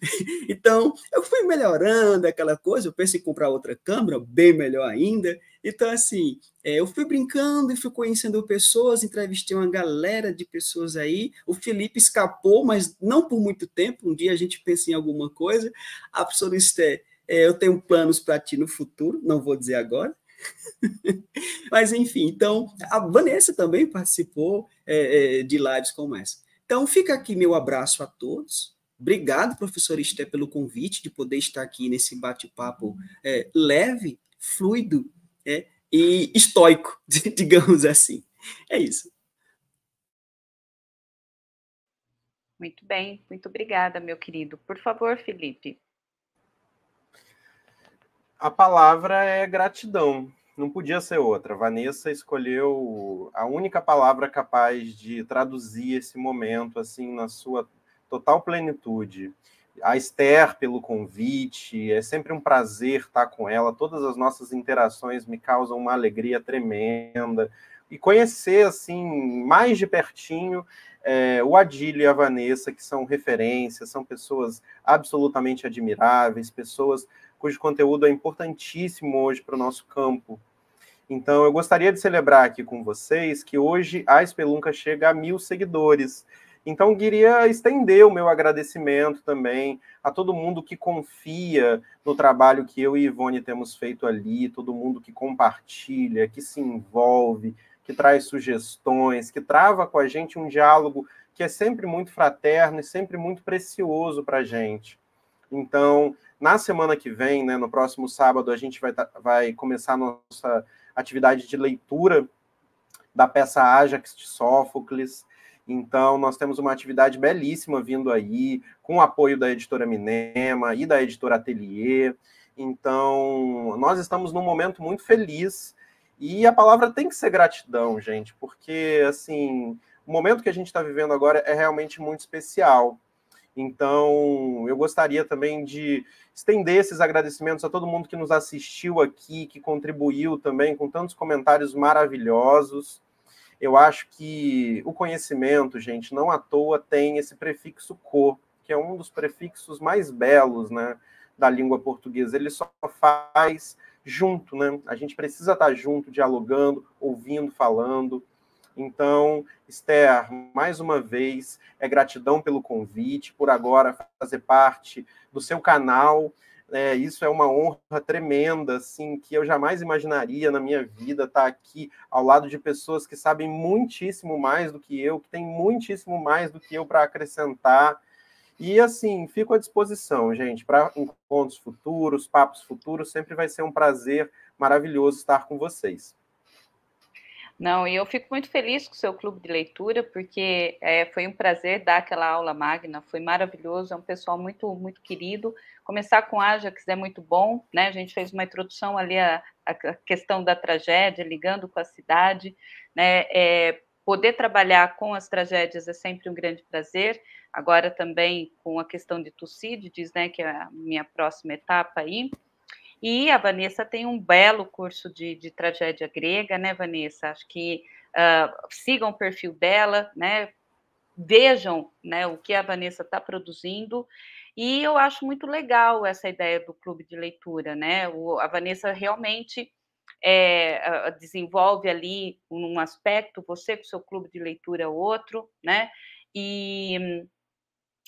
então, eu fui melhorando aquela coisa. Eu pensei em comprar outra câmera, bem melhor ainda. Então, assim, é, eu fui brincando e fui conhecendo pessoas, entrevistei uma galera de pessoas aí. O Felipe escapou, mas não por muito tempo. Um dia a gente pensa em alguma coisa. A pessoa disse, é, eu tenho planos para ti no futuro, não vou dizer agora. Mas, enfim, então, a Vanessa também participou é, é, de lives como essa. Então, fica aqui meu abraço a todos. Obrigado, professor Esté, pelo convite de poder estar aqui nesse bate-papo é, leve, fluido é, e estoico, digamos assim. É isso.
Muito bem, muito obrigada, meu querido. Por favor, Felipe.
A palavra é gratidão. Não podia ser outra. Vanessa escolheu a única palavra capaz de traduzir esse momento assim na sua total plenitude. A Esther pelo convite, é sempre um prazer estar com ela. Todas as nossas interações me causam uma alegria tremenda. E conhecer assim mais de pertinho é, o Adílio e a Vanessa, que são referências, são pessoas absolutamente admiráveis, pessoas cujo conteúdo é importantíssimo hoje para o nosso campo. Então, eu gostaria de celebrar aqui com vocês que hoje a Espelunca chega a mil seguidores. Então, queria estender o meu agradecimento também a todo mundo que confia no trabalho que eu e Ivone temos feito ali, todo mundo que compartilha, que se envolve, que traz sugestões, que trava com a gente um diálogo que é sempre muito fraterno e sempre muito precioso para a gente. Então, na semana que vem, né, no próximo sábado, a gente vai, tá, vai começar a nossa atividade de leitura da peça Ajax de Sófocles. Então, nós temos uma atividade belíssima vindo aí, com o apoio da editora Minema e da editora Atelier. Então, nós estamos num momento muito feliz e a palavra tem que ser gratidão, gente, porque, assim, o momento que a gente está vivendo agora é realmente muito especial. Então, eu gostaria também de estender esses agradecimentos a todo mundo que nos assistiu aqui, que contribuiu também com tantos comentários maravilhosos. Eu acho que o conhecimento, gente, não à toa tem esse prefixo co, que é um dos prefixos mais belos, né, da língua portuguesa. Ele só faz junto, né? A gente precisa estar junto, dialogando, ouvindo, falando. Então, Esther, mais uma vez, é gratidão pelo convite, por agora fazer parte do seu canal. É, isso é uma honra tremenda, assim, que eu jamais imaginaria na minha vida estar aqui ao lado de pessoas que sabem muitíssimo mais do que eu, que têm muitíssimo mais do que eu para acrescentar. E assim, fico à disposição, gente, para encontros futuros, papos futuros, sempre vai ser um prazer maravilhoso estar com vocês.
Não, e eu fico muito feliz com o seu clube de leitura, porque é, foi um prazer dar aquela aula magna, foi maravilhoso, é um pessoal muito, muito querido. Começar com Ajax é muito bom, né? A gente fez uma introdução ali a, a questão da tragédia, ligando com a cidade, né? É, poder trabalhar com as tragédias é sempre um grande prazer. Agora também com a questão de Tucídides, né? Que é a minha próxima etapa aí. E a Vanessa tem um belo curso de, de tragédia grega, né, Vanessa? Acho que uh, sigam o perfil dela, né? Vejam né, o que a Vanessa está produzindo. E eu acho muito legal essa ideia do clube de leitura, né? O, a Vanessa realmente é, desenvolve ali um aspecto, você com seu clube de leitura é outro, né? E,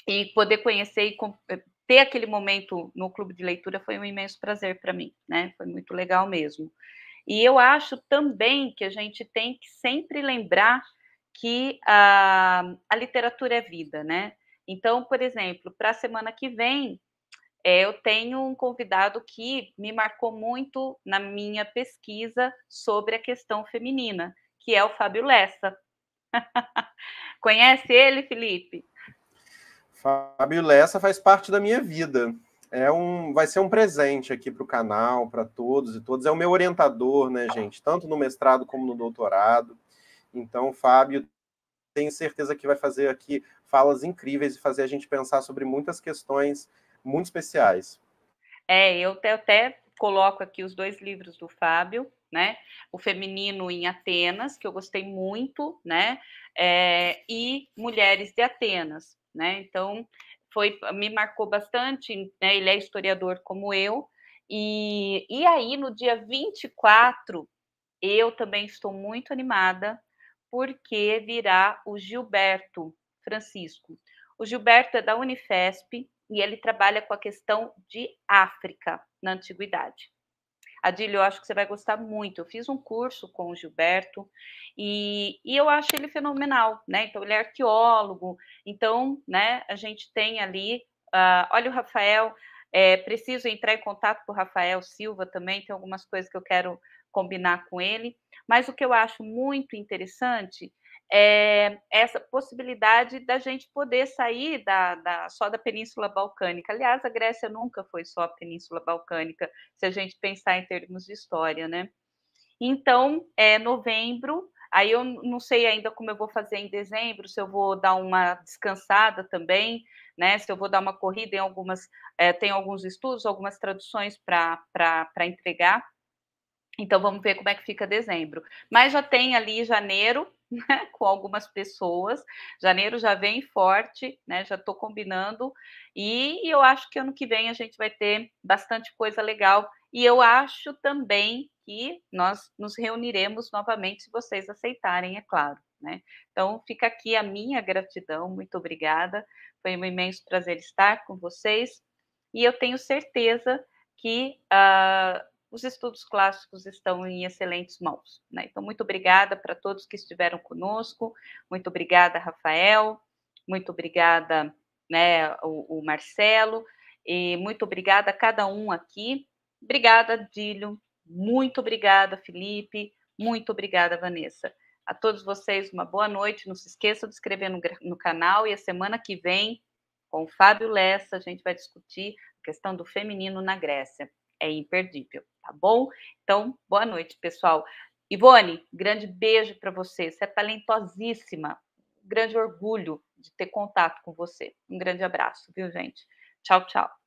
e poder conhecer e eh, ter aquele momento no clube de leitura foi um imenso prazer para mim, né? Foi muito legal mesmo. E eu acho também que a gente tem que sempre lembrar que a, ah, a literatura é vida, né? Então, por exemplo, para a semana que vem, é, eu tenho um convidado que me marcou muito na minha pesquisa sobre a questão feminina, que é o Fábio Lessa. Conhece ele, Felipe?
Fábio Lessa faz parte da minha vida. É um, vai ser um presente aqui para o canal, para todos e todas. É o meu orientador, né, gente? Tanto no mestrado como no doutorado. Então, Fábio, tenho certeza que vai fazer aqui falas incríveis e fazer a gente pensar sobre muitas questões muito especiais.
É, eu até coloco aqui os dois livros do Fábio, né? O Feminino em Atenas, que eu gostei muito, né? É, e Mulheres de Atenas né? Então foi me marcou bastante, né? Ele é historiador como eu. E, e aí, no dia 24, eu também estou muito animada, porque virá o Gilberto Francisco. O Gilberto é da Unifesp e ele trabalha com a questão de África na antiguidade. Adílio, eu acho que você vai gostar muito. Eu fiz um curso com o Gilberto e, e eu acho ele fenomenal, né? Então, ele é arqueólogo, então, né, a gente tem ali. Uh, olha o Rafael, é, preciso entrar em contato com o Rafael Silva também, tem algumas coisas que eu quero combinar com ele. Mas o que eu acho muito interessante é, essa possibilidade da gente poder sair da, da, só da Península Balcânica. Aliás, a Grécia nunca foi só a Península Balcânica, se a gente pensar em termos de história, né? Então, é novembro. Aí eu não sei ainda como eu vou fazer em dezembro, se eu vou dar uma descansada também, né? Se eu vou dar uma corrida em algumas, é, eh, tem alguns estudos, algumas traduções para entregar. Então vamos ver como é que fica dezembro. Mas já tem ali janeiro, né, com algumas pessoas. Janeiro já vem forte, né, já estou combinando. E eu acho que ano que vem a gente vai ter bastante coisa legal. E eu acho também que nós nos reuniremos novamente, se vocês aceitarem, é claro. Né? Então, fica aqui a minha gratidão, muito obrigada. Foi um imenso prazer estar com vocês. E eu tenho certeza que uh, os estudos clássicos estão em excelentes mãos. Né? Então, muito obrigada para todos que estiveram conosco, muito obrigada, Rafael, muito obrigada, né, o, o Marcelo, e muito obrigada a cada um aqui. Obrigada, Dílio, muito obrigada, Felipe, muito obrigada, Vanessa. A todos vocês, uma boa noite. Não se esqueça de inscrever no, no canal e a semana que vem, com o Fábio Lessa, a gente vai discutir a questão do feminino na Grécia. É imperdível tá bom? Então, boa noite, pessoal. Ivone, grande beijo para você. Você é talentosíssima. Grande orgulho de ter contato com você. Um grande abraço, viu, gente? Tchau, tchau.